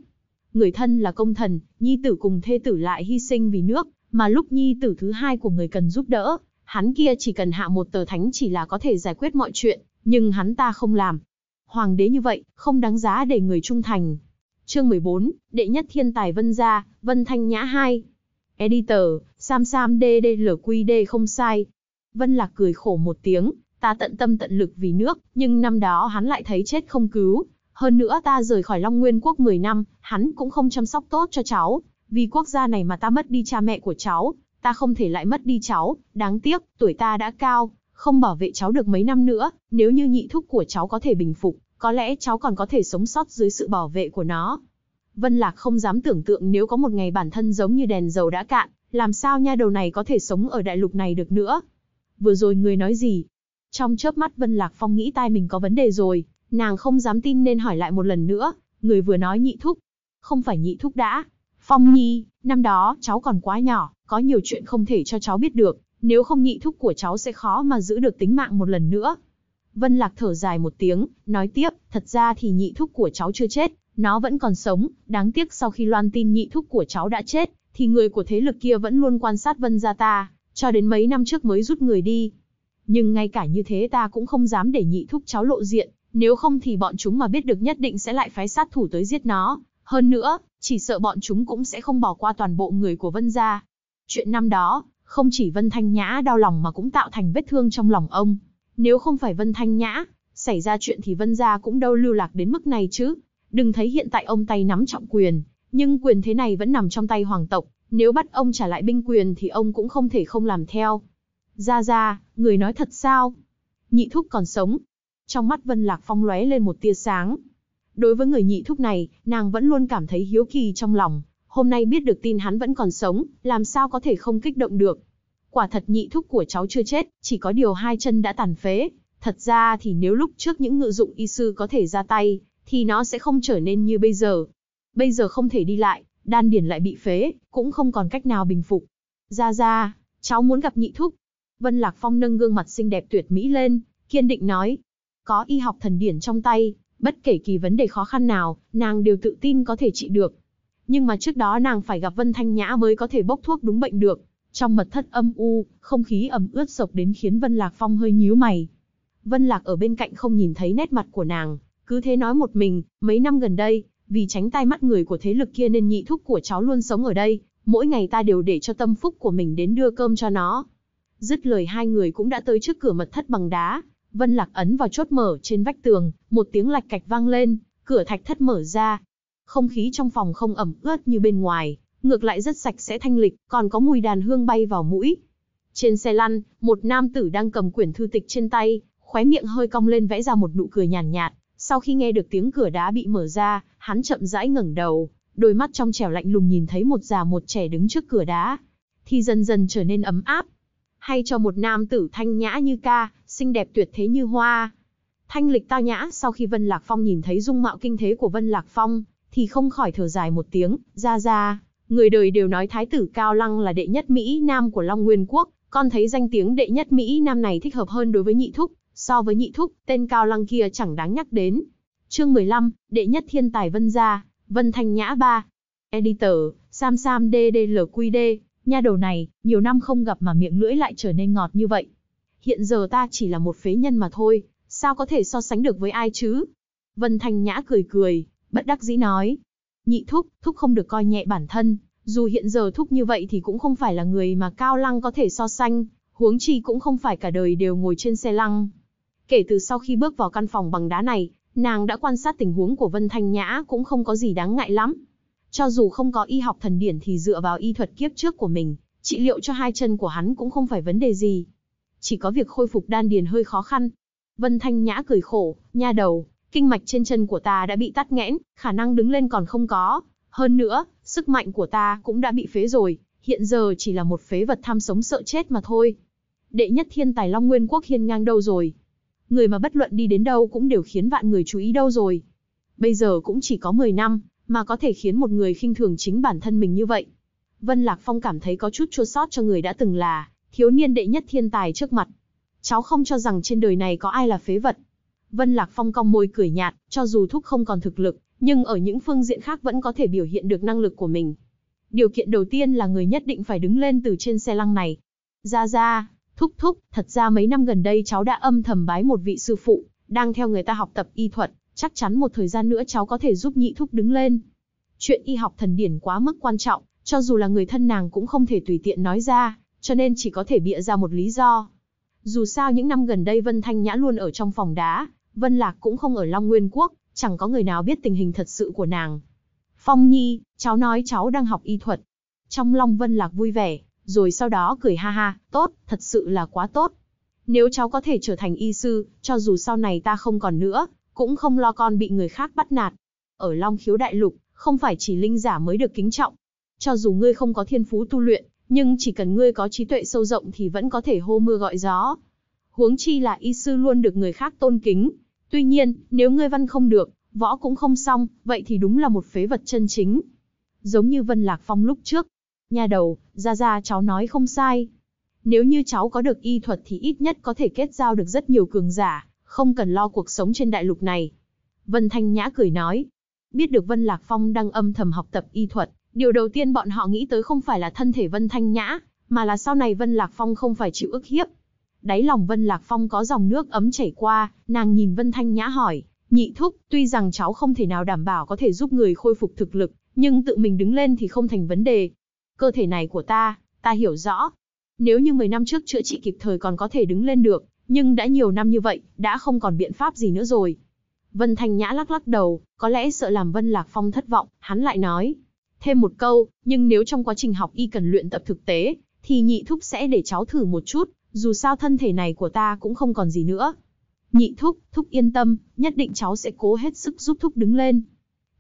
Người thân là công thần, nhi tử cùng thê tử lại hy sinh vì nước, mà lúc nhi tử thứ hai của người cần giúp đỡ, hắn kia chỉ cần hạ một tờ thánh chỉ là có thể giải quyết mọi chuyện, nhưng hắn ta không làm. Hoàng đế như vậy, không đáng giá để người trung thành. Chương 14, đệ nhất thiên tài Vân Gia, Vân Thanh Nhã 2. Editor, Sam Sam DDLQD không sai. Vân Lạc cười khổ một tiếng, ta tận tâm tận lực vì nước, nhưng năm đó hắn lại thấy chết không cứu. Hơn nữa ta rời khỏi Long Nguyên Quốc 10 năm, hắn cũng không chăm sóc tốt cho cháu. Vì quốc gia này mà ta mất đi cha mẹ của cháu, ta không thể lại mất đi cháu, đáng tiếc, tuổi ta đã cao, không bảo vệ cháu được mấy năm nữa, nếu như nhị thúc của cháu có thể bình phục, có lẽ cháu còn có thể sống sót dưới sự bảo vệ của nó. Vân Lạc không dám tưởng tượng nếu có một ngày bản thân giống như đèn dầu đã cạn, làm sao nha đầu này có thể sống ở đại lục này được nữa? Vừa rồi người nói gì? Trong chớp mắt Vân Lạc Phong nghĩ tai mình có vấn đề rồi, nàng không dám tin nên hỏi lại một lần nữa, người vừa nói nhị thúc. Không phải nhị thúc đã. Phong Nhi, năm đó, cháu còn quá nhỏ, có nhiều chuyện không thể cho cháu biết được, nếu không nhị thúc của cháu sẽ khó mà giữ được tính mạng một lần nữa. Vân Lạc thở dài một tiếng, nói tiếp, thật ra thì nhị thúc của cháu chưa chết, nó vẫn còn sống, đáng tiếc sau khi loan tin nhị thúc của cháu đã chết, thì người của thế lực kia vẫn luôn quan sát Vân gia ta, cho đến mấy năm trước mới rút người đi. Nhưng ngay cả như thế ta cũng không dám để nhị thúc cháu lộ diện, nếu không thì bọn chúng mà biết được nhất định sẽ lại phái sát thủ tới giết nó. Hơn nữa, chỉ sợ bọn chúng cũng sẽ không bỏ qua toàn bộ người của Vân gia. Chuyện năm đó, không chỉ Vân Thanh Nhã đau lòng mà cũng tạo thành vết thương trong lòng ông. Nếu không phải Vân Thanh Nhã, xảy ra chuyện thì Vân gia cũng đâu lưu lạc đến mức này chứ. Đừng thấy hiện tại ông tay nắm trọng quyền, nhưng quyền thế này vẫn nằm trong tay hoàng tộc, nếu bắt ông trả lại binh quyền thì ông cũng không thể không làm theo. Ra ra, người nói thật sao? Nhị thúc còn sống. Trong mắt Vân Lạc Phong lóe lên một tia sáng. Đối với người nhị thúc này, nàng vẫn luôn cảm thấy hiếu kỳ trong lòng. Hôm nay biết được tin hắn vẫn còn sống, làm sao có thể không kích động được. Quả thật nhị thúc của cháu chưa chết, chỉ có điều hai chân đã tàn phế. Thật ra thì nếu lúc trước những ngự dụng y sư có thể ra tay, thì nó sẽ không trở nên như bây giờ, bây giờ không thể đi lại, đan điển lại bị phế, cũng không còn cách nào bình phục. Ra ra, cháu muốn gặp nhị thúc. Vân Lạc Phong nâng gương mặt xinh đẹp tuyệt mỹ lên, kiên định nói. Có y học thần điển trong tay, bất kể kỳ vấn đề khó khăn nào, nàng đều tự tin có thể trị được. Nhưng mà trước đó nàng phải gặp Vân Thanh Nhã mới có thể bốc thuốc đúng bệnh được. Trong mật thất âm u, không khí ẩm ướt sộc đến khiến Vân Lạc Phong hơi nhíu mày. Vân Lạc ở bên cạnh không nhìn thấy nét mặt của nàng, cứ thế nói một mình, mấy năm gần đây, vì tránh tai mắt người của thế lực kia nên nhị thúc của cháu luôn sống ở đây, mỗi ngày ta đều để cho tâm phúc của mình đến đưa cơm cho nó. Dứt lời hai người cũng đã tới trước cửa mật thất bằng đá, Vân Lạc ấn vào chốt mở trên vách tường, một tiếng lạch cạch vang lên, cửa thạch thất mở ra. Không khí trong phòng không ẩm ướt như bên ngoài, ngược lại rất sạch sẽ thanh lịch, còn có mùi đàn hương bay vào mũi. Trên xe lăn, một nam tử đang cầm quyển thư tịch trên tay, khóe miệng hơi cong lên vẽ ra một nụ cười nhàn nhạt, nhạt. Sau khi nghe được tiếng cửa đá bị mở ra, hắn chậm rãi ngẩng đầu, đôi mắt trong trẻo lạnh lùng nhìn thấy một già một trẻ đứng trước cửa đá, thì dần dần trở nên ấm áp. Hay cho một nam tử thanh nhã như ca, xinh đẹp tuyệt thế như hoa. Thanh lịch tao nhã sau khi Vân Lạc Phong nhìn thấy dung mạo kinh thế của Vân Lạc Phong, thì không khỏi thở dài một tiếng, ra ra. Người đời đều nói Thái tử Cao Lăng là đệ nhất Mỹ Nam của Long Nguyên Quốc, con thấy danh tiếng đệ nhất Mỹ Nam này thích hợp hơn đối với nhị thúc, So với nhị thúc, tên cao lăng kia chẳng đáng nhắc đến. Chương 15, đệ nhất thiên tài Vân Gia, Vân Thanh Nhã ba Editor, Sam Sam DDLQD, nha đầu này, nhiều năm không gặp mà miệng lưỡi lại trở nên ngọt như vậy. Hiện giờ ta chỉ là một phế nhân mà thôi, sao có thể so sánh được với ai chứ? Vân Thanh Nhã cười cười, bất đắc dĩ nói. Nhị thúc, thúc không được coi nhẹ bản thân, dù hiện giờ thúc như vậy thì cũng không phải là người mà Cao Lăng có thể so sánh, huống chi cũng không phải cả đời đều ngồi trên xe lăng, Kể từ sau khi bước vào căn phòng bằng đá này, nàng đã quan sát tình huống của Vân Thanh Nhã cũng không có gì đáng ngại lắm. Cho dù không có y học thần điển thì dựa vào y thuật kiếp trước của mình, trị liệu cho hai chân của hắn cũng không phải vấn đề gì. Chỉ có việc khôi phục đan điền hơi khó khăn. Vân Thanh Nhã cười khổ, nha đầu, kinh mạch trên chân của ta đã bị tắt nghẽn, khả năng đứng lên còn không có. Hơn nữa, sức mạnh của ta cũng đã bị phế rồi, hiện giờ chỉ là một phế vật tham sống sợ chết mà thôi. Đệ nhất thiên tài Long Nguyên Quốc hiên ngang đâu rồi, người mà bất luận đi đến đâu cũng đều khiến vạn người chú ý đâu rồi. Bây giờ cũng chỉ có 10 năm, mà có thể khiến một người khinh thường chính bản thân mình như vậy. Vân Lạc Phong cảm thấy có chút chua sót cho người đã từng là thiếu niên đệ nhất thiên tài trước mặt. Cháu không cho rằng trên đời này có ai là phế vật. Vân Lạc Phong cong môi cười nhạt, cho dù thúc không còn thực lực, nhưng ở những phương diện khác vẫn có thể biểu hiện được năng lực của mình. Điều kiện đầu tiên là người nhất định phải đứng lên từ trên xe lăng này. Ra ra, Thúc thúc, thật ra mấy năm gần đây cháu đã âm thầm bái một vị sư phụ, đang theo người ta học tập y thuật, chắc chắn một thời gian nữa cháu có thể giúp nhị thúc đứng lên. Chuyện y học thần điển quá mức quan trọng, cho dù là người thân nàng cũng không thể tùy tiện nói ra, cho nên chỉ có thể bịa ra một lý do. Dù sao những năm gần đây Vân Thanh Nhã luôn ở trong phòng đá, Vân Lạc cũng không ở Long Nguyên Quốc, chẳng có người nào biết tình hình thật sự của nàng. Phong Nhi, cháu nói cháu đang học y thuật. Trong lòng Vân Lạc vui vẻ, rồi sau đó cười ha ha, tốt, thật sự là quá tốt. Nếu cháu có thể trở thành y sư, cho dù sau này ta không còn nữa, cũng không lo con bị người khác bắt nạt. Ở Long Khiếu Đại Lục, không phải chỉ linh giả mới được kính trọng. Cho dù ngươi không có thiên phú tu luyện, nhưng chỉ cần ngươi có trí tuệ sâu rộng thì vẫn có thể hô mưa gọi gió. Huống chi là y sư luôn được người khác tôn kính. Tuy nhiên, nếu ngươi văn không được, võ cũng không xong, vậy thì đúng là một phế vật chân chính. Giống như Vân Lạc Phong lúc trước, Nha đầu, ra ra cháu nói không sai. Nếu như cháu có được y thuật thì ít nhất có thể kết giao được rất nhiều cường giả, không cần lo cuộc sống trên đại lục này. Vân Thanh Nhã cười nói. Biết được Vân Lạc Phong đang âm thầm học tập y thuật, điều đầu tiên bọn họ nghĩ tới không phải là thân thể Vân Thanh Nhã, mà là sau này Vân Lạc Phong không phải chịu ức hiếp. Đáy lòng Vân Lạc Phong có dòng nước ấm chảy qua, nàng nhìn Vân Thanh Nhã hỏi, nhị thúc, tuy rằng cháu không thể nào đảm bảo có thể giúp người khôi phục thực lực, nhưng tự mình đứng lên thì không thành vấn đề. Cơ thể này của ta, ta hiểu rõ. Nếu như 10 năm trước chữa trị kịp thời còn có thể đứng lên được, nhưng đã nhiều năm như vậy, đã không còn biện pháp gì nữa rồi. Vân Thanh Nhã lắc lắc đầu, có lẽ sợ làm Vân Lạc Phong thất vọng, hắn lại nói. Thêm một câu, nhưng nếu trong quá trình học y cần luyện tập thực tế, thì nhị thúc sẽ để cháu thử một chút, dù sao thân thể này của ta cũng không còn gì nữa. Nhị thúc, thúc yên tâm, nhất định cháu sẽ cố hết sức giúp thúc đứng lên.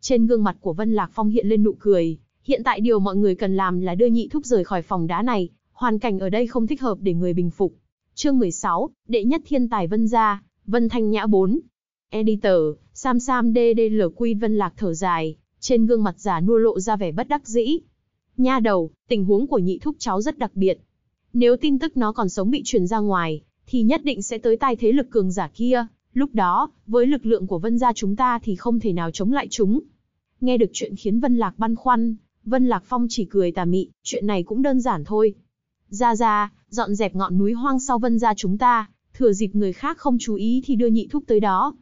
Trên gương mặt của Vân Lạc Phong hiện lên nụ cười, Hiện tại điều mọi người cần làm là đưa nhị thúc rời khỏi phòng đá này, hoàn cảnh ở đây không thích hợp để người bình phục. Chương 16, đệ nhất thiên tài Vân Gia, Vân Thanh Nhã 4. Editor, Sam Sam quy Vân Lạc thở dài, trên gương mặt giả nua lộ ra vẻ bất đắc dĩ. Nha đầu, tình huống của nhị thúc cháu rất đặc biệt. Nếu tin tức nó còn sống bị truyền ra ngoài, thì nhất định sẽ tới tai thế lực cường giả kia. Lúc đó, với lực lượng của Vân gia chúng ta thì không thể nào chống lại chúng. Nghe được chuyện khiến Vân Lạc băn khoăn, Vân Lạc Phong chỉ cười tà mị, chuyện này cũng đơn giản thôi. Ra ra, dọn dẹp ngọn núi hoang sau Vân gia chúng ta, thừa dịp người khác không chú ý thì đưa nhị thúc tới đó.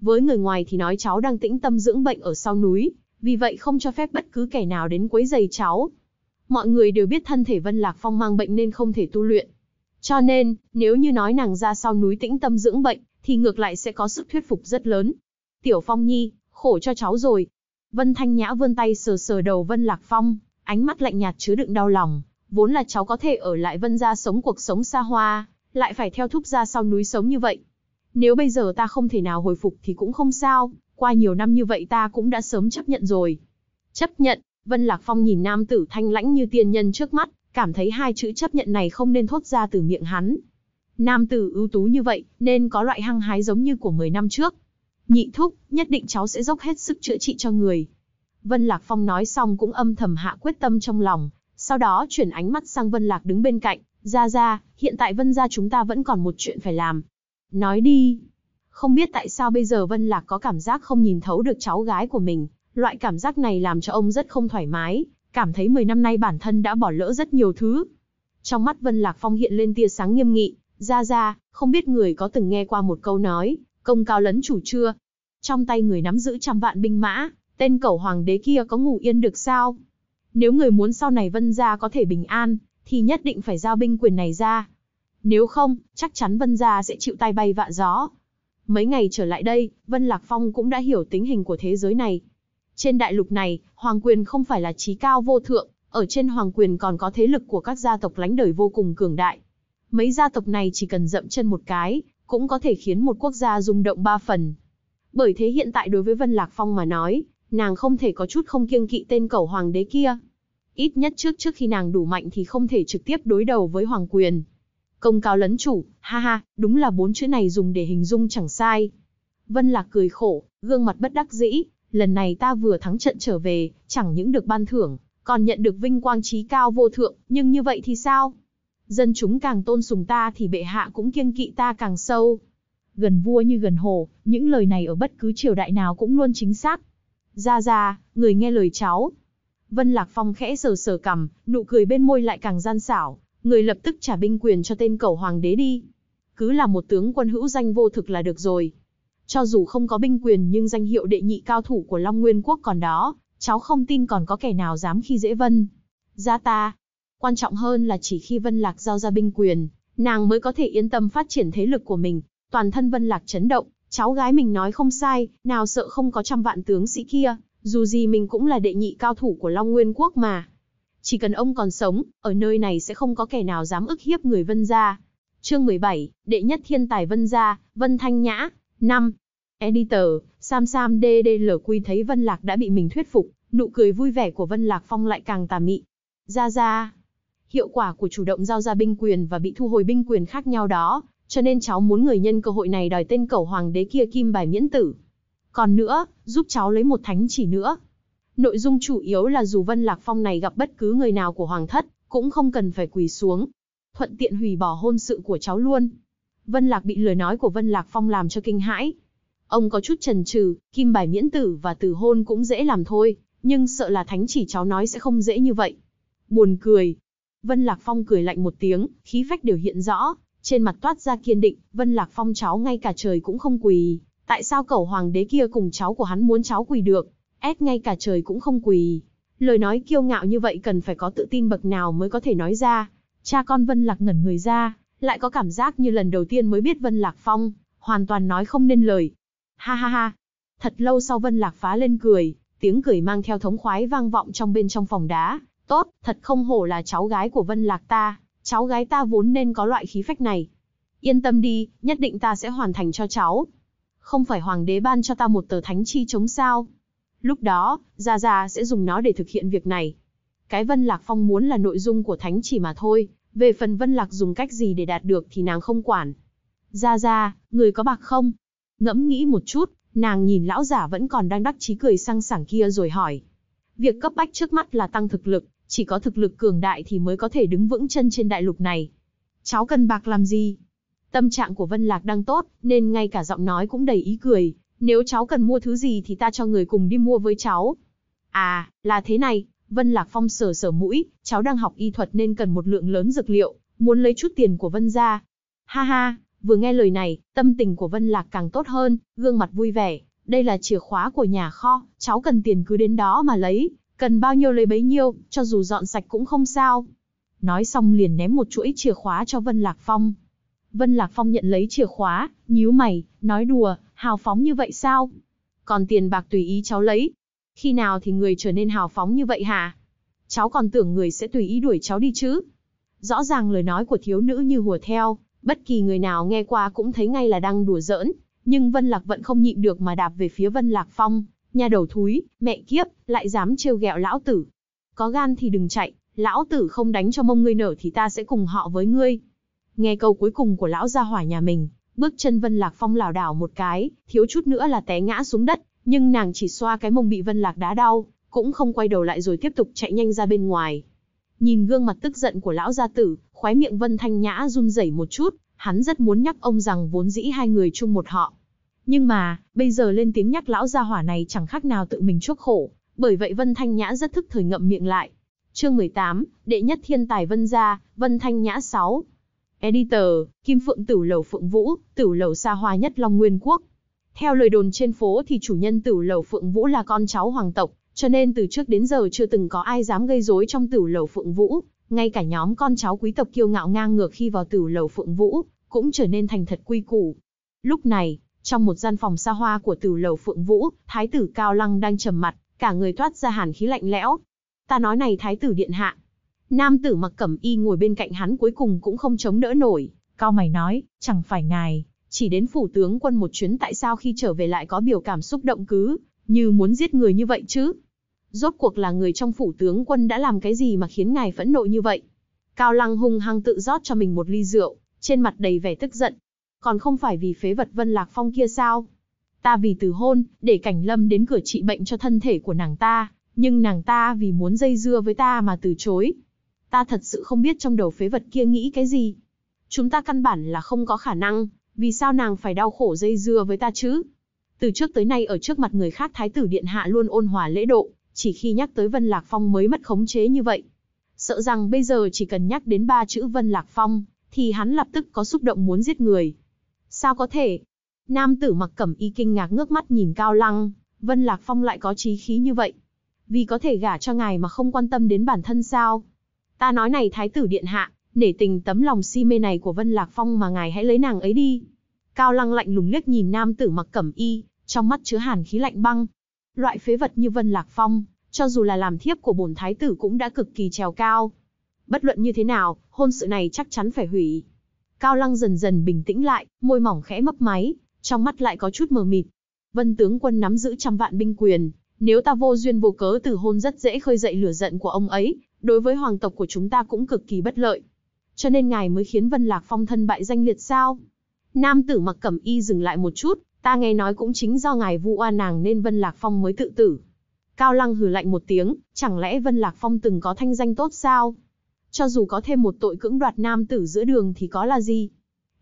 Với người ngoài thì nói cháu đang tĩnh tâm dưỡng bệnh ở sau núi, vì vậy không cho phép bất cứ kẻ nào đến quấy giày cháu. Mọi người đều biết thân thể Vân Lạc Phong mang bệnh nên không thể tu luyện. Cho nên, nếu như nói nàng ra sau núi tĩnh tâm dưỡng bệnh, thì ngược lại sẽ có sức thuyết phục rất lớn. Tiểu Phong Nhi, khổ cho cháu rồi, Vân Thanh Nhã vươn tay sờ sờ đầu Vân Lạc Phong, ánh mắt lạnh nhạt chứa đựng đau lòng. Vốn là cháu có thể ở lại Vân gia sống cuộc sống xa hoa, lại phải theo thúc ra sau núi sống như vậy. Nếu bây giờ ta không thể nào hồi phục thì cũng không sao, qua nhiều năm như vậy ta cũng đã sớm chấp nhận rồi. Chấp nhận, Vân Lạc Phong nhìn nam tử thanh lãnh như tiên nhân trước mắt, cảm thấy hai chữ chấp nhận này không nên thốt ra từ miệng hắn. Nam tử ưu tú như vậy, nên có loại hăng hái giống như của 10 năm trước. Nhị thúc, nhất định cháu sẽ dốc hết sức chữa trị cho người. Vân Lạc Phong nói xong cũng âm thầm hạ quyết tâm trong lòng, sau đó chuyển ánh mắt sang Vân Lạc đứng bên cạnh, ra ra, hiện tại Vân gia chúng ta vẫn còn một chuyện phải làm. Nói đi. Không biết tại sao bây giờ Vân Lạc có cảm giác không nhìn thấu được cháu gái của mình, loại cảm giác này làm cho ông rất không thoải mái, cảm thấy 10 năm nay bản thân đã bỏ lỡ rất nhiều thứ. Trong mắt Vân Lạc Phong hiện lên tia sáng nghiêm nghị, ra ra, không biết người có từng nghe qua một câu nói, công cao lấn chủ chưa, trong tay người nắm giữ trăm vạn binh mã, tên cẩu hoàng đế kia có ngủ yên được sao? Nếu người muốn sau này Vân Gia có thể bình an, thì nhất định phải giao binh quyền này ra. Nếu không, chắc chắn Vân Gia sẽ chịu tay bay vạ gió. Mấy ngày trở lại đây, Vân Lạc Phong cũng đã hiểu tính hình của thế giới này. Trên đại lục này, hoàng quyền không phải là trí cao vô thượng, ở trên hoàng quyền còn có thế lực của các gia tộc lãnh đời vô cùng cường đại. Mấy gia tộc này chỉ cần dậm chân một cái, cũng có thể khiến một quốc gia rung động ba phần. Bởi thế hiện tại đối với Vân Lạc Phong mà nói, nàng không thể có chút không kiêng kỵ tên cẩu hoàng đế kia. Ít nhất trước trước khi nàng đủ mạnh thì không thể trực tiếp đối đầu với hoàng quyền. Công cao lấn chủ, ha ha, đúng là bốn chữ này dùng để hình dung chẳng sai. Vân Lạc cười khổ, gương mặt bất đắc dĩ, lần này ta vừa thắng trận trở về, chẳng những được ban thưởng, còn nhận được vinh quang trí cao vô thượng, nhưng như vậy thì sao? Dân chúng càng tôn sùng ta thì bệ hạ cũng kiêng kỵ ta càng sâu gần vua như gần hồ, những lời này ở bất cứ triều đại nào cũng luôn chính xác. Ra ra, người nghe lời cháu. Vân Lạc Phong khẽ sờ sờ cằm, nụ cười bên môi lại càng gian xảo, người lập tức trả binh quyền cho tên cầu hoàng đế đi. Cứ là một tướng quân hữu danh vô thực là được rồi. Cho dù không có binh quyền nhưng danh hiệu đệ nhị cao thủ của Long Nguyên Quốc còn đó, cháu không tin còn có kẻ nào dám khi dễ Vân. Ra ta. Quan trọng hơn là chỉ khi Vân Lạc giao ra binh quyền, nàng mới có thể yên tâm phát triển thế lực của mình, Toàn thân Vân Lạc chấn động, cháu gái mình nói không sai, nào sợ không có trăm vạn tướng sĩ kia, dù gì mình cũng là đệ nhị cao thủ của Long Nguyên Quốc mà. Chỉ cần ông còn sống, ở nơi này sẽ không có kẻ nào dám ức hiếp người Vân gia. Chương 17, đệ nhất thiên tài Vân gia, Vân Thanh Nhã, 5. Editor, Sam Sam Quy thấy Vân Lạc đã bị mình thuyết phục, nụ cười vui vẻ của Vân Lạc Phong lại càng tà mị. Ra ra, hiệu quả của chủ động giao ra binh quyền và bị thu hồi binh quyền khác nhau đó, cho nên cháu muốn người nhân cơ hội này đòi tên cẩu hoàng đế kia kim bài miễn tử. Còn nữa, giúp cháu lấy một thánh chỉ nữa. Nội dung chủ yếu là dù Vân Lạc Phong này gặp bất cứ người nào của hoàng thất, cũng không cần phải quỳ xuống. Thuận tiện hủy bỏ hôn sự của cháu luôn. Vân Lạc bị lời nói của Vân Lạc Phong làm cho kinh hãi. Ông có chút chần chừ, kim bài miễn tử và tử hôn cũng dễ làm thôi, nhưng sợ là thánh chỉ cháu nói sẽ không dễ như vậy. Buồn cười. Vân Lạc Phong cười lạnh một tiếng, khí phách đều hiện rõ, trên mặt toát ra kiên định, Vân Lạc Phong cháu ngay cả trời cũng không quỳ. Tại sao cẩu hoàng đế kia cùng cháu của hắn muốn cháu quỳ được? ép ngay cả trời cũng không quỳ. Lời nói kiêu ngạo như vậy cần phải có tự tin bậc nào mới có thể nói ra. Cha con Vân Lạc ngẩn người ra, lại có cảm giác như lần đầu tiên mới biết Vân Lạc Phong, hoàn toàn nói không nên lời. Ha ha ha. Thật lâu sau Vân Lạc phá lên cười, tiếng cười mang theo thống khoái vang vọng trong bên trong phòng đá. Tốt, thật không hổ là cháu gái của Vân Lạc ta, cháu gái ta vốn nên có loại khí phách này. Yên tâm đi, nhất định ta sẽ hoàn thành cho cháu. Không phải hoàng đế ban cho ta một tờ thánh chi chống sao. Lúc đó, Gia Gia sẽ dùng nó để thực hiện việc này. Cái Vân Lạc Phong muốn là nội dung của thánh chỉ mà thôi, về phần Vân Lạc dùng cách gì để đạt được thì nàng không quản. Gia Gia, người có bạc không? Ngẫm nghĩ một chút, nàng nhìn lão giả vẫn còn đang đắc chí cười sang sảng kia rồi hỏi. Việc cấp bách trước mắt là tăng thực lực, chỉ có thực lực cường đại thì mới có thể đứng vững chân trên đại lục này. Cháu cần bạc làm gì? Tâm trạng của Vân Lạc đang tốt, nên ngay cả giọng nói cũng đầy ý cười. Nếu cháu cần mua thứ gì thì ta cho người cùng đi mua với cháu. À, là thế này, Vân Lạc Phong sờ sờ mũi, cháu đang học y thuật nên cần một lượng lớn dược liệu, muốn lấy chút tiền của Vân ra. Ha ha, vừa nghe lời này, tâm tình của Vân Lạc càng tốt hơn, gương mặt vui vẻ. Đây là chìa khóa của nhà kho, cháu cần tiền cứ đến đó mà lấy, Cần bao nhiêu lấy bấy nhiêu, cho dù dọn sạch cũng không sao. Nói xong liền ném một chuỗi chìa khóa cho Vân Lạc Phong. Vân Lạc Phong nhận lấy chìa khóa, nhíu mày, nói đùa, hào phóng như vậy sao? Còn tiền bạc tùy ý cháu lấy. Khi nào thì người trở nên hào phóng như vậy hả? Cháu còn tưởng người sẽ tùy ý đuổi cháu đi chứ? Rõ ràng lời nói của thiếu nữ như hùa theo, bất kỳ người nào nghe qua cũng thấy ngay là đang đùa giỡn, nhưng Vân Lạc vẫn không nhịn được mà đạp về phía Vân Lạc Phong, Nhà đầu thúi, mẹ kiếp, lại dám trêu ghẹo lão tử. Có gan thì đừng chạy, lão tử không đánh cho mông ngươi nở thì ta sẽ cùng họ với ngươi. Nghe câu cuối cùng của lão gia hỏa nhà mình, bước chân Vân Lạc Phong lảo đảo một cái, thiếu chút nữa là té ngã xuống đất, nhưng nàng chỉ xoa cái mông bị Vân Lạc đá đau, cũng không quay đầu lại rồi tiếp tục chạy nhanh ra bên ngoài. Nhìn gương mặt tức giận của lão gia tử, khóe miệng Vân Thanh Nhã run rẩy một chút, hắn rất muốn nhắc ông rằng vốn dĩ hai người chung một họ, nhưng mà, bây giờ lên tiếng nhắc lão gia hỏa này chẳng khác nào tự mình chuốc khổ, bởi vậy Vân Thanh Nhã rất thức thời ngậm miệng lại. Chương 18, đệ nhất thiên tài Vân gia, Vân Thanh Nhã 6. Editor, Kim Phượng Tửu Lầu Phượng Vũ, Tửu Lầu xa hoa nhất Long Nguyên Quốc. Theo lời đồn trên phố thì chủ nhân Tửu Lầu Phượng Vũ là con cháu hoàng tộc, cho nên từ trước đến giờ chưa từng có ai dám gây rối trong Tửu Lầu Phượng Vũ, ngay cả nhóm con cháu quý tộc kiêu ngạo ngang ngược khi vào Tửu Lầu Phượng Vũ cũng trở nên thành thật quy củ. Lúc này, trong một gian phòng xa hoa của tử lầu Phượng Vũ, thái tử Cao Lăng đang trầm mặt, cả người thoát ra hàn khí lạnh lẽo. Ta nói này thái tử điện hạ. Nam tử mặc cẩm y ngồi bên cạnh hắn cuối cùng cũng không chống đỡ nổi. Cao mày nói, chẳng phải ngài, chỉ đến phủ tướng quân một chuyến tại sao khi trở về lại có biểu cảm xúc động cứ, như muốn giết người như vậy chứ. Rốt cuộc là người trong phủ tướng quân đã làm cái gì mà khiến ngài phẫn nộ như vậy? Cao Lăng hung hăng tự rót cho mình một ly rượu, trên mặt đầy vẻ tức giận, còn không phải vì phế vật Vân Lạc Phong kia sao? Ta vì từ hôn, để Cảnh Lâm đến cửa trị bệnh cho thân thể của nàng ta, nhưng nàng ta vì muốn dây dưa với ta mà từ chối. Ta thật sự không biết trong đầu phế vật kia nghĩ cái gì. Chúng ta căn bản là không có khả năng, vì sao nàng phải đau khổ dây dưa với ta chứ? Từ trước tới nay ở trước mặt người khác Thái tử Điện Hạ luôn ôn hòa lễ độ, chỉ khi nhắc tới Vân Lạc Phong mới mất khống chế như vậy. Sợ rằng bây giờ chỉ cần nhắc đến ba chữ Vân Lạc Phong, thì hắn lập tức có xúc động muốn giết người. Sao có thể? Nam tử mặc cẩm y kinh ngạc ngước mắt nhìn Cao Lăng, Vân Lạc Phong lại có trí khí như vậy. Vì có thể gả cho ngài mà không quan tâm đến bản thân sao? Ta nói này thái tử điện hạ, nể tình tấm lòng si mê này của Vân Lạc Phong mà ngài hãy lấy nàng ấy đi. Cao Lăng lạnh lùng liếc nhìn nam tử mặc cẩm y, trong mắt chứa hàn khí lạnh băng. Loại phế vật như Vân Lạc Phong, cho dù là làm thiếp của bổn thái tử cũng đã cực kỳ trèo cao. Bất luận như thế nào, hôn sự này chắc chắn phải hủy. Cao Lăng dần dần bình tĩnh lại, môi mỏng khẽ mấp máy, trong mắt lại có chút mờ mịt. Vân tướng quân nắm giữ trăm vạn binh quyền, nếu ta vô duyên vô cớ từ hôn rất dễ khơi dậy lửa giận của ông ấy, đối với hoàng tộc của chúng ta cũng cực kỳ bất lợi. Cho nên ngài mới khiến Vân Lạc Phong thân bại danh liệt sao? Nam tử mặc cẩm y dừng lại một chút, ta nghe nói cũng chính do ngài vu oan nàng nên Vân Lạc Phong mới tự tử. Cao Lăng hừ lạnh một tiếng, chẳng lẽ Vân Lạc Phong từng có thanh danh tốt sao? cho dù có thêm một tội cưỡng đoạt nam tử giữa đường thì có là gì.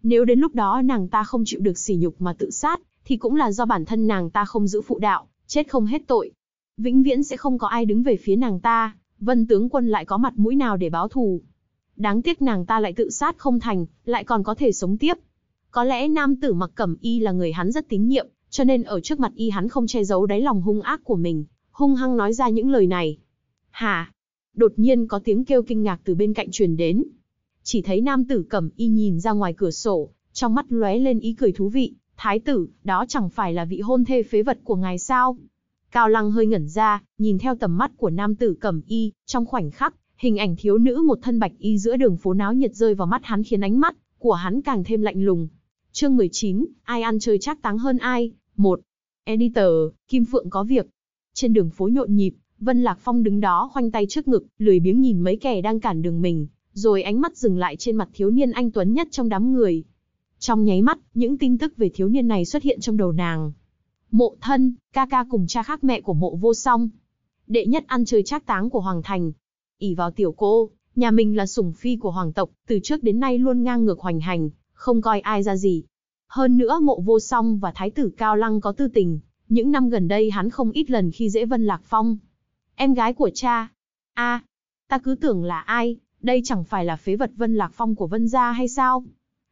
Nếu đến lúc đó nàng ta không chịu được sỉ nhục mà tự sát, thì cũng là do bản thân nàng ta không giữ phụ đạo, chết không hết tội. Vĩnh viễn sẽ không có ai đứng về phía nàng ta, vân tướng quân lại có mặt mũi nào để báo thù. Đáng tiếc nàng ta lại tự sát không thành, lại còn có thể sống tiếp. Có lẽ nam tử mặc cẩm y là người hắn rất tín nhiệm, cho nên ở trước mặt y hắn không che giấu đáy lòng hung ác của mình, hung hăng nói ra những lời này. Hả? đột nhiên có tiếng kêu kinh ngạc từ bên cạnh truyền đến. Chỉ thấy nam tử cẩm y nhìn ra ngoài cửa sổ, trong mắt lóe lên ý cười thú vị, thái tử, đó chẳng phải là vị hôn thê phế vật của ngài sao? Cao Lăng hơi ngẩn ra, nhìn theo tầm mắt của nam tử cẩm y, trong khoảnh khắc, hình ảnh thiếu nữ một thân bạch y giữa đường phố náo nhiệt rơi vào mắt hắn khiến ánh mắt của hắn càng thêm lạnh lùng. Chương 19, ai ăn chơi chắc táng hơn ai? 1. Editor, Kim Phượng có việc. Trên đường phố nhộn nhịp, Vân Lạc Phong đứng đó khoanh tay trước ngực, lười biếng nhìn mấy kẻ đang cản đường mình, rồi ánh mắt dừng lại trên mặt thiếu niên anh Tuấn nhất trong đám người. Trong nháy mắt, những tin tức về thiếu niên này xuất hiện trong đầu nàng. Mộ thân, ca ca cùng cha khác mẹ của mộ vô song. Đệ nhất ăn chơi trác táng của Hoàng Thành. ỉ vào tiểu cô, nhà mình là sủng phi của hoàng tộc, từ trước đến nay luôn ngang ngược hoành hành, không coi ai ra gì. Hơn nữa mộ vô song và thái tử Cao Lăng có tư tình, những năm gần đây hắn không ít lần khi dễ Vân Lạc Phong, Em gái của cha. a ta cứ tưởng là ai, đây chẳng phải là phế vật Vân Lạc Phong của Vân gia hay sao?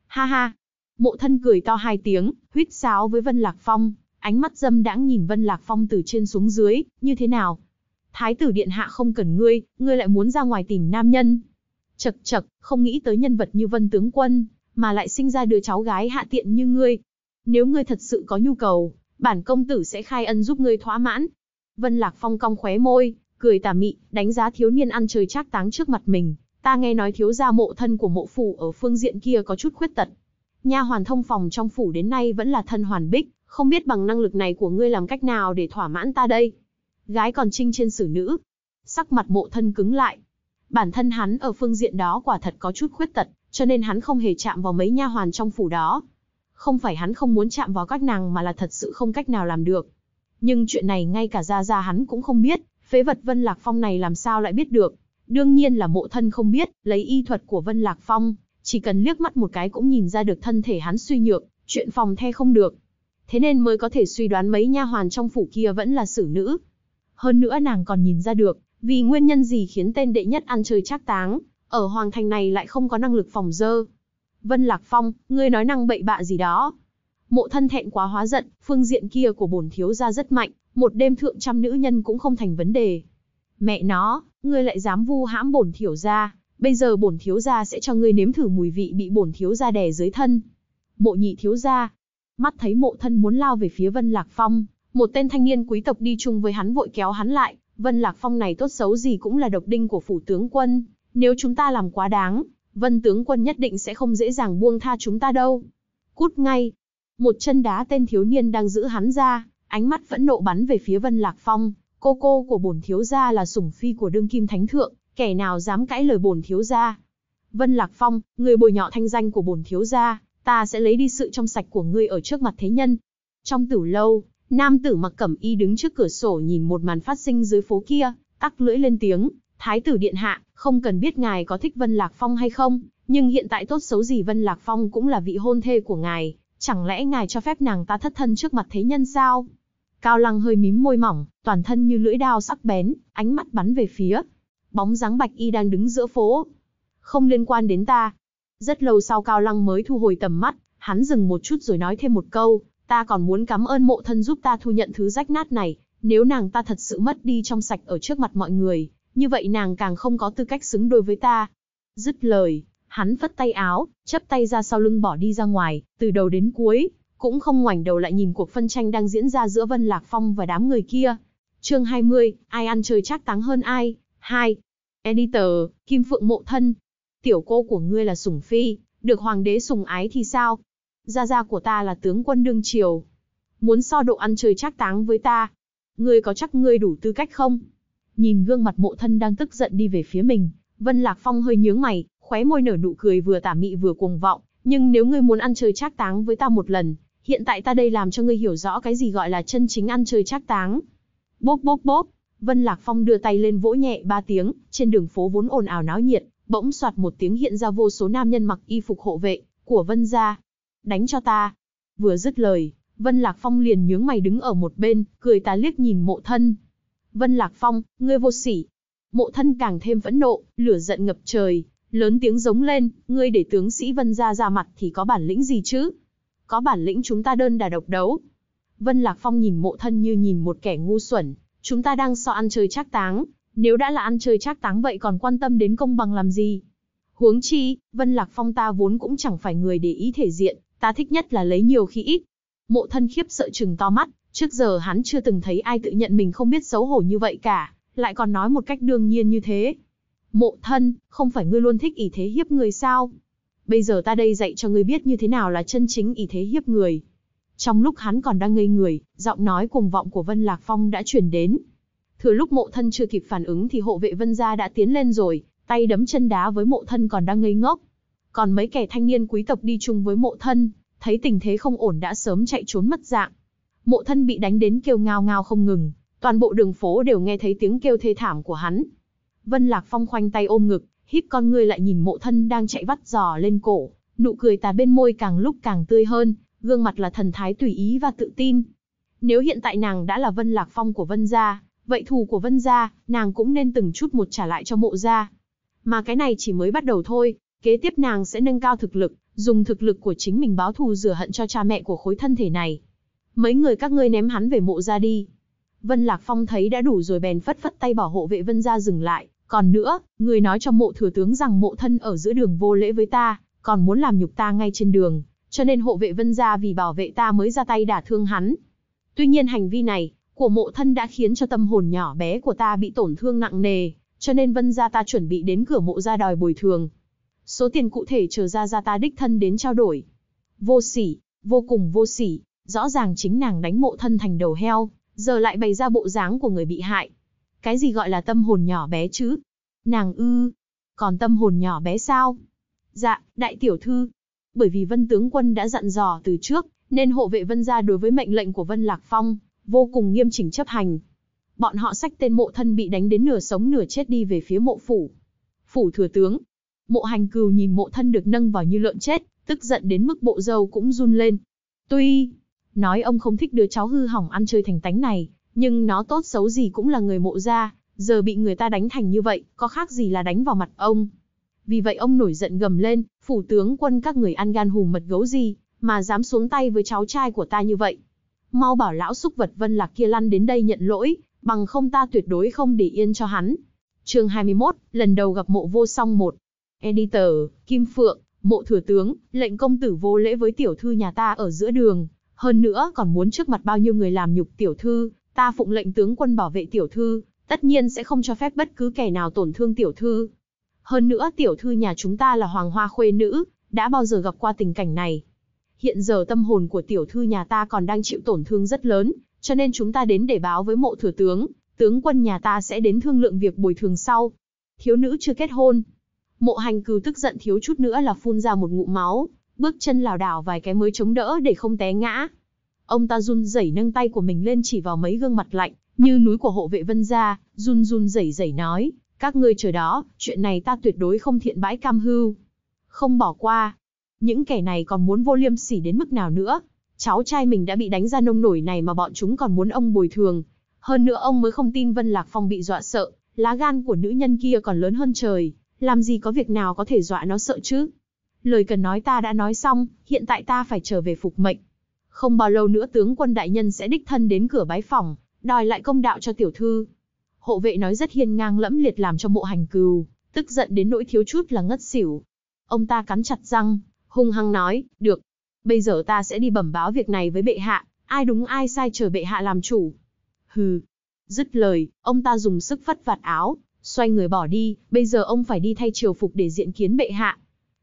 Ha ha. Mộ thân cười to hai tiếng, huýt sáo với Vân Lạc Phong, ánh mắt dâm đãng nhìn Vân Lạc Phong từ trên xuống dưới, như thế nào? Thái tử điện hạ không cần ngươi, ngươi lại muốn ra ngoài tìm nam nhân. Chật chật, không nghĩ tới nhân vật như Vân tướng quân, mà lại sinh ra đứa cháu gái hạ tiện như ngươi. Nếu ngươi thật sự có nhu cầu, bản công tử sẽ khai ân giúp ngươi thỏa mãn, Vân Lạc Phong cong khóe môi, cười tà mị, đánh giá thiếu niên ăn chơi trác táng trước mặt mình, ta nghe nói thiếu gia mộ thân của mộ phủ ở phương diện kia có chút khuyết tật. Nha hoàn thông phòng trong phủ đến nay vẫn là thân hoàn bích, không biết bằng năng lực này của ngươi làm cách nào để thỏa mãn ta đây. Gái còn trinh trên xử nữ. Sắc mặt mộ thân cứng lại. Bản thân hắn ở phương diện đó quả thật có chút khuyết tật, cho nên hắn không hề chạm vào mấy nha hoàn trong phủ đó. Không phải hắn không muốn chạm vào các nàng mà là thật sự không cách nào làm được. Nhưng chuyện này ngay cả Gia Gia hắn cũng không biết, phế vật Vân Lạc Phong này làm sao lại biết được. Đương nhiên là mộ thân không biết, lấy y thuật của Vân Lạc Phong, chỉ cần liếc mắt một cái cũng nhìn ra được thân thể hắn suy nhược, chuyện phòng the không được. Thế nên mới có thể suy đoán mấy nha hoàn trong phủ kia vẫn là xử nữ. Hơn nữa nàng còn nhìn ra được, vì nguyên nhân gì khiến tên đệ nhất ăn chơi trác táng, ở hoàng thành này lại không có năng lực phòng dơ. Vân Lạc Phong, ngươi nói năng bậy bạ gì đó. Mộ thân thẹn quá hóa giận, phương diện kia của bổn thiếu gia rất mạnh, một đêm thượng trăm nữ nhân cũng không thành vấn đề. Mẹ nó, ngươi lại dám vu hãm bổn thiếu gia, bây giờ bổn thiếu gia sẽ cho ngươi nếm thử mùi vị bị bổn thiếu gia đè dưới thân. Mộ nhị thiếu gia, mắt thấy mộ thân muốn lao về phía Vân Lạc Phong, một tên thanh niên quý tộc đi chung với hắn vội kéo hắn lại, Vân Lạc Phong này tốt xấu gì cũng là độc đinh của phủ tướng quân, nếu chúng ta làm quá đáng, Vân tướng quân nhất định sẽ không dễ dàng buông tha chúng ta đâu. Cút ngay, một chân đá tên thiếu niên đang giữ hắn ra, ánh mắt phẫn nộ bắn về phía Vân Lạc Phong, cô cô của bổn thiếu gia là sủng phi của đương kim thánh thượng, kẻ nào dám cãi lời bổn thiếu gia. Vân Lạc Phong, người bồi nhọ thanh danh của bổn thiếu gia, ta sẽ lấy đi sự trong sạch của ngươi ở trước mặt thế nhân. Trong tử lâu, nam tử mặc cẩm y đứng trước cửa sổ nhìn một màn phát sinh dưới phố kia, tắc lưỡi lên tiếng, thái tử điện hạ, không cần biết ngài có thích Vân Lạc Phong hay không, nhưng hiện tại tốt xấu gì Vân Lạc Phong cũng là vị hôn thê của ngài, Chẳng lẽ ngài cho phép nàng ta thất thân trước mặt thế nhân sao? Cao Lăng hơi mím môi mỏng, toàn thân như lưỡi đao sắc bén, ánh mắt bắn về phía. Bóng dáng bạch y đang đứng giữa phố. Không liên quan đến ta. Rất lâu sau Cao Lăng mới thu hồi tầm mắt, hắn dừng một chút rồi nói thêm một câu. Ta còn muốn cảm ơn mộ thân giúp ta thu nhận thứ rách nát này. Nếu nàng ta thật sự mất đi trong sạch ở trước mặt mọi người, như vậy nàng càng không có tư cách xứng đôi với ta. Dứt lời, Hắn phất tay áo, chấp tay ra sau lưng bỏ đi ra ngoài, từ đầu đến cuối, cũng không ngoảnh đầu lại nhìn cuộc phân tranh đang diễn ra giữa Vân Lạc Phong và đám người kia. chương 20, ai ăn chơi chắc táng hơn ai? 2. Editor, Kim Phượng Mộ Thân. Tiểu cô của ngươi là Sùng Phi, được hoàng đế sùng ái thì sao? Gia gia của ta là tướng quân đương triều. Muốn so độ ăn chơi chắc táng với ta. Ngươi có chắc ngươi đủ tư cách không? Nhìn gương mặt mộ thân đang tức giận đi về phía mình, Vân Lạc Phong hơi nhướng mày, khóe môi nở nụ cười vừa tà mị vừa cuồng vọng, nhưng nếu ngươi muốn ăn chơi trác táng với ta một lần, hiện tại ta đây làm cho ngươi hiểu rõ cái gì gọi là chân chính ăn chơi trác táng. Bốp bốp bốp, Vân Lạc Phong đưa tay lên vỗ nhẹ ba tiếng, trên đường phố vốn ồn ào náo nhiệt, bỗng soạt một tiếng hiện ra vô số nam nhân mặc y phục hộ vệ của Vân gia. Đánh cho ta. Vừa dứt lời, Vân Lạc Phong liền nhướng mày đứng ở một bên, cười ta liếc nhìn Mộ Thân. Vân Lạc Phong, ngươi vô sỉ. Mộ Thân càng thêm phẫn nộ, lửa giận ngập trời, Lớn tiếng giống lên, ngươi để tướng sĩ Vân ra ra mặt thì có bản lĩnh gì chứ? Có bản lĩnh chúng ta đơn đà độc đấu. Vân Lạc Phong nhìn mộ thân như nhìn một kẻ ngu xuẩn, chúng ta đang so ăn chơi chắc táng, nếu đã là ăn chơi chắc táng vậy còn quan tâm đến công bằng làm gì? Huống chi, Vân Lạc Phong ta vốn cũng chẳng phải người để ý thể diện, ta thích nhất là lấy nhiều khi ít. Mộ thân khiếp sợ chừng to mắt, trước giờ hắn chưa từng thấy ai tự nhận mình không biết xấu hổ như vậy cả, lại còn nói một cách đương nhiên như thế. Mộ thân, không phải ngươi luôn thích ỷ thế hiếp người sao? Bây giờ ta đây dạy cho ngươi biết như thế nào là chân chính ỷ thế hiếp người. Trong lúc hắn còn đang ngây người, giọng nói cùng vọng của Vân Lạc Phong đã chuyển đến. Thừa lúc mộ thân chưa kịp phản ứng thì hộ vệ Vân Gia đã tiến lên rồi, tay đấm chân đá với mộ thân còn đang ngây ngốc. Còn mấy kẻ thanh niên quý tộc đi chung với mộ thân, thấy tình thế không ổn đã sớm chạy trốn mất dạng. Mộ thân bị đánh đến kêu ngao ngao không ngừng, toàn bộ đường phố đều nghe thấy tiếng kêu thê thảm của hắn, Vân Lạc Phong khoanh tay ôm ngực, híp con ngươi lại nhìn mộ thân đang chạy vắt giò lên cổ, nụ cười tà bên môi càng lúc càng tươi hơn, gương mặt là thần thái tùy ý và tự tin. Nếu hiện tại nàng đã là Vân Lạc Phong của Vân gia, vậy thù của Vân gia, nàng cũng nên từng chút một trả lại cho mộ gia. Mà cái này chỉ mới bắt đầu thôi, kế tiếp nàng sẽ nâng cao thực lực, dùng thực lực của chính mình báo thù rửa hận cho cha mẹ của khối thân thể này. Mấy người các ngươi ném hắn về mộ gia đi. Vân Lạc Phong thấy đã đủ rồi bèn phất phất tay bảo hộ vệ Vân gia dừng lại, còn nữa, người nói cho mộ thừa tướng rằng mộ thân ở giữa đường vô lễ với ta, còn muốn làm nhục ta ngay trên đường, cho nên hộ vệ vân gia vì bảo vệ ta mới ra tay đả thương hắn. Tuy nhiên hành vi này, của mộ thân đã khiến cho tâm hồn nhỏ bé của ta bị tổn thương nặng nề, cho nên vân gia ta chuẩn bị đến cửa mộ gia đòi bồi thường. Số tiền cụ thể chờ ra ra ta đích thân đến trao đổi. Vô sỉ, vô cùng vô sỉ, rõ ràng chính nàng đánh mộ thân thành đầu heo, giờ lại bày ra bộ dáng của người bị hại, cái gì gọi là tâm hồn nhỏ bé chứ? Nàng ư, còn tâm hồn nhỏ bé sao? Dạ, đại tiểu thư. Bởi vì vân tướng quân đã dặn dò từ trước, nên hộ vệ vân gia đối với mệnh lệnh của vân lạc phong, vô cùng nghiêm chỉnh chấp hành. Bọn họ sách tên mộ thân bị đánh đến nửa sống nửa chết đi về phía mộ phủ. Phủ thừa tướng. Mộ hành cừu nhìn mộ thân được nâng vào như lợn chết, tức giận đến mức bộ dâu cũng run lên. Tuy, nói ông không thích đứa cháu hư hỏng ăn chơi thành tánh này, nhưng nó tốt xấu gì cũng là người mộ gia, giờ bị người ta đánh thành như vậy, có khác gì là đánh vào mặt ông. Vì vậy ông nổi giận gầm lên, phủ tướng quân các người ăn gan hùm mật gấu gì, mà dám xuống tay với cháu trai của ta như vậy. Mau bảo lão xúc vật vân lạc kia lăn đến đây nhận lỗi, bằng không ta tuyệt đối không để yên cho hắn. chương 21, lần đầu gặp mộ vô song một. Editor, Kim Phượng, mộ thừa tướng, lệnh công tử vô lễ với tiểu thư nhà ta ở giữa đường, hơn nữa còn muốn trước mặt bao nhiêu người làm nhục tiểu thư, Ta phụng lệnh tướng quân bảo vệ tiểu thư, tất nhiên sẽ không cho phép bất cứ kẻ nào tổn thương tiểu thư. Hơn nữa tiểu thư nhà chúng ta là hoàng hoa khuê nữ, đã bao giờ gặp qua tình cảnh này. Hiện giờ tâm hồn của tiểu thư nhà ta còn đang chịu tổn thương rất lớn, cho nên chúng ta đến để báo với mộ thừa tướng, tướng quân nhà ta sẽ đến thương lượng việc bồi thường sau. Thiếu nữ chưa kết hôn. Mộ hành cừu tức giận thiếu chút nữa là phun ra một ngụm máu, bước chân lảo đảo vài cái mới chống đỡ để không té ngã. Ông ta run rẩy nâng tay của mình lên chỉ vào mấy gương mặt lạnh, như núi của hộ vệ Vân gia, run run rẩy rẩy nói, các ngươi chờ đó, chuyện này ta tuyệt đối không thiện bãi cam hưu. Không bỏ qua. Những kẻ này còn muốn vô liêm sỉ đến mức nào nữa? Cháu trai mình đã bị đánh ra nông nổi này mà bọn chúng còn muốn ông bồi thường. Hơn nữa ông mới không tin Vân Lạc Phong bị dọa sợ, lá gan của nữ nhân kia còn lớn hơn trời, làm gì có việc nào có thể dọa nó sợ chứ. Lời cần nói ta đã nói xong, hiện tại ta phải trở về phục mệnh, không bao lâu nữa tướng quân đại nhân sẽ đích thân đến cửa bái phòng, đòi lại công đạo cho tiểu thư. Hộ vệ nói rất hiên ngang lẫm liệt làm cho mộ hành cừu, tức giận đến nỗi thiếu chút là ngất xỉu. Ông ta cắn chặt răng, hung hăng nói, được. Bây giờ ta sẽ đi bẩm báo việc này với bệ hạ, ai đúng ai sai chờ bệ hạ làm chủ. Hừ. Dứt lời, ông ta dùng sức phất vạt áo, xoay người bỏ đi, bây giờ ông phải đi thay triều phục để diện kiến bệ hạ.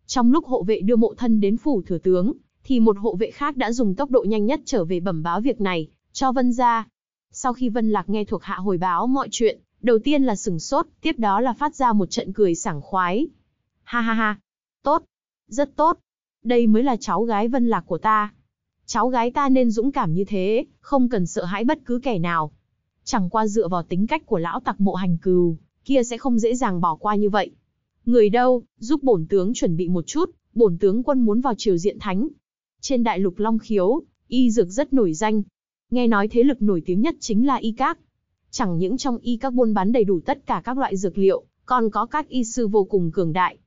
Trong lúc hộ vệ đưa mộ thân đến phủ thừa tướng, thì một hộ vệ khác đã dùng tốc độ nhanh nhất trở về bẩm báo việc này cho Vân gia. Sau khi Vân Lạc nghe thuộc hạ hồi báo mọi chuyện, đầu tiên là sừng sốt, tiếp đó là phát ra một trận cười sảng khoái. Ha ha ha, tốt, rất tốt, đây mới là cháu gái Vân Lạc của ta. Cháu gái ta nên dũng cảm như thế, không cần sợ hãi bất cứ kẻ nào. Chẳng qua dựa vào tính cách của lão tặc mộ hành cừu, kia sẽ không dễ dàng bỏ qua như vậy. Người đâu, giúp bổn tướng chuẩn bị một chút, bổn tướng quân muốn vào triều diện thánh, trên đại lục Long Khiếu, y dược rất nổi danh. Nghe nói thế lực nổi tiếng nhất chính là y các. Chẳng những trong y các buôn bán đầy đủ tất cả các loại dược liệu, còn có các y sư vô cùng cường đại.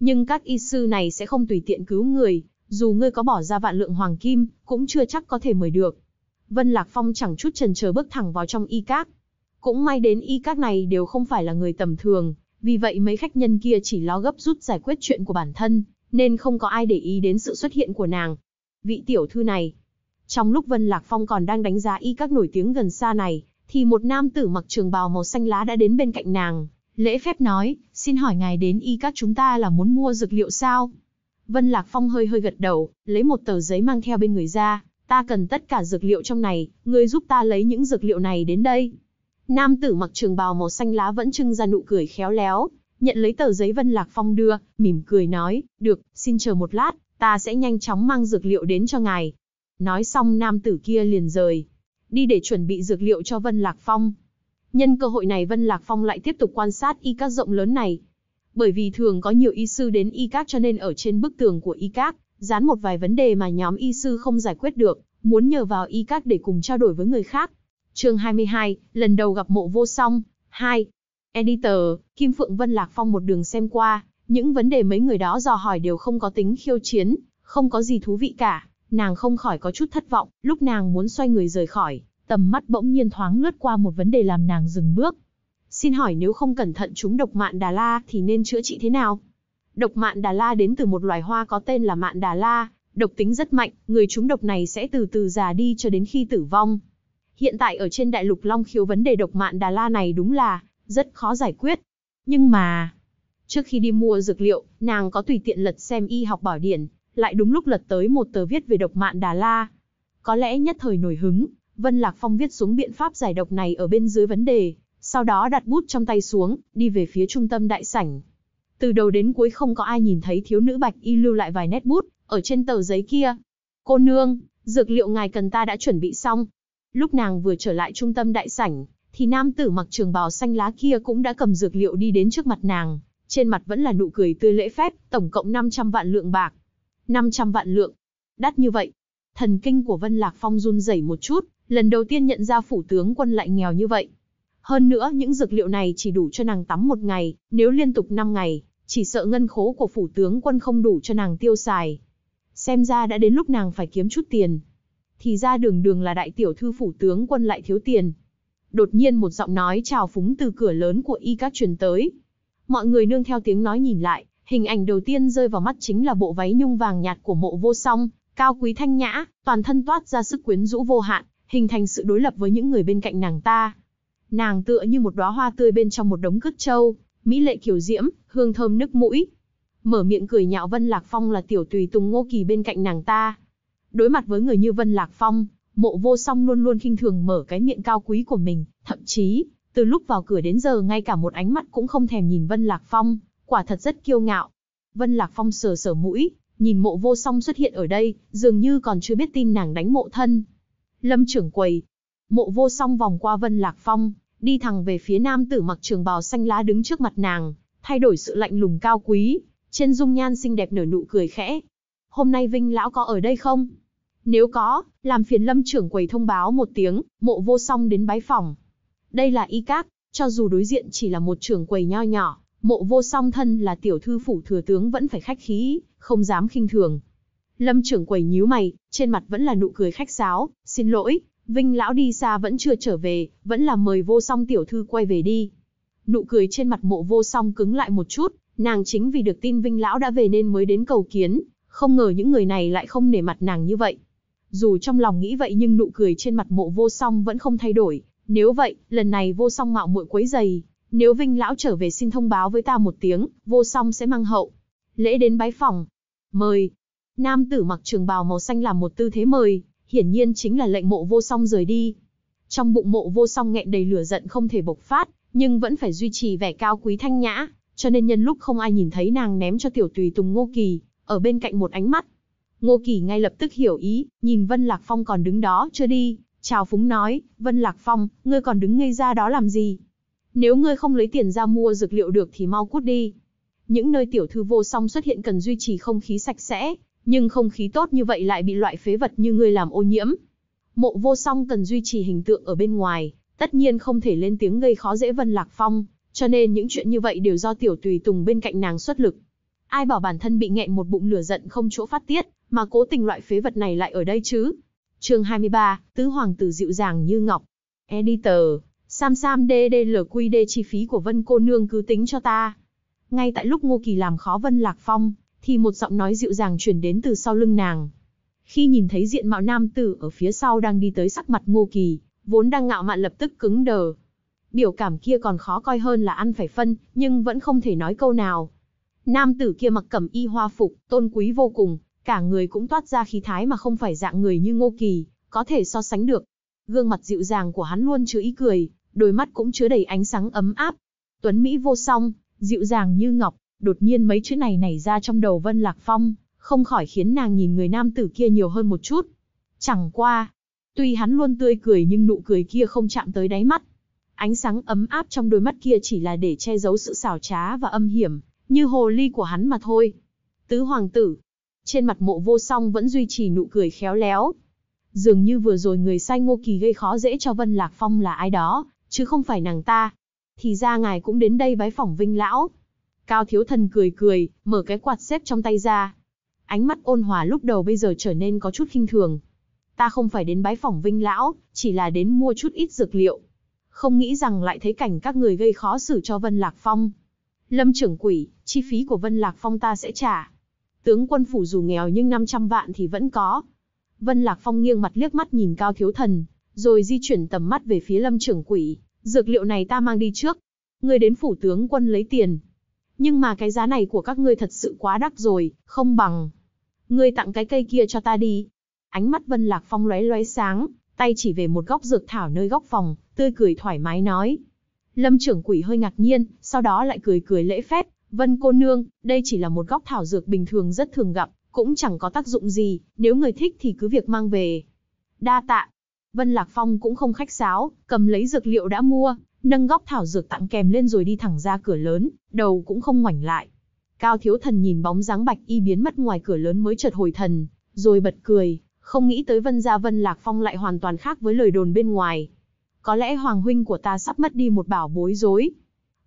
Nhưng các y sư này sẽ không tùy tiện cứu người, dù ngươi có bỏ ra vạn lượng hoàng kim, cũng chưa chắc có thể mời được. Vân Lạc Phong chẳng chút chần chờ bước thẳng vào trong y các. Cũng may đến y các này đều không phải là người tầm thường, vì vậy mấy khách nhân kia chỉ lo gấp rút giải quyết chuyện của bản thân, nên không có ai để ý đến sự xuất hiện của nàng vị tiểu thư này. Trong lúc Vân Lạc Phong còn đang đánh giá y các nổi tiếng gần xa này, thì một nam tử mặc trường bào màu xanh lá đã đến bên cạnh nàng, lễ phép nói, xin hỏi ngài đến y các chúng ta là muốn mua dược liệu sao? Vân Lạc Phong hơi hơi gật đầu, lấy một tờ giấy mang theo bên người ra, ta cần tất cả dược liệu trong này, ngươi giúp ta lấy những dược liệu này đến đây. Nam tử mặc trường bào màu xanh lá vẫn trưng ra nụ cười khéo léo, nhận lấy tờ giấy Vân Lạc Phong đưa, mỉm cười nói, được, xin chờ một lát, ta sẽ nhanh chóng mang dược liệu đến cho ngài. Nói xong nam tử kia liền rời, đi để chuẩn bị dược liệu cho Vân Lạc Phong. Nhân cơ hội này Vân Lạc Phong lại tiếp tục quan sát y các rộng lớn này. Bởi vì thường có nhiều y sư đến y các cho nên ở trên bức tường của y các, dán một vài vấn đề mà nhóm y sư không giải quyết được, muốn nhờ vào y các để cùng trao đổi với người khác. chương 22, lần đầu gặp mộ vô song, 2. Editor, Kim Phượng Vân Lạc Phong một đường xem qua, những vấn đề mấy người đó dò hỏi đều không có tính khiêu chiến, không có gì thú vị cả, nàng không khỏi có chút thất vọng, lúc nàng muốn xoay người rời khỏi, tầm mắt bỗng nhiên thoáng lướt qua một vấn đề làm nàng dừng bước. Xin hỏi nếu không cẩn thận chúng độc mạn Đà La thì nên chữa trị thế nào? Độc mạn Đà La đến từ một loài hoa có tên là mạn Đà La, độc tính rất mạnh, người chúng độc này sẽ từ từ già đi cho đến khi tử vong. Hiện tại ở trên đại lục Long Khiếu vấn đề độc mạn Đà La này đúng là rất khó giải quyết. Nhưng mà, Trước khi đi mua dược liệu, nàng có tùy tiện lật xem y học bảo điển, lại đúng lúc lật tới một tờ viết về độc mạn Đà La. Có lẽ nhất thời nổi hứng, Vân Lạc Phong viết xuống biện pháp giải độc này ở bên dưới vấn đề, sau đó đặt bút trong tay xuống, đi về phía trung tâm đại sảnh. Từ đầu đến cuối không có ai nhìn thấy thiếu nữ bạch y lưu lại vài nét bút, ở trên tờ giấy kia. Cô nương, dược liệu ngài cần ta đã chuẩn bị xong. Lúc nàng vừa trở lại trung tâm đại sảnh, thì nam tử mặc trường bào xanh lá kia cũng đã cầm dược liệu đi đến trước mặt nàng. Trên mặt vẫn là nụ cười tươi lễ phép, tổng cộng 500 vạn lượng bạc. 500 vạn lượng. Đắt như vậy. Thần kinh của Vân Lạc Phong run rẩy một chút, lần đầu tiên nhận ra phủ tướng quân lại nghèo như vậy. Hơn nữa những dược liệu này chỉ đủ cho nàng tắm một ngày, nếu liên tục 5 ngày, chỉ sợ ngân khố của phủ tướng quân không đủ cho nàng tiêu xài. Xem ra đã đến lúc nàng phải kiếm chút tiền. Thì ra đường đường là đại tiểu thư phủ tướng quân lại thiếu tiền. Đột nhiên một giọng nói chào phúng từ cửa lớn của y các truyền tới. Mọi người nương theo tiếng nói nhìn lại, hình ảnh đầu tiên rơi vào mắt chính là bộ váy nhung vàng nhạt của mộ vô song, cao quý thanh nhã, toàn thân toát ra sức quyến rũ vô hạn, hình thành sự đối lập với những người bên cạnh nàng ta. Nàng tựa như một đóa hoa tươi bên trong một đống cứt trâu, mỹ lệ kiểu diễm, hương thơm nức mũi. Mở miệng cười nhạo Vân Lạc Phong là tiểu tùy tùng Ngô Kỳ bên cạnh nàng ta. Đối mặt với người như Vân Lạc Phong, Mộ Vô Song luôn luôn khinh thường mở cái miệng cao quý của mình, thậm chí từ lúc vào cửa đến giờ ngay cả một ánh mắt cũng không thèm nhìn Vân Lạc Phong, quả thật rất kiêu ngạo. Vân Lạc Phong sờ sờ mũi, nhìn mộ vô song xuất hiện ở đây, dường như còn chưa biết tin nàng đánh mộ thân. Lâm trưởng quầy. Mộ vô song vòng qua Vân Lạc Phong, đi thẳng về phía nam tử mặc trường bào xanh lá đứng trước mặt nàng, thay đổi sự lạnh lùng cao quý, trên dung nhan xinh đẹp nở nụ cười khẽ. Hôm nay Vinh Lão có ở đây không? Nếu có, làm phiền lâm trưởng quầy thông báo một tiếng, mộ vô song đến bái phòng. Đây là y các, cho dù đối diện chỉ là một trưởng quầy nho nhỏ, mộ vô song thân là tiểu thư phủ thừa tướng vẫn phải khách khí, không dám khinh thường. Lâm trưởng quầy nhíu mày, trên mặt vẫn là nụ cười khách sáo, xin lỗi, Vinh lão đi xa vẫn chưa trở về, vẫn là mời vô song tiểu thư quay về đi. Nụ cười trên mặt mộ vô song cứng lại một chút, nàng chính vì được tin Vinh lão đã về nên mới đến cầu kiến, không ngờ những người này lại không nể mặt nàng như vậy. Dù trong lòng nghĩ vậy nhưng nụ cười trên mặt mộ vô song vẫn không thay đổi, nếu vậy, lần này vô song mạo muội quấy giày, nếu Vinh lão trở về xin thông báo với ta một tiếng, vô song sẽ mang hậu. Lễ đến bái phòng. Mời. Nam tử mặc trường bào màu xanh làm một tư thế mời, hiển nhiên chính là lệnh mộ vô song rời đi. Trong bụng mộ vô song nghẹn đầy lửa giận không thể bộc phát, nhưng vẫn phải duy trì vẻ cao quý thanh nhã, cho nên nhân lúc không ai nhìn thấy nàng ném cho tiểu tùy tùng Ngô Kỳ, ở bên cạnh một ánh mắt. Ngô Kỳ ngay lập tức hiểu ý, nhìn Vân Lạc Phong còn đứng đó chưa đi, Chào phúng nói, Vân Lạc Phong, ngươi còn đứng ngây ra đó làm gì? Nếu ngươi không lấy tiền ra mua dược liệu được thì mau cút đi. Những nơi tiểu thư vô song xuất hiện cần duy trì không khí sạch sẽ, nhưng không khí tốt như vậy lại bị loại phế vật như ngươi làm ô nhiễm. Mộ vô song cần duy trì hình tượng ở bên ngoài, tất nhiên không thể lên tiếng gây khó dễ Vân Lạc Phong, cho nên những chuyện như vậy đều do tiểu tùy tùng bên cạnh nàng xuất lực. Ai bảo bản thân bị nghẹn một bụng lửa giận không chỗ phát tiết, mà cố tình loại phế vật này lại ở đây chứ? chương 23, Tứ Hoàng tử dịu dàng như ngọc. Editor, Sam Sam DDLQD chi phí của Vân cô nương cứ tính cho ta. Ngay tại lúc Ngô Kỳ làm khó Vân Lạc Phong, thì một giọng nói dịu dàng truyền đến từ sau lưng nàng. Khi nhìn thấy diện mạo nam tử ở phía sau đang đi tới sắc mặt Ngô Kỳ, vốn đang ngạo mạn lập tức cứng đờ. Biểu cảm kia còn khó coi hơn là ăn phải phân, nhưng vẫn không thể nói câu nào. Nam tử kia mặc cẩm y hoa phục, tôn quý vô cùng, Cả người cũng toát ra khí thái mà không phải dạng người như Ngô Kỳ, có thể so sánh được. Gương mặt dịu dàng của hắn luôn chứa ý cười, đôi mắt cũng chứa đầy ánh sáng ấm áp. Tuấn Mỹ vô song, dịu dàng như ngọc, đột nhiên mấy chữ này nảy ra trong đầu Vân Lạc Phong, không khỏi khiến nàng nhìn người nam tử kia nhiều hơn một chút. Chẳng qua, tuy hắn luôn tươi cười nhưng nụ cười kia không chạm tới đáy mắt. Ánh sáng ấm áp trong đôi mắt kia chỉ là để che giấu sự xảo trá và âm hiểm, như hồ ly của hắn mà thôi. Tứ hoàng tử, trên mặt mộ vô song vẫn duy trì nụ cười khéo léo. Dường như vừa rồi người sai ngô kỳ gây khó dễ cho Vân Lạc Phong là ai đó, chứ không phải nàng ta. Thì ra ngài cũng đến đây bái phỏng vinh lão. Cao thiếu thần cười cười, mở cái quạt xếp trong tay ra. Ánh mắt ôn hòa lúc đầu bây giờ trở nên có chút khinh thường. Ta không phải đến bái phỏng vinh lão, chỉ là đến mua chút ít dược liệu. Không nghĩ rằng lại thấy cảnh các người gây khó xử cho Vân Lạc Phong. Lâm trưởng quỷ, chi phí của Vân Lạc Phong ta sẽ trả. Tướng quân phủ dù nghèo nhưng 500 vạn thì vẫn có. Vân Lạc Phong nghiêng mặt liếc mắt nhìn Cao Thiếu Thần, rồi di chuyển tầm mắt về phía Lâm trưởng quỷ, dược liệu này ta mang đi trước. Ngươi đến phủ tướng quân lấy tiền. Nhưng mà cái giá này của các ngươi thật sự quá đắt rồi, không bằng. người tặng cái cây kia cho ta đi. Ánh mắt Vân Lạc Phong lóe lóe sáng, tay chỉ về một góc dược thảo nơi góc phòng, tươi cười thoải mái nói. Lâm trưởng quỷ hơi ngạc nhiên, sau đó lại cười cười lễ phép, Vân cô nương, đây chỉ là một góc thảo dược bình thường rất thường gặp, cũng chẳng có tác dụng gì, nếu người thích thì cứ việc mang về. Đa tạ. Vân Lạc Phong cũng không khách sáo, cầm lấy dược liệu đã mua, nâng góc thảo dược tặng kèm lên rồi đi thẳng ra cửa lớn, đầu cũng không ngoảnh lại. Cao Thiếu Thần nhìn bóng dáng Bạch Y biến mất ngoài cửa lớn mới chợt hồi thần, rồi bật cười, không nghĩ tới Vân Gia Vân Lạc Phong lại hoàn toàn khác với lời đồn bên ngoài. Có lẽ Hoàng huynh của ta sắp mất đi một bảo bối rối,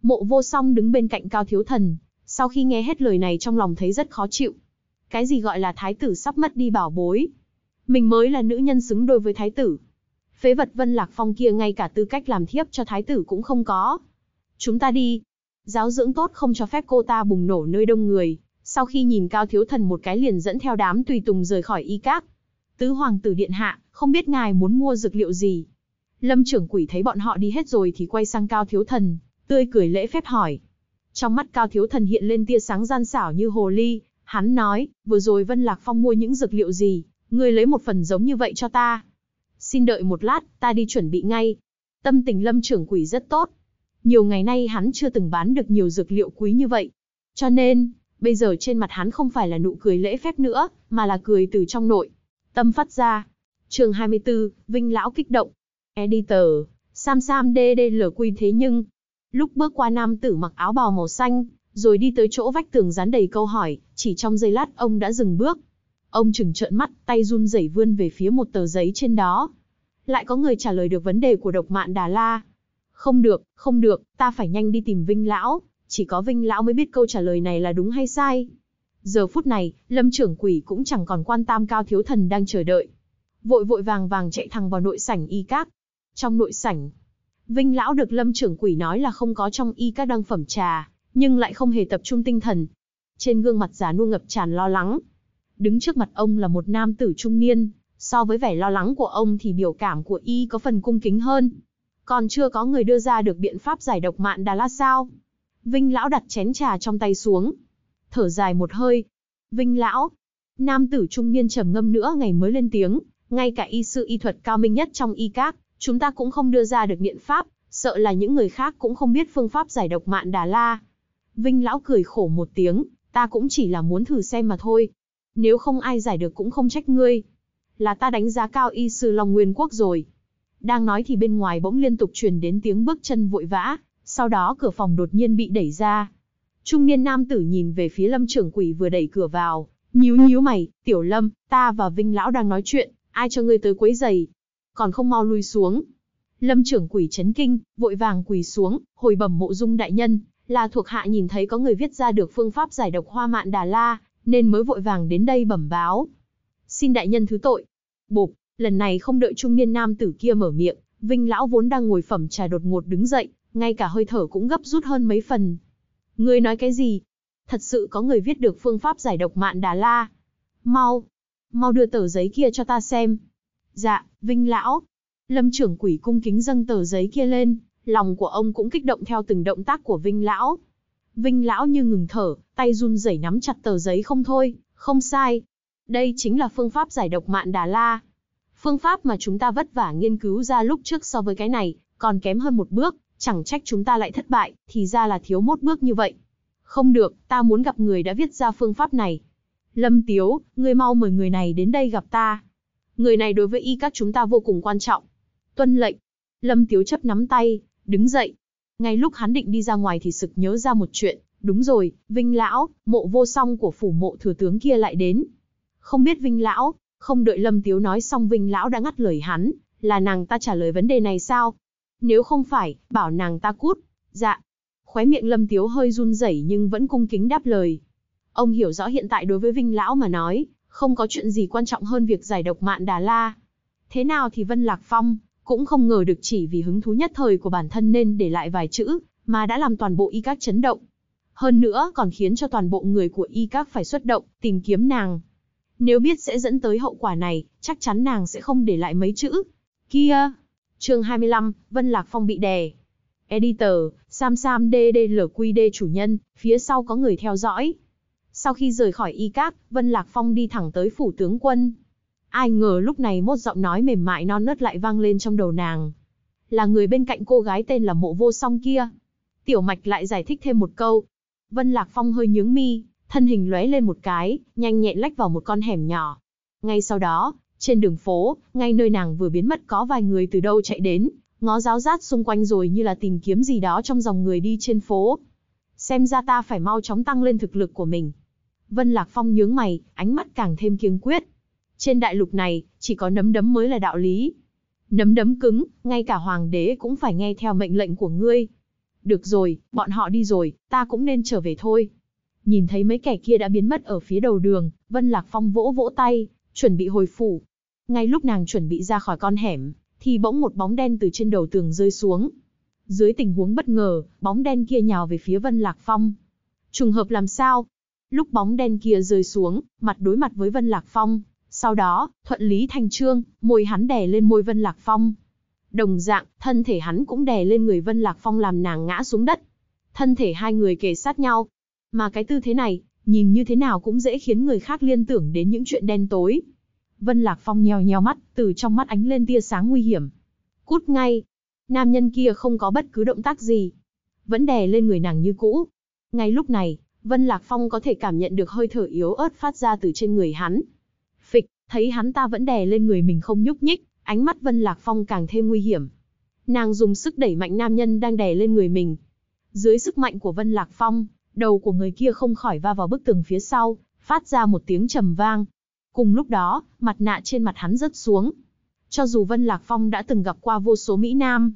Mộ vô song đứng bên cạnh Cao Thiếu Thần, sau khi nghe hết lời này trong lòng thấy rất khó chịu. Cái gì gọi là thái tử sắp mất đi bảo bối? Mình mới là nữ nhân xứng đôi với thái tử. Phế vật Vân Lạc Phong kia ngay cả tư cách làm thiếp cho thái tử cũng không có. Chúng ta đi. Giáo dưỡng tốt không cho phép cô ta bùng nổ nơi đông người. Sau khi nhìn Cao Thiếu Thần một cái liền dẫn theo đám tùy tùng rời khỏi y các. Tứ Hoàng tử Điện Hạ, không biết ngài muốn mua dược liệu gì? Lâm trưởng quỷ thấy bọn họ đi hết rồi thì quay sang Cao Thiếu Thần, tươi cười lễ phép hỏi. Trong mắt Cao Thiếu Thần hiện lên tia sáng gian xảo như hồ ly, hắn nói, vừa rồi Vân Lạc Phong mua những dược liệu gì, ngươi lấy một phần giống như vậy cho ta. Xin đợi một lát, ta đi chuẩn bị ngay. Tâm tình lâm trưởng quỷ rất tốt. Nhiều ngày nay hắn chưa từng bán được nhiều dược liệu quý như vậy. Cho nên, bây giờ trên mặt hắn không phải là nụ cười lễ phép nữa, mà là cười từ trong nội. Tâm phát ra. chương 24, Vinh Lão kích động. Editor, Sam Sam DDL quy thế nhưng, Lúc bước qua nam tử mặc áo bào màu xanh, rồi đi tới chỗ vách tường dán đầy câu hỏi, chỉ trong giây lát ông đã dừng bước. Ông chừng trợn mắt, tay run rẩy vươn về phía một tờ giấy trên đó. Lại có người trả lời được vấn đề của độc mạn Đà La. Không được, không được, ta phải nhanh đi tìm Vinh Lão, chỉ có Vinh Lão mới biết câu trả lời này là đúng hay sai. Giờ phút này, lâm trưởng quỷ cũng chẳng còn quan tâm cao thiếu thần đang chờ đợi. Vội vội vàng vàng chạy thẳng vào nội sảnh y các. Trong nội sảnh, Vinh lão được lâm trưởng quỷ nói là không có trong y các đăng phẩm trà, nhưng lại không hề tập trung tinh thần. Trên gương mặt già nua ngập tràn lo lắng. Đứng trước mặt ông là một nam tử trung niên, so với vẻ lo lắng của ông thì biểu cảm của y có phần cung kính hơn. Còn chưa có người đưa ra được biện pháp giải độc mạn đà la sao. Vinh lão đặt chén trà trong tay xuống. Thở dài một hơi. Vinh lão. Nam tử trung niên trầm ngâm nữa ngày mới lên tiếng. Ngay cả y sư y thuật cao minh nhất trong y các, chúng ta cũng không đưa ra được biện pháp, sợ là những người khác cũng không biết phương pháp giải độc mạn Đà La. Vinh lão cười khổ một tiếng, ta cũng chỉ là muốn thử xem mà thôi. Nếu không ai giải được cũng không trách ngươi. Là ta đánh giá cao y sư Long Nguyên Quốc rồi. Đang nói thì bên ngoài bỗng liên tục truyền đến tiếng bước chân vội vã, sau đó cửa phòng đột nhiên bị đẩy ra. Trung niên nam tử nhìn về phía lâm trưởng quỷ vừa đẩy cửa vào, nhíu nhíu mày, tiểu lâm, ta và Vinh lão đang nói chuyện, ai cho ngươi tới quấy giày, còn không mau lui xuống. Lâm trưởng quỷ chấn kinh, vội vàng quỳ xuống, hồi bẩm mộ dung đại nhân, là thuộc hạ nhìn thấy có người viết ra được phương pháp giải độc hoa mạn Đà La, nên mới vội vàng đến đây bẩm báo. Xin đại nhân thứ tội. Bộp, lần này không đợi trung niên nam tử kia mở miệng, Vinh lão vốn đang ngồi phẩm trà đột ngột đứng dậy, ngay cả hơi thở cũng gấp rút hơn mấy phần. người nói cái gì? Thật sự có người viết được phương pháp giải độc mạn Đà La. Mau, mau đưa tờ giấy kia cho ta xem. Dạ, Vinh lão. Lâm trưởng quỷ cung kính dâng tờ giấy kia lên, lòng của ông cũng kích động theo từng động tác của Vinh lão. Vinh lão như ngừng thở, tay run rẩy nắm chặt tờ giấy không thôi, không sai. Đây chính là phương pháp giải độc mạn Đà La. Phương pháp mà chúng ta vất vả nghiên cứu ra lúc trước so với cái này, còn kém hơn một bước, chẳng trách chúng ta lại thất bại, thì ra là thiếu một bước như vậy. Không được, ta muốn gặp người đã viết ra phương pháp này. Lâm Tiếu, ngươi mau mời người này đến đây gặp ta. Người này đối với y các chúng ta vô cùng quan trọng. Tuân lệnh. Lâm Tiếu chấp nắm tay, đứng dậy. Ngay lúc hắn định đi ra ngoài thì sực nhớ ra một chuyện. Đúng rồi, Vinh Lão, mộ vô song của phủ mộ thừa tướng kia lại đến. Không biết Vinh Lão, không đợi Lâm Tiếu nói xong Vinh Lão đã ngắt lời hắn. Là nàng ta trả lời vấn đề này sao? Nếu không phải, bảo nàng ta cút. Dạ. Khóe miệng Lâm Tiếu hơi run rẩy nhưng vẫn cung kính đáp lời. Ông hiểu rõ hiện tại đối với Vinh Lão mà nói, không có chuyện gì quan trọng hơn việc giải độc mạn Đà La. Thế nào thì Vân Lạc Phong, cũng không ngờ được chỉ vì hứng thú nhất thời của bản thân nên để lại vài chữ, mà đã làm toàn bộ y các chấn động. Hơn nữa còn khiến cho toàn bộ người của y các phải xuất động, tìm kiếm nàng. Nếu biết sẽ dẫn tới hậu quả này, chắc chắn nàng sẽ không để lại mấy chữ. Kia! chương 25, Vân Lạc Phong bị đè. Editor, Sam Sam DDLQD chủ nhân, phía sau có người theo dõi. Sau khi rời khỏi y các, Vân Lạc Phong đi thẳng tới phủ tướng quân. Ai ngờ lúc này một giọng nói mềm mại non nớt lại vang lên trong đầu nàng. Là người bên cạnh cô gái tên là mộ vô song kia. Tiểu mạch lại giải thích thêm một câu. Vân Lạc Phong hơi nhướng mi, thân hình lóe lên một cái, nhanh nhẹn lách vào một con hẻm nhỏ. Ngay sau đó, trên đường phố, ngay nơi nàng vừa biến mất có vài người từ đâu chạy đến, ngó giáo rát xung quanh rồi như là tìm kiếm gì đó trong dòng người đi trên phố. Xem ra ta phải mau chóng tăng lên thực lực của mình. Vân Lạc Phong nhướng mày, ánh mắt càng thêm kiên quyết. Trên đại lục này, chỉ có nấm đấm mới là đạo lý. Nấm đấm cứng, ngay cả hoàng đế cũng phải nghe theo mệnh lệnh của ngươi. Được rồi, bọn họ đi rồi, ta cũng nên trở về thôi. Nhìn thấy mấy kẻ kia đã biến mất ở phía đầu đường, Vân Lạc Phong vỗ vỗ tay, chuẩn bị hồi phủ. Ngay lúc nàng chuẩn bị ra khỏi con hẻm, thì bỗng một bóng đen từ trên đầu tường rơi xuống. Dưới tình huống bất ngờ, bóng đen kia nhào về phía Vân Lạc Phong. Trùng hợp làm sao, Lúc bóng đen kia rơi xuống, mặt đối mặt với Vân Lạc Phong, sau đó, thuận lý thành trương, môi hắn đè lên môi Vân Lạc Phong. Đồng dạng, thân thể hắn cũng đè lên người Vân Lạc Phong làm nàng ngã xuống đất. Thân thể hai người kề sát nhau. Mà cái tư thế này, nhìn như thế nào cũng dễ khiến người khác liên tưởng đến những chuyện đen tối. Vân Lạc Phong nheo nheo mắt, từ trong mắt ánh lên tia sáng nguy hiểm. Cút ngay. Nam nhân kia không có bất cứ động tác gì. Vẫn đè lên người nàng như cũ. Ngay lúc này, Vân Lạc Phong có thể cảm nhận được hơi thở yếu ớt phát ra từ trên người hắn. Phịch, thấy hắn ta vẫn đè lên người mình không nhúc nhích, ánh mắt Vân Lạc Phong càng thêm nguy hiểm. Nàng dùng sức đẩy mạnh nam nhân đang đè lên người mình. Dưới sức mạnh của Vân Lạc Phong, đầu của người kia không khỏi va vào bức tường phía sau, phát ra một tiếng trầm vang. Cùng lúc đó, mặt nạ trên mặt hắn rớt xuống. Cho dù Vân Lạc Phong đã từng gặp qua vô số Mỹ Nam,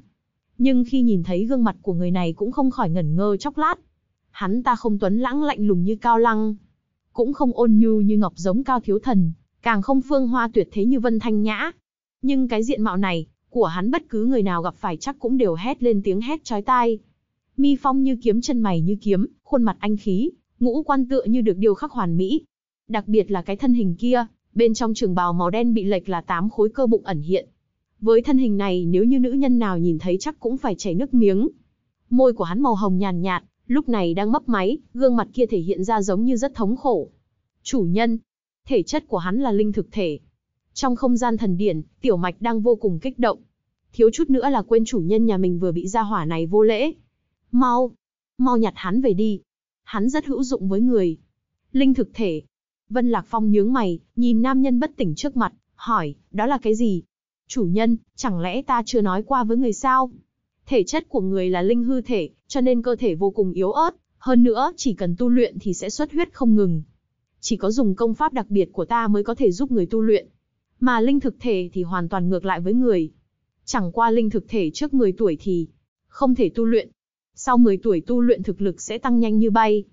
nhưng khi nhìn thấy gương mặt của người này cũng không khỏi ngẩn ngơ chốc lát hắn ta không tuấn lãng lạnh lùng như cao lăng, cũng không ôn nhu như ngọc giống cao thiếu thần, càng không phương hoa tuyệt thế như vân thanh nhã. Nhưng cái diện mạo này, của hắn bất cứ người nào gặp phải chắc cũng đều hét lên tiếng hét chói tai. Mi phong như kiếm chân mày như kiếm, khuôn mặt anh khí, ngũ quan tựa như được điều khắc hoàn mỹ. Đặc biệt là cái thân hình kia, bên trong trường bào màu đen bị lệch là tám khối cơ bụng ẩn hiện. Với thân hình này nếu như nữ nhân nào nhìn thấy chắc cũng phải chảy nước miếng. Môi của hắn màu hồng nhàn nhạt, lúc này đang mấp máy, gương mặt kia thể hiện ra giống như rất thống khổ. Chủ nhân, thể chất của hắn là linh thực thể. Trong không gian thần điển, tiểu mạch đang vô cùng kích động. Thiếu chút nữa là quên chủ nhân nhà mình vừa bị gia hỏa này vô lễ. Mau, mau nhặt hắn về đi. Hắn rất hữu dụng với người. Linh thực thể. Vân Lạc Phong nhướng mày, nhìn nam nhân bất tỉnh trước mặt, hỏi, đó là cái gì? Chủ nhân, chẳng lẽ ta chưa nói qua với người sao? Thể chất của người là linh hư thể, cho nên cơ thể vô cùng yếu ớt, hơn nữa chỉ cần tu luyện thì sẽ xuất huyết không ngừng. Chỉ có dùng công pháp đặc biệt của ta mới có thể giúp người tu luyện. Mà linh thực thể thì hoàn toàn ngược lại với người. Chẳng qua linh thực thể trước 10 tuổi thì không thể tu luyện. Sau 10 tuổi tu luyện thực lực sẽ tăng nhanh như bay.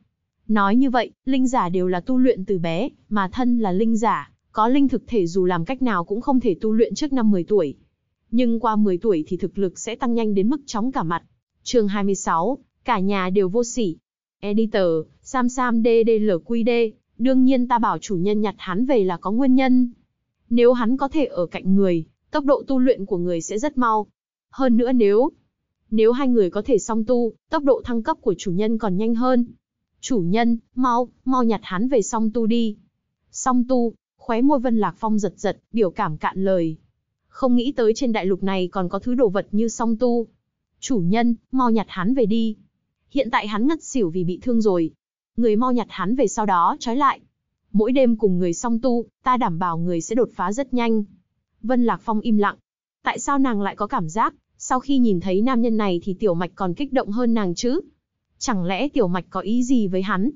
Nói như vậy, linh giả đều là tu luyện từ bé, mà thân là linh giả, có linh thực thể dù làm cách nào cũng không thể tu luyện trước năm 10 tuổi. Nhưng qua 10 tuổi thì thực lực sẽ tăng nhanh đến mức chóng cả mặt chương 26, cả nhà đều vô sỉ. Editor, Sam Sam DDLQD, đương nhiên ta bảo chủ nhân nhặt hắn về là có nguyên nhân. Nếu hắn có thể ở cạnh người, tốc độ tu luyện của người sẽ rất mau. Hơn nữa nếu, nếu hai người có thể song tu, tốc độ thăng cấp của chủ nhân còn nhanh hơn. Chủ nhân, mau, mau nhặt hắn về song tu đi. Song tu, khóe môi Vân Lạc Phong giật giật, biểu cảm cạn lời. Không nghĩ tới trên đại lục này còn có thứ đồ vật như song tu. Chủ nhân, mau nhặt hắn về đi. Hiện tại hắn ngất xỉu vì bị thương rồi. Người mau nhặt hắn về sau đó trói lại. Mỗi đêm cùng người song tu, ta đảm bảo người sẽ đột phá rất nhanh. Vân Lạc Phong im lặng. Tại sao nàng lại có cảm giác, sau khi nhìn thấy nam nhân này thì tiểu mạch còn kích động hơn nàng chứ? Chẳng lẽ tiểu mạch có ý gì với hắn?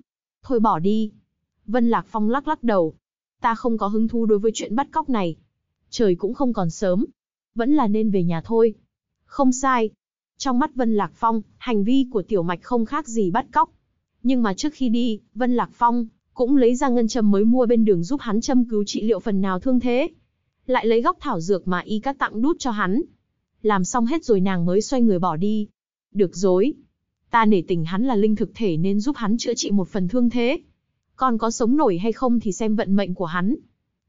Thôi bỏ đi. Vân Lạc Phong lắc lắc đầu. Ta không có hứng thú đối với chuyện bắt cóc này. Trời cũng không còn sớm. Vẫn là nên về nhà thôi. Không sai, trong mắt Vân Lạc Phong, hành vi của Tiểu Mạch không khác gì bắt cóc. Nhưng mà trước khi đi, Vân Lạc Phong cũng lấy ra ngân châm mới mua bên đường giúp hắn châm cứu trị liệu phần nào thương thế. Lại lấy góc thảo dược mà y các tặng đút cho hắn. Làm xong hết rồi nàng mới xoay người bỏ đi. Được rồi Ta nể tình hắn là linh thực thể nên giúp hắn chữa trị một phần thương thế. Còn có sống nổi hay không thì xem vận mệnh của hắn.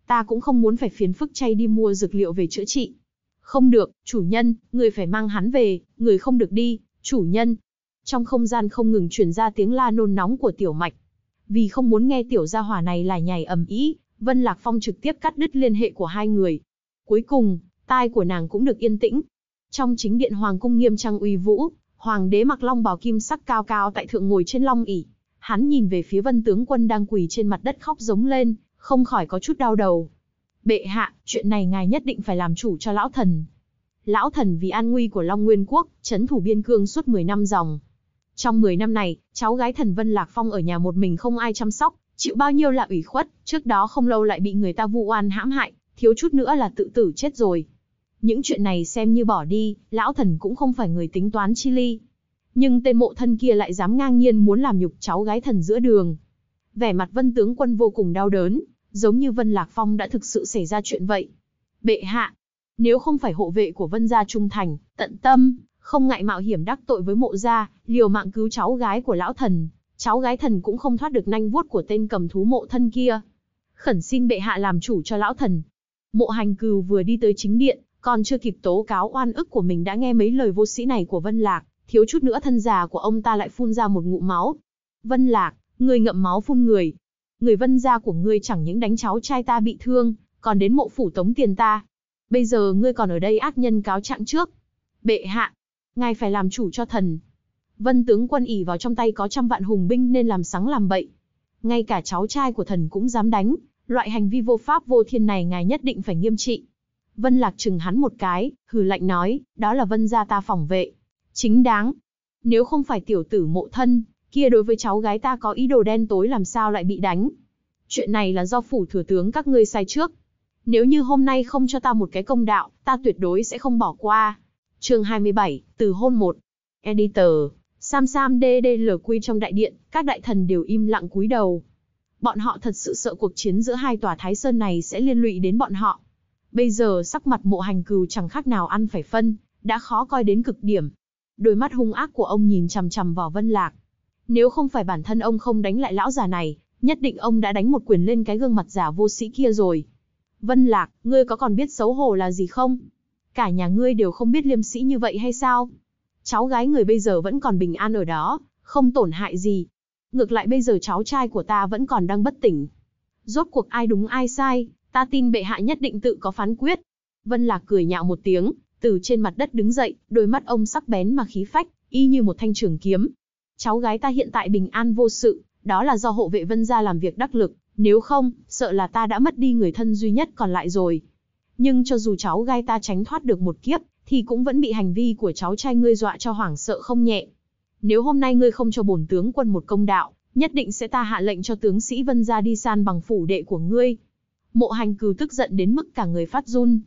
Ta cũng không muốn phải phiền phức chay đi mua dược liệu về chữa trị. Không được, chủ nhân, người phải mang hắn về, người không được đi, chủ nhân. Trong không gian không ngừng truyền ra tiếng la nôn nóng của tiểu mạch. Vì không muốn nghe tiểu gia hỏa này lại nhảy ầm ĩ, Vân Lạc Phong trực tiếp cắt đứt liên hệ của hai người. Cuối cùng, tai của nàng cũng được yên tĩnh. Trong chính điện hoàng cung nghiêm trang uy vũ, hoàng đế mặc long bào kim sắc cao cao tại thượng ngồi trên long ỷ. Hắn nhìn về phía Vân tướng quân đang quỳ trên mặt đất khóc giống lên, không khỏi có chút đau đầu. Bệ hạ, chuyện này ngài nhất định phải làm chủ cho lão thần. Lão thần vì an nguy của Long Nguyên Quốc, chấn thủ biên cương suốt 10 năm dòng. Trong 10 năm này, cháu gái thần Vân Lạc Phong ở nhà một mình không ai chăm sóc, chịu bao nhiêu là ủy khuất, trước đó không lâu lại bị người ta vu oan hãm hại, thiếu chút nữa là tự tử chết rồi. Những chuyện này xem như bỏ đi, lão thần cũng không phải người tính toán chi ly. Nhưng tên mộ thân kia lại dám ngang nhiên muốn làm nhục cháu gái thần giữa đường. Vẻ mặt vân tướng quân vô cùng đau đớn, giống như Vân Lạc Phong đã thực sự xảy ra chuyện vậy. Bệ hạ, nếu không phải hộ vệ của Vân gia trung thành, tận tâm, không ngại mạo hiểm đắc tội với mộ gia, liều mạng cứu cháu gái của lão thần, cháu gái thần cũng không thoát được nanh vuốt của tên cầm thú mộ thân kia. Khẩn xin bệ hạ làm chủ cho lão thần. Mộ hành cừu vừa đi tới chính điện, còn chưa kịp tố cáo oan ức của mình đã nghe mấy lời vô sĩ này của Vân Lạc, thiếu chút nữa thân già của ông ta lại phun ra một ngụm máu. Vân Lạc, người ngậm máu phun người, người vân gia của ngươi chẳng những đánh cháu trai ta bị thương, còn đến mộ phủ tống tiền ta. Bây giờ ngươi còn ở đây ác nhân cáo trạng trước. Bệ hạ, ngài phải làm chủ cho thần. Vân tướng quân ỉ vào trong tay có trăm vạn hùng binh nên làm sáng làm bậy. Ngay cả cháu trai của thần cũng dám đánh, loại hành vi vô pháp vô thiên này ngài nhất định phải nghiêm trị. Vân Lạc chừng hắn một cái, hừ lạnh nói, đó là Vân gia ta phòng vệ. Chính đáng. Nếu không phải tiểu tử mộ thân, kia đối với cháu gái ta có ý đồ đen tối làm sao lại bị đánh. Chuyện này là do phủ thừa tướng các ngươi sai trước. Nếu như hôm nay không cho ta một cái công đạo, ta tuyệt đối sẽ không bỏ qua. chương 27, từ hôn 1. Editor, Sam Sam DDLQ trong đại điện, các đại thần đều im lặng cúi đầu. Bọn họ thật sự sợ cuộc chiến giữa hai tòa Thái Sơn này sẽ liên lụy đến bọn họ. Bây giờ sắc mặt mộ hành cừu chẳng khác nào ăn phải phân, đã khó coi đến cực điểm. Đôi mắt hung ác của ông nhìn chằm chằm vào Vân Lạc, nếu không phải bản thân ông không đánh lại lão già này, nhất định ông đã đánh một quyền lên cái gương mặt giả vô sĩ kia rồi. Vân Lạc, ngươi có còn biết xấu hổ là gì không? Cả nhà ngươi đều không biết liêm sĩ như vậy hay sao? Cháu gái người bây giờ vẫn còn bình an ở đó, không tổn hại gì. Ngược lại bây giờ cháu trai của ta vẫn còn đang bất tỉnh. Rốt cuộc ai đúng ai sai, ta tin bệ hạ nhất định tự có phán quyết. Vân Lạc cười nhạo một tiếng, từ trên mặt đất đứng dậy, đôi mắt ông sắc bén mà khí phách, y như một thanh trường kiếm, cháu gái ta hiện tại bình an vô sự, đó là do hộ vệ vân gia làm việc đắc lực, nếu không, sợ là ta đã mất đi người thân duy nhất còn lại rồi. Nhưng cho dù cháu gái ta tránh thoát được một kiếp, thì cũng vẫn bị hành vi của cháu trai ngươi dọa cho hoảng sợ không nhẹ. Nếu hôm nay ngươi không cho bổn tướng quân một công đạo, nhất định sẽ ta hạ lệnh cho tướng sĩ vân gia đi san bằng phủ đệ của ngươi. Mộ hành cừu tức giận đến mức cả người phát run.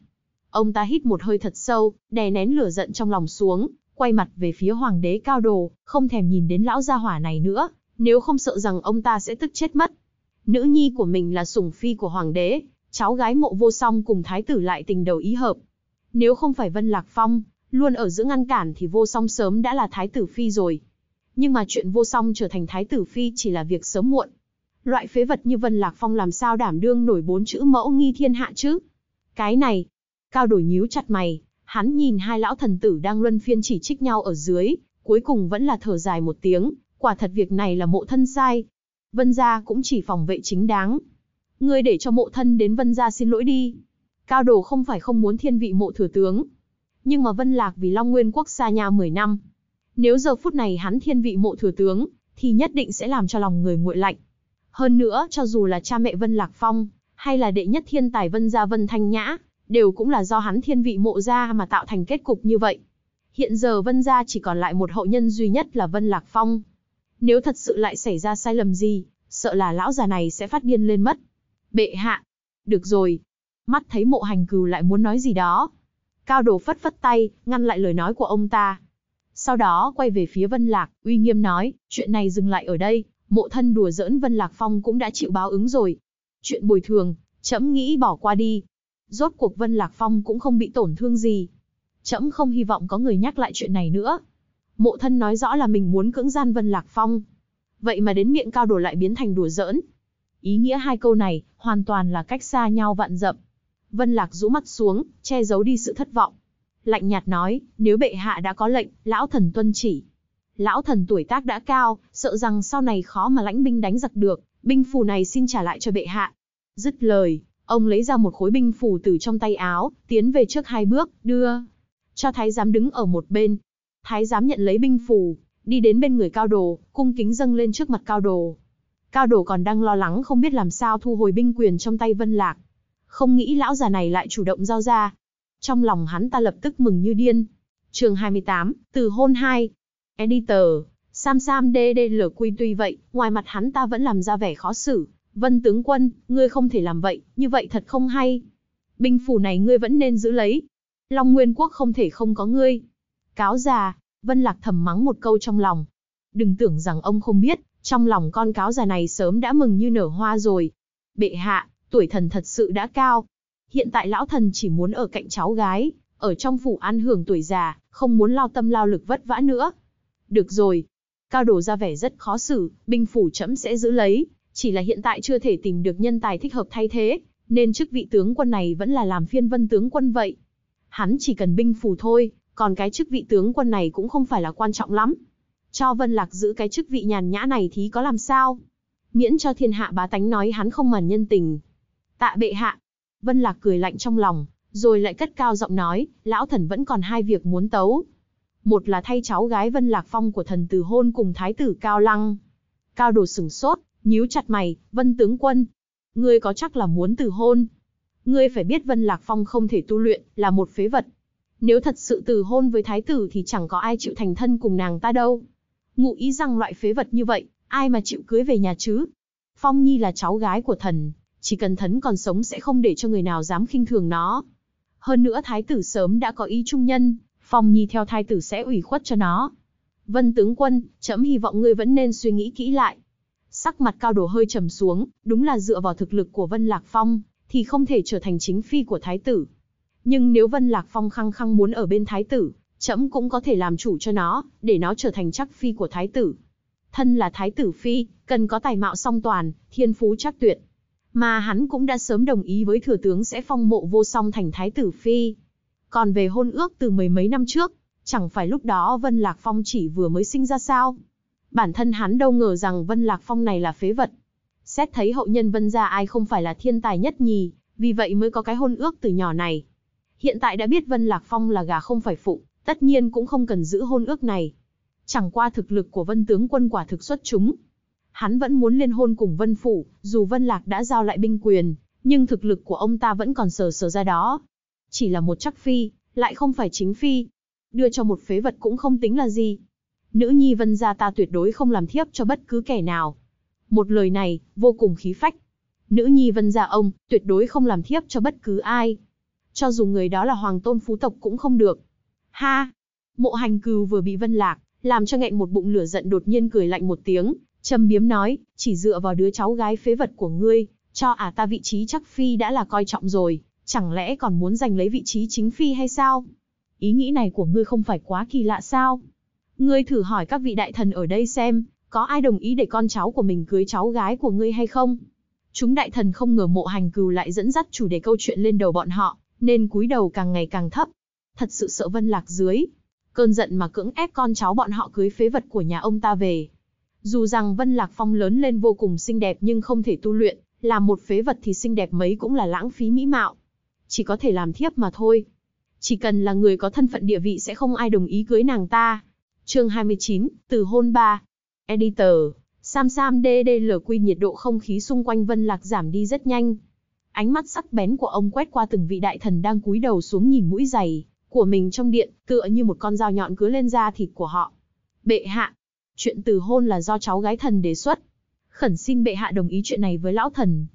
Ông ta hít một hơi thật sâu, đè nén lửa giận trong lòng xuống, quay mặt về phía hoàng đế cao đồ, không thèm nhìn đến lão gia hỏa này nữa, nếu không sợ rằng ông ta sẽ tức chết mất. Nữ nhi của mình là sủng phi của hoàng đế, cháu gái mộ vô song cùng thái tử lại tình đầu ý hợp. Nếu không phải Vân Lạc Phong, luôn ở giữa ngăn cản thì vô song sớm đã là thái tử phi rồi. Nhưng mà chuyện vô song trở thành thái tử phi chỉ là việc sớm muộn. Loại phế vật như Vân Lạc Phong làm sao đảm đương nổi bốn chữ mẫu nghi thiên hạ chứ? Cái này, cao đổi nhíu chặt mày, Hắn nhìn hai lão thần tử đang luân phiên chỉ trích nhau ở dưới, cuối cùng vẫn là thở dài một tiếng, quả thật việc này là mộ thân sai. Vân gia cũng chỉ phòng vệ chính đáng. Ngươi để cho mộ thân đến vân gia xin lỗi đi. Cao đồ không phải không muốn thiên vị mộ thừa tướng. Nhưng mà vân lạc vì Long Nguyên quốc xa nhà 10 năm. Nếu giờ phút này hắn thiên vị mộ thừa tướng, thì nhất định sẽ làm cho lòng người nguội lạnh. Hơn nữa, cho dù là cha mẹ Vân Lạc Phong, hay là đệ nhất thiên tài Vân Gia Vân Thanh Nhã, đều cũng là do hắn thiên vị mộ gia mà tạo thành kết cục như vậy. Hiện giờ Vân gia chỉ còn lại một hậu nhân duy nhất là Vân Lạc Phong. Nếu thật sự lại xảy ra sai lầm gì, sợ là lão già này sẽ phát điên lên mất. Bệ hạ. Được rồi. Mắt thấy mộ hành cừu lại muốn nói gì đó. Cao đồ phất phất tay, ngăn lại lời nói của ông ta. Sau đó quay về phía Vân Lạc, uy nghiêm nói, chuyện này dừng lại ở đây, mộ thân đùa giỡn Vân Lạc Phong cũng đã chịu báo ứng rồi. Chuyện bồi thường, chấm nghĩ bỏ qua đi, Rốt cuộc Vân Lạc Phong cũng không bị tổn thương gì. Trẫm không hy vọng có người nhắc lại chuyện này nữa. Mộ thân nói rõ là mình muốn cưỡng gian Vân Lạc Phong. Vậy mà đến miệng cao đổ lại biến thành đùa giỡn. Ý nghĩa hai câu này, hoàn toàn là cách xa nhau vạn dậm. Vân Lạc rũ mắt xuống, che giấu đi sự thất vọng. Lạnh nhạt nói, nếu bệ hạ đã có lệnh, lão thần tuân chỉ. Lão thần tuổi tác đã cao, sợ rằng sau này khó mà lãnh binh đánh giặc được, binh phù này xin trả lại cho bệ hạ. Dứt lời, Ông lấy ra một khối binh phù từ trong tay áo, tiến về trước hai bước, đưa cho thái giám đứng ở một bên. Thái giám nhận lấy binh phù, đi đến bên người cao đồ, cung kính dâng lên trước mặt cao đồ. Cao đồ còn đang lo lắng không biết làm sao thu hồi binh quyền trong tay Vân Lạc. Không nghĩ lão già này lại chủ động giao ra. Trong lòng hắn ta lập tức mừng như điên. chương 28, từ hôn 2. Editor, Sam Sam DDL quy tuy vậy, ngoài mặt hắn ta vẫn làm ra vẻ khó xử, Vân tướng quân, ngươi không thể làm vậy, như vậy thật không hay. Binh phủ này ngươi vẫn nên giữ lấy. Long Nguyên Quốc không thể không có ngươi. Cáo già, Vân Lạc thầm mắng một câu trong lòng. Đừng tưởng rằng ông không biết, trong lòng con cáo già này sớm đã mừng như nở hoa rồi. Bệ hạ, tuổi thần thật sự đã cao. Hiện tại lão thần chỉ muốn ở cạnh cháu gái, ở trong phủ an hưởng tuổi già, không muốn lo tâm lao lực vất vả nữa. Được rồi. Cao đồ ra vẻ rất khó xử, binh phủ chấm sẽ giữ lấy, chỉ là hiện tại chưa thể tìm được nhân tài thích hợp thay thế, nên chức vị tướng quân này vẫn là làm phiên vân tướng quân vậy. Hắn chỉ cần binh phù thôi, còn cái chức vị tướng quân này cũng không phải là quan trọng lắm. Cho Vân Lạc giữ cái chức vị nhàn nhã này thì có làm sao? Miễn cho thiên hạ bá tánh nói hắn không màn nhân tình. Tạ bệ hạ. Vân Lạc cười lạnh trong lòng, rồi lại cất cao giọng nói, lão thần vẫn còn hai việc muốn tấu. Một là thay cháu gái Vân Lạc Phong của thần từ hôn cùng thái tử Cao Lăng. Cao đồ sửng sốt, nhíu chặt mày, Vân tướng quân. Ngươi có chắc là muốn từ hôn? Ngươi phải biết Vân Lạc Phong không thể tu luyện, là một phế vật. Nếu thật sự từ hôn với thái tử thì chẳng có ai chịu thành thân cùng nàng ta đâu. Ngụ ý rằng loại phế vật như vậy, ai mà chịu cưới về nhà chứ? Phong Nhi là cháu gái của thần, chỉ cần thần còn sống sẽ không để cho người nào dám khinh thường nó. Hơn nữa thái tử sớm đã có ý trung nhân, Phong Nhi theo thái tử sẽ ủy khuất cho nó. Vân tướng quân, trẫm hy vọng ngươi vẫn nên suy nghĩ kỹ lại, sắc mặt cao đồ hơi trầm xuống, đúng là dựa vào thực lực của Vân Lạc Phong, thì không thể trở thành chính phi của thái tử. Nhưng nếu Vân Lạc Phong khăng khăng muốn ở bên thái tử, trẫm cũng có thể làm chủ cho nó, để nó trở thành chắc phi của thái tử. Thân là thái tử phi, cần có tài mạo song toàn, thiên phú chắc tuyệt. Mà hắn cũng đã sớm đồng ý với thừa tướng sẽ phong mộ vô song thành thái tử phi. Còn về hôn ước từ mười mấy năm trước, chẳng phải lúc đó Vân Lạc Phong chỉ vừa mới sinh ra sao? bản thân hắn đâu ngờ rằng Vân Lạc Phong này là phế vật. Xét thấy hậu nhân Vân gia ai không phải là thiên tài nhất nhì, vì vậy mới có cái hôn ước từ nhỏ này. Hiện tại đã biết Vân Lạc Phong là gà không phải phụ, tất nhiên cũng không cần giữ hôn ước này. Chẳng qua thực lực của Vân tướng quân quả thực xuất chúng. Hắn vẫn muốn liên hôn cùng Vân Phủ, dù Vân Lạc đã giao lại binh quyền, nhưng thực lực của ông ta vẫn còn sờ sờ ra đó. Chỉ là một chắc phi, lại không phải chính phi. Đưa cho một phế vật cũng không tính là gì nữ nhi vân gia ta tuyệt đối không làm thiếp cho bất cứ kẻ nào. Một lời này, vô cùng khí phách. Nữ nhi vân gia ông, tuyệt đối không làm thiếp cho bất cứ ai. Cho dù người đó là hoàng tôn phú tộc cũng không được. Ha! Mộ hành cừu vừa bị vân lạc, làm cho nghẹn một bụng lửa giận đột nhiên cười lạnh một tiếng, châm biếm nói, chỉ dựa vào đứa cháu gái phế vật của ngươi, cho ả à ta vị trí chắc phi đã là coi trọng rồi, chẳng lẽ còn muốn giành lấy vị trí chính phi hay sao? Ý nghĩ này của ngươi không phải quá kỳ lạ sao? Ngươi thử hỏi các vị đại thần ở đây xem, có ai đồng ý để con cháu của mình cưới cháu gái của ngươi hay không? Chúng đại thần không ngờ mộ hành cừu lại dẫn dắt chủ đề câu chuyện lên đầu bọn họ, nên cúi đầu càng ngày càng thấp. Thật sự sợ vân lạc dưới. Cơn giận mà cưỡng ép con cháu bọn họ cưới phế vật của nhà ông ta về. Dù rằng vân lạc phong lớn lên vô cùng xinh đẹp nhưng không thể tu luyện, làm một phế vật thì xinh đẹp mấy cũng là lãng phí mỹ mạo. Chỉ có thể làm thiếp mà thôi. Chỉ cần là người có thân phận địa vị sẽ không ai đồng ý cưới nàng ta chương 29, từ hôn 3. Editor, Sam Sam DDLQ nhiệt độ không khí xung quanh Vân Lạc giảm đi rất nhanh. Ánh mắt sắc bén của ông quét qua từng vị đại thần đang cúi đầu xuống nhìn mũi giày của mình trong điện, tựa như một con dao nhọn cứ lên da thịt của họ. Bệ hạ, chuyện từ hôn là do cháu gái thần đề xuất. Khẩn xin bệ hạ đồng ý chuyện này với lão thần.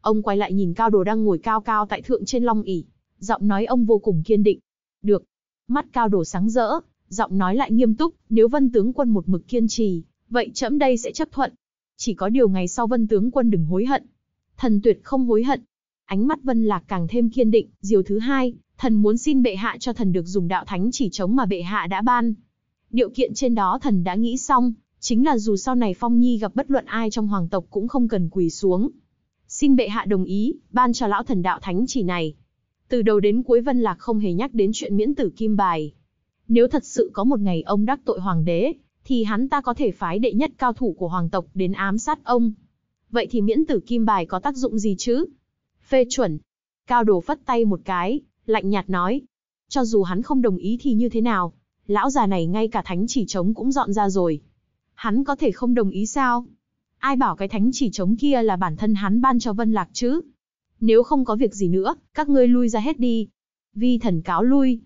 Ông quay lại nhìn cao đồ đang ngồi cao cao tại thượng trên long ỷ, giọng nói ông vô cùng kiên định. Được. Mắt cao đồ sáng rỡ, giọng nói lại nghiêm túc, nếu vân tướng quân một mực kiên trì, vậy trẫm đây sẽ chấp thuận. Chỉ có điều ngày sau vân tướng quân đừng hối hận. Thần tuyệt không hối hận. Ánh mắt vân lạc càng thêm kiên định, diều thứ hai, thần muốn xin bệ hạ cho thần được dùng đạo thánh chỉ chống mà bệ hạ đã ban. Điều kiện trên đó thần đã nghĩ xong, chính là dù sau này Phong Nhi gặp bất luận ai trong hoàng tộc cũng không cần quỳ xuống. Xin bệ hạ đồng ý, ban cho lão thần đạo thánh chỉ này. Từ đầu đến cuối Vân Lạc không hề nhắc đến chuyện miễn tử kim bài, nếu thật sự có một ngày ông đắc tội hoàng đế, thì hắn ta có thể phái đệ nhất cao thủ của hoàng tộc đến ám sát ông. Vậy thì miễn tử kim bài có tác dụng gì chứ? Phê chuẩn. Cao đồ phất tay một cái, lạnh nhạt nói. Cho dù hắn không đồng ý thì như thế nào, lão già này ngay cả thánh chỉ trống cũng dọn ra rồi. Hắn có thể không đồng ý sao? Ai bảo cái thánh chỉ trống kia là bản thân hắn ban cho Vân Lạc chứ? Nếu không có việc gì nữa, các ngươi lui ra hết đi. Vi thần cáo lui.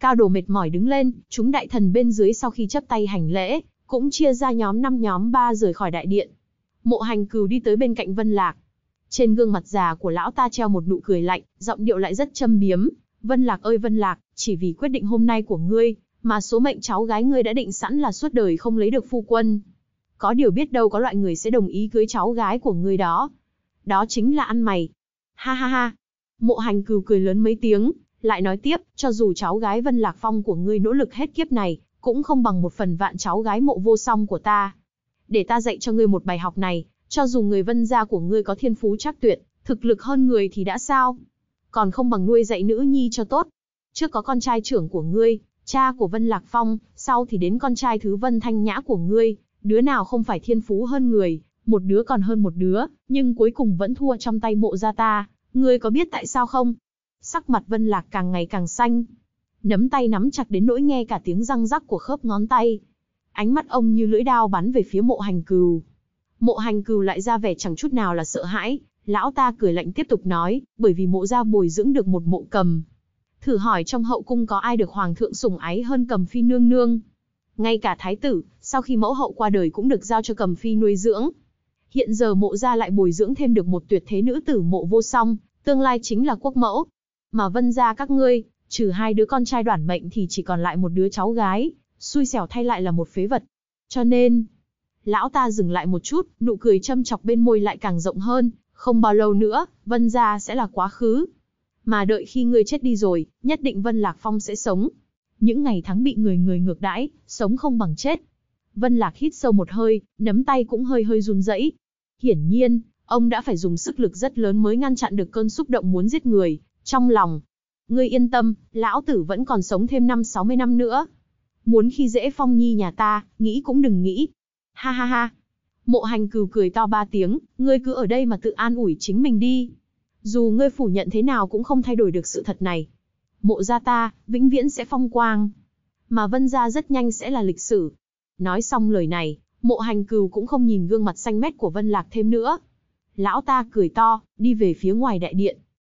Cao đồ mệt mỏi đứng lên, chúng đại thần bên dưới sau khi chấp tay hành lễ, cũng chia ra nhóm năm nhóm ba rời khỏi đại điện. Mộ hành cừu đi tới bên cạnh Vân Lạc. Trên gương mặt già của lão ta treo một nụ cười lạnh, giọng điệu lại rất châm biếm. Vân Lạc ơi Vân Lạc, chỉ vì quyết định hôm nay của ngươi, mà số mệnh cháu gái ngươi đã định sẵn là suốt đời không lấy được phu quân. Có điều biết đâu có loại người sẽ đồng ý cưới cháu gái của ngươi đó. Đó chính là ăn mày. Ha ha ha. Mộ hành cừu cười lớn mấy tiếng, lại nói tiếp, cho dù cháu gái Vân Lạc Phong của ngươi nỗ lực hết kiếp này, cũng không bằng một phần vạn cháu gái mộ vô song của ta. Để ta dạy cho ngươi một bài học này, cho dù người Vân gia của ngươi có thiên phú chắc tuyệt, thực lực hơn người thì đã sao? Còn không bằng nuôi dạy nữ nhi cho tốt. Trước có con trai trưởng của ngươi, cha của Vân Lạc Phong, sau thì đến con trai thứ Vân Thanh Nhã của ngươi, đứa nào không phải thiên phú hơn người, một đứa còn hơn một đứa, nhưng cuối cùng vẫn thua trong tay mộ gia ta, ngươi có biết tại sao không? Sắc mặt Vân Lạc càng ngày càng xanh. Nắm tay nắm chặt đến nỗi nghe cả tiếng răng rắc của khớp ngón tay. Ánh mắt ông như lưỡi đao bắn về phía mộ hành cừu. Mộ hành cừu lại ra vẻ chẳng chút nào là sợ hãi. Lão ta cười lạnh tiếp tục nói, bởi vì mộ gia bồi dưỡng được một mộ cầm. Thử hỏi trong hậu cung có ai được hoàng thượng sủng ái hơn cầm phi nương nương. Ngay cả thái tử, sau khi mẫu hậu qua đời cũng được giao cho cầm phi nuôi dưỡng. Hiện giờ mộ gia lại bồi dưỡng thêm được một tuyệt thế nữ tử mộ vô song, tương lai chính là quốc mẫu, mà vân ra các ngươi, trừ hai đứa con trai đoản mệnh thì chỉ còn lại một đứa cháu gái, xui xẻo thay lại là một phế vật. Cho nên, lão ta dừng lại một chút, nụ cười châm chọc bên môi lại càng rộng hơn, không bao lâu nữa, vân ra sẽ là quá khứ. Mà đợi khi ngươi chết đi rồi, nhất định Vân Lạc Phong sẽ sống. Những ngày tháng bị người người ngược đãi, sống không bằng chết. Vân Lạc hít sâu một hơi, nắm tay cũng hơi hơi run rẩy. Hiển nhiên, ông đã phải dùng sức lực rất lớn mới ngăn chặn được cơn xúc động muốn giết người, trong lòng. Ngươi yên tâm, lão tử vẫn còn sống thêm năm 60 năm nữa. Muốn khi dễ phong nhi nhà ta, nghĩ cũng đừng nghĩ. Ha ha ha. Mộ hành cừu cười to ba tiếng, ngươi cứ ở đây mà tự an ủi chính mình đi. Dù ngươi phủ nhận thế nào cũng không thay đổi được sự thật này. Mộ gia ta, vĩnh viễn sẽ phong quang. Mà vân gia rất nhanh sẽ là lịch sử. Nói xong lời này, mộ hành cừu cũng không nhìn gương mặt xanh mét của vân lạc thêm nữa. Lão ta cười to, đi về phía ngoài đại điện.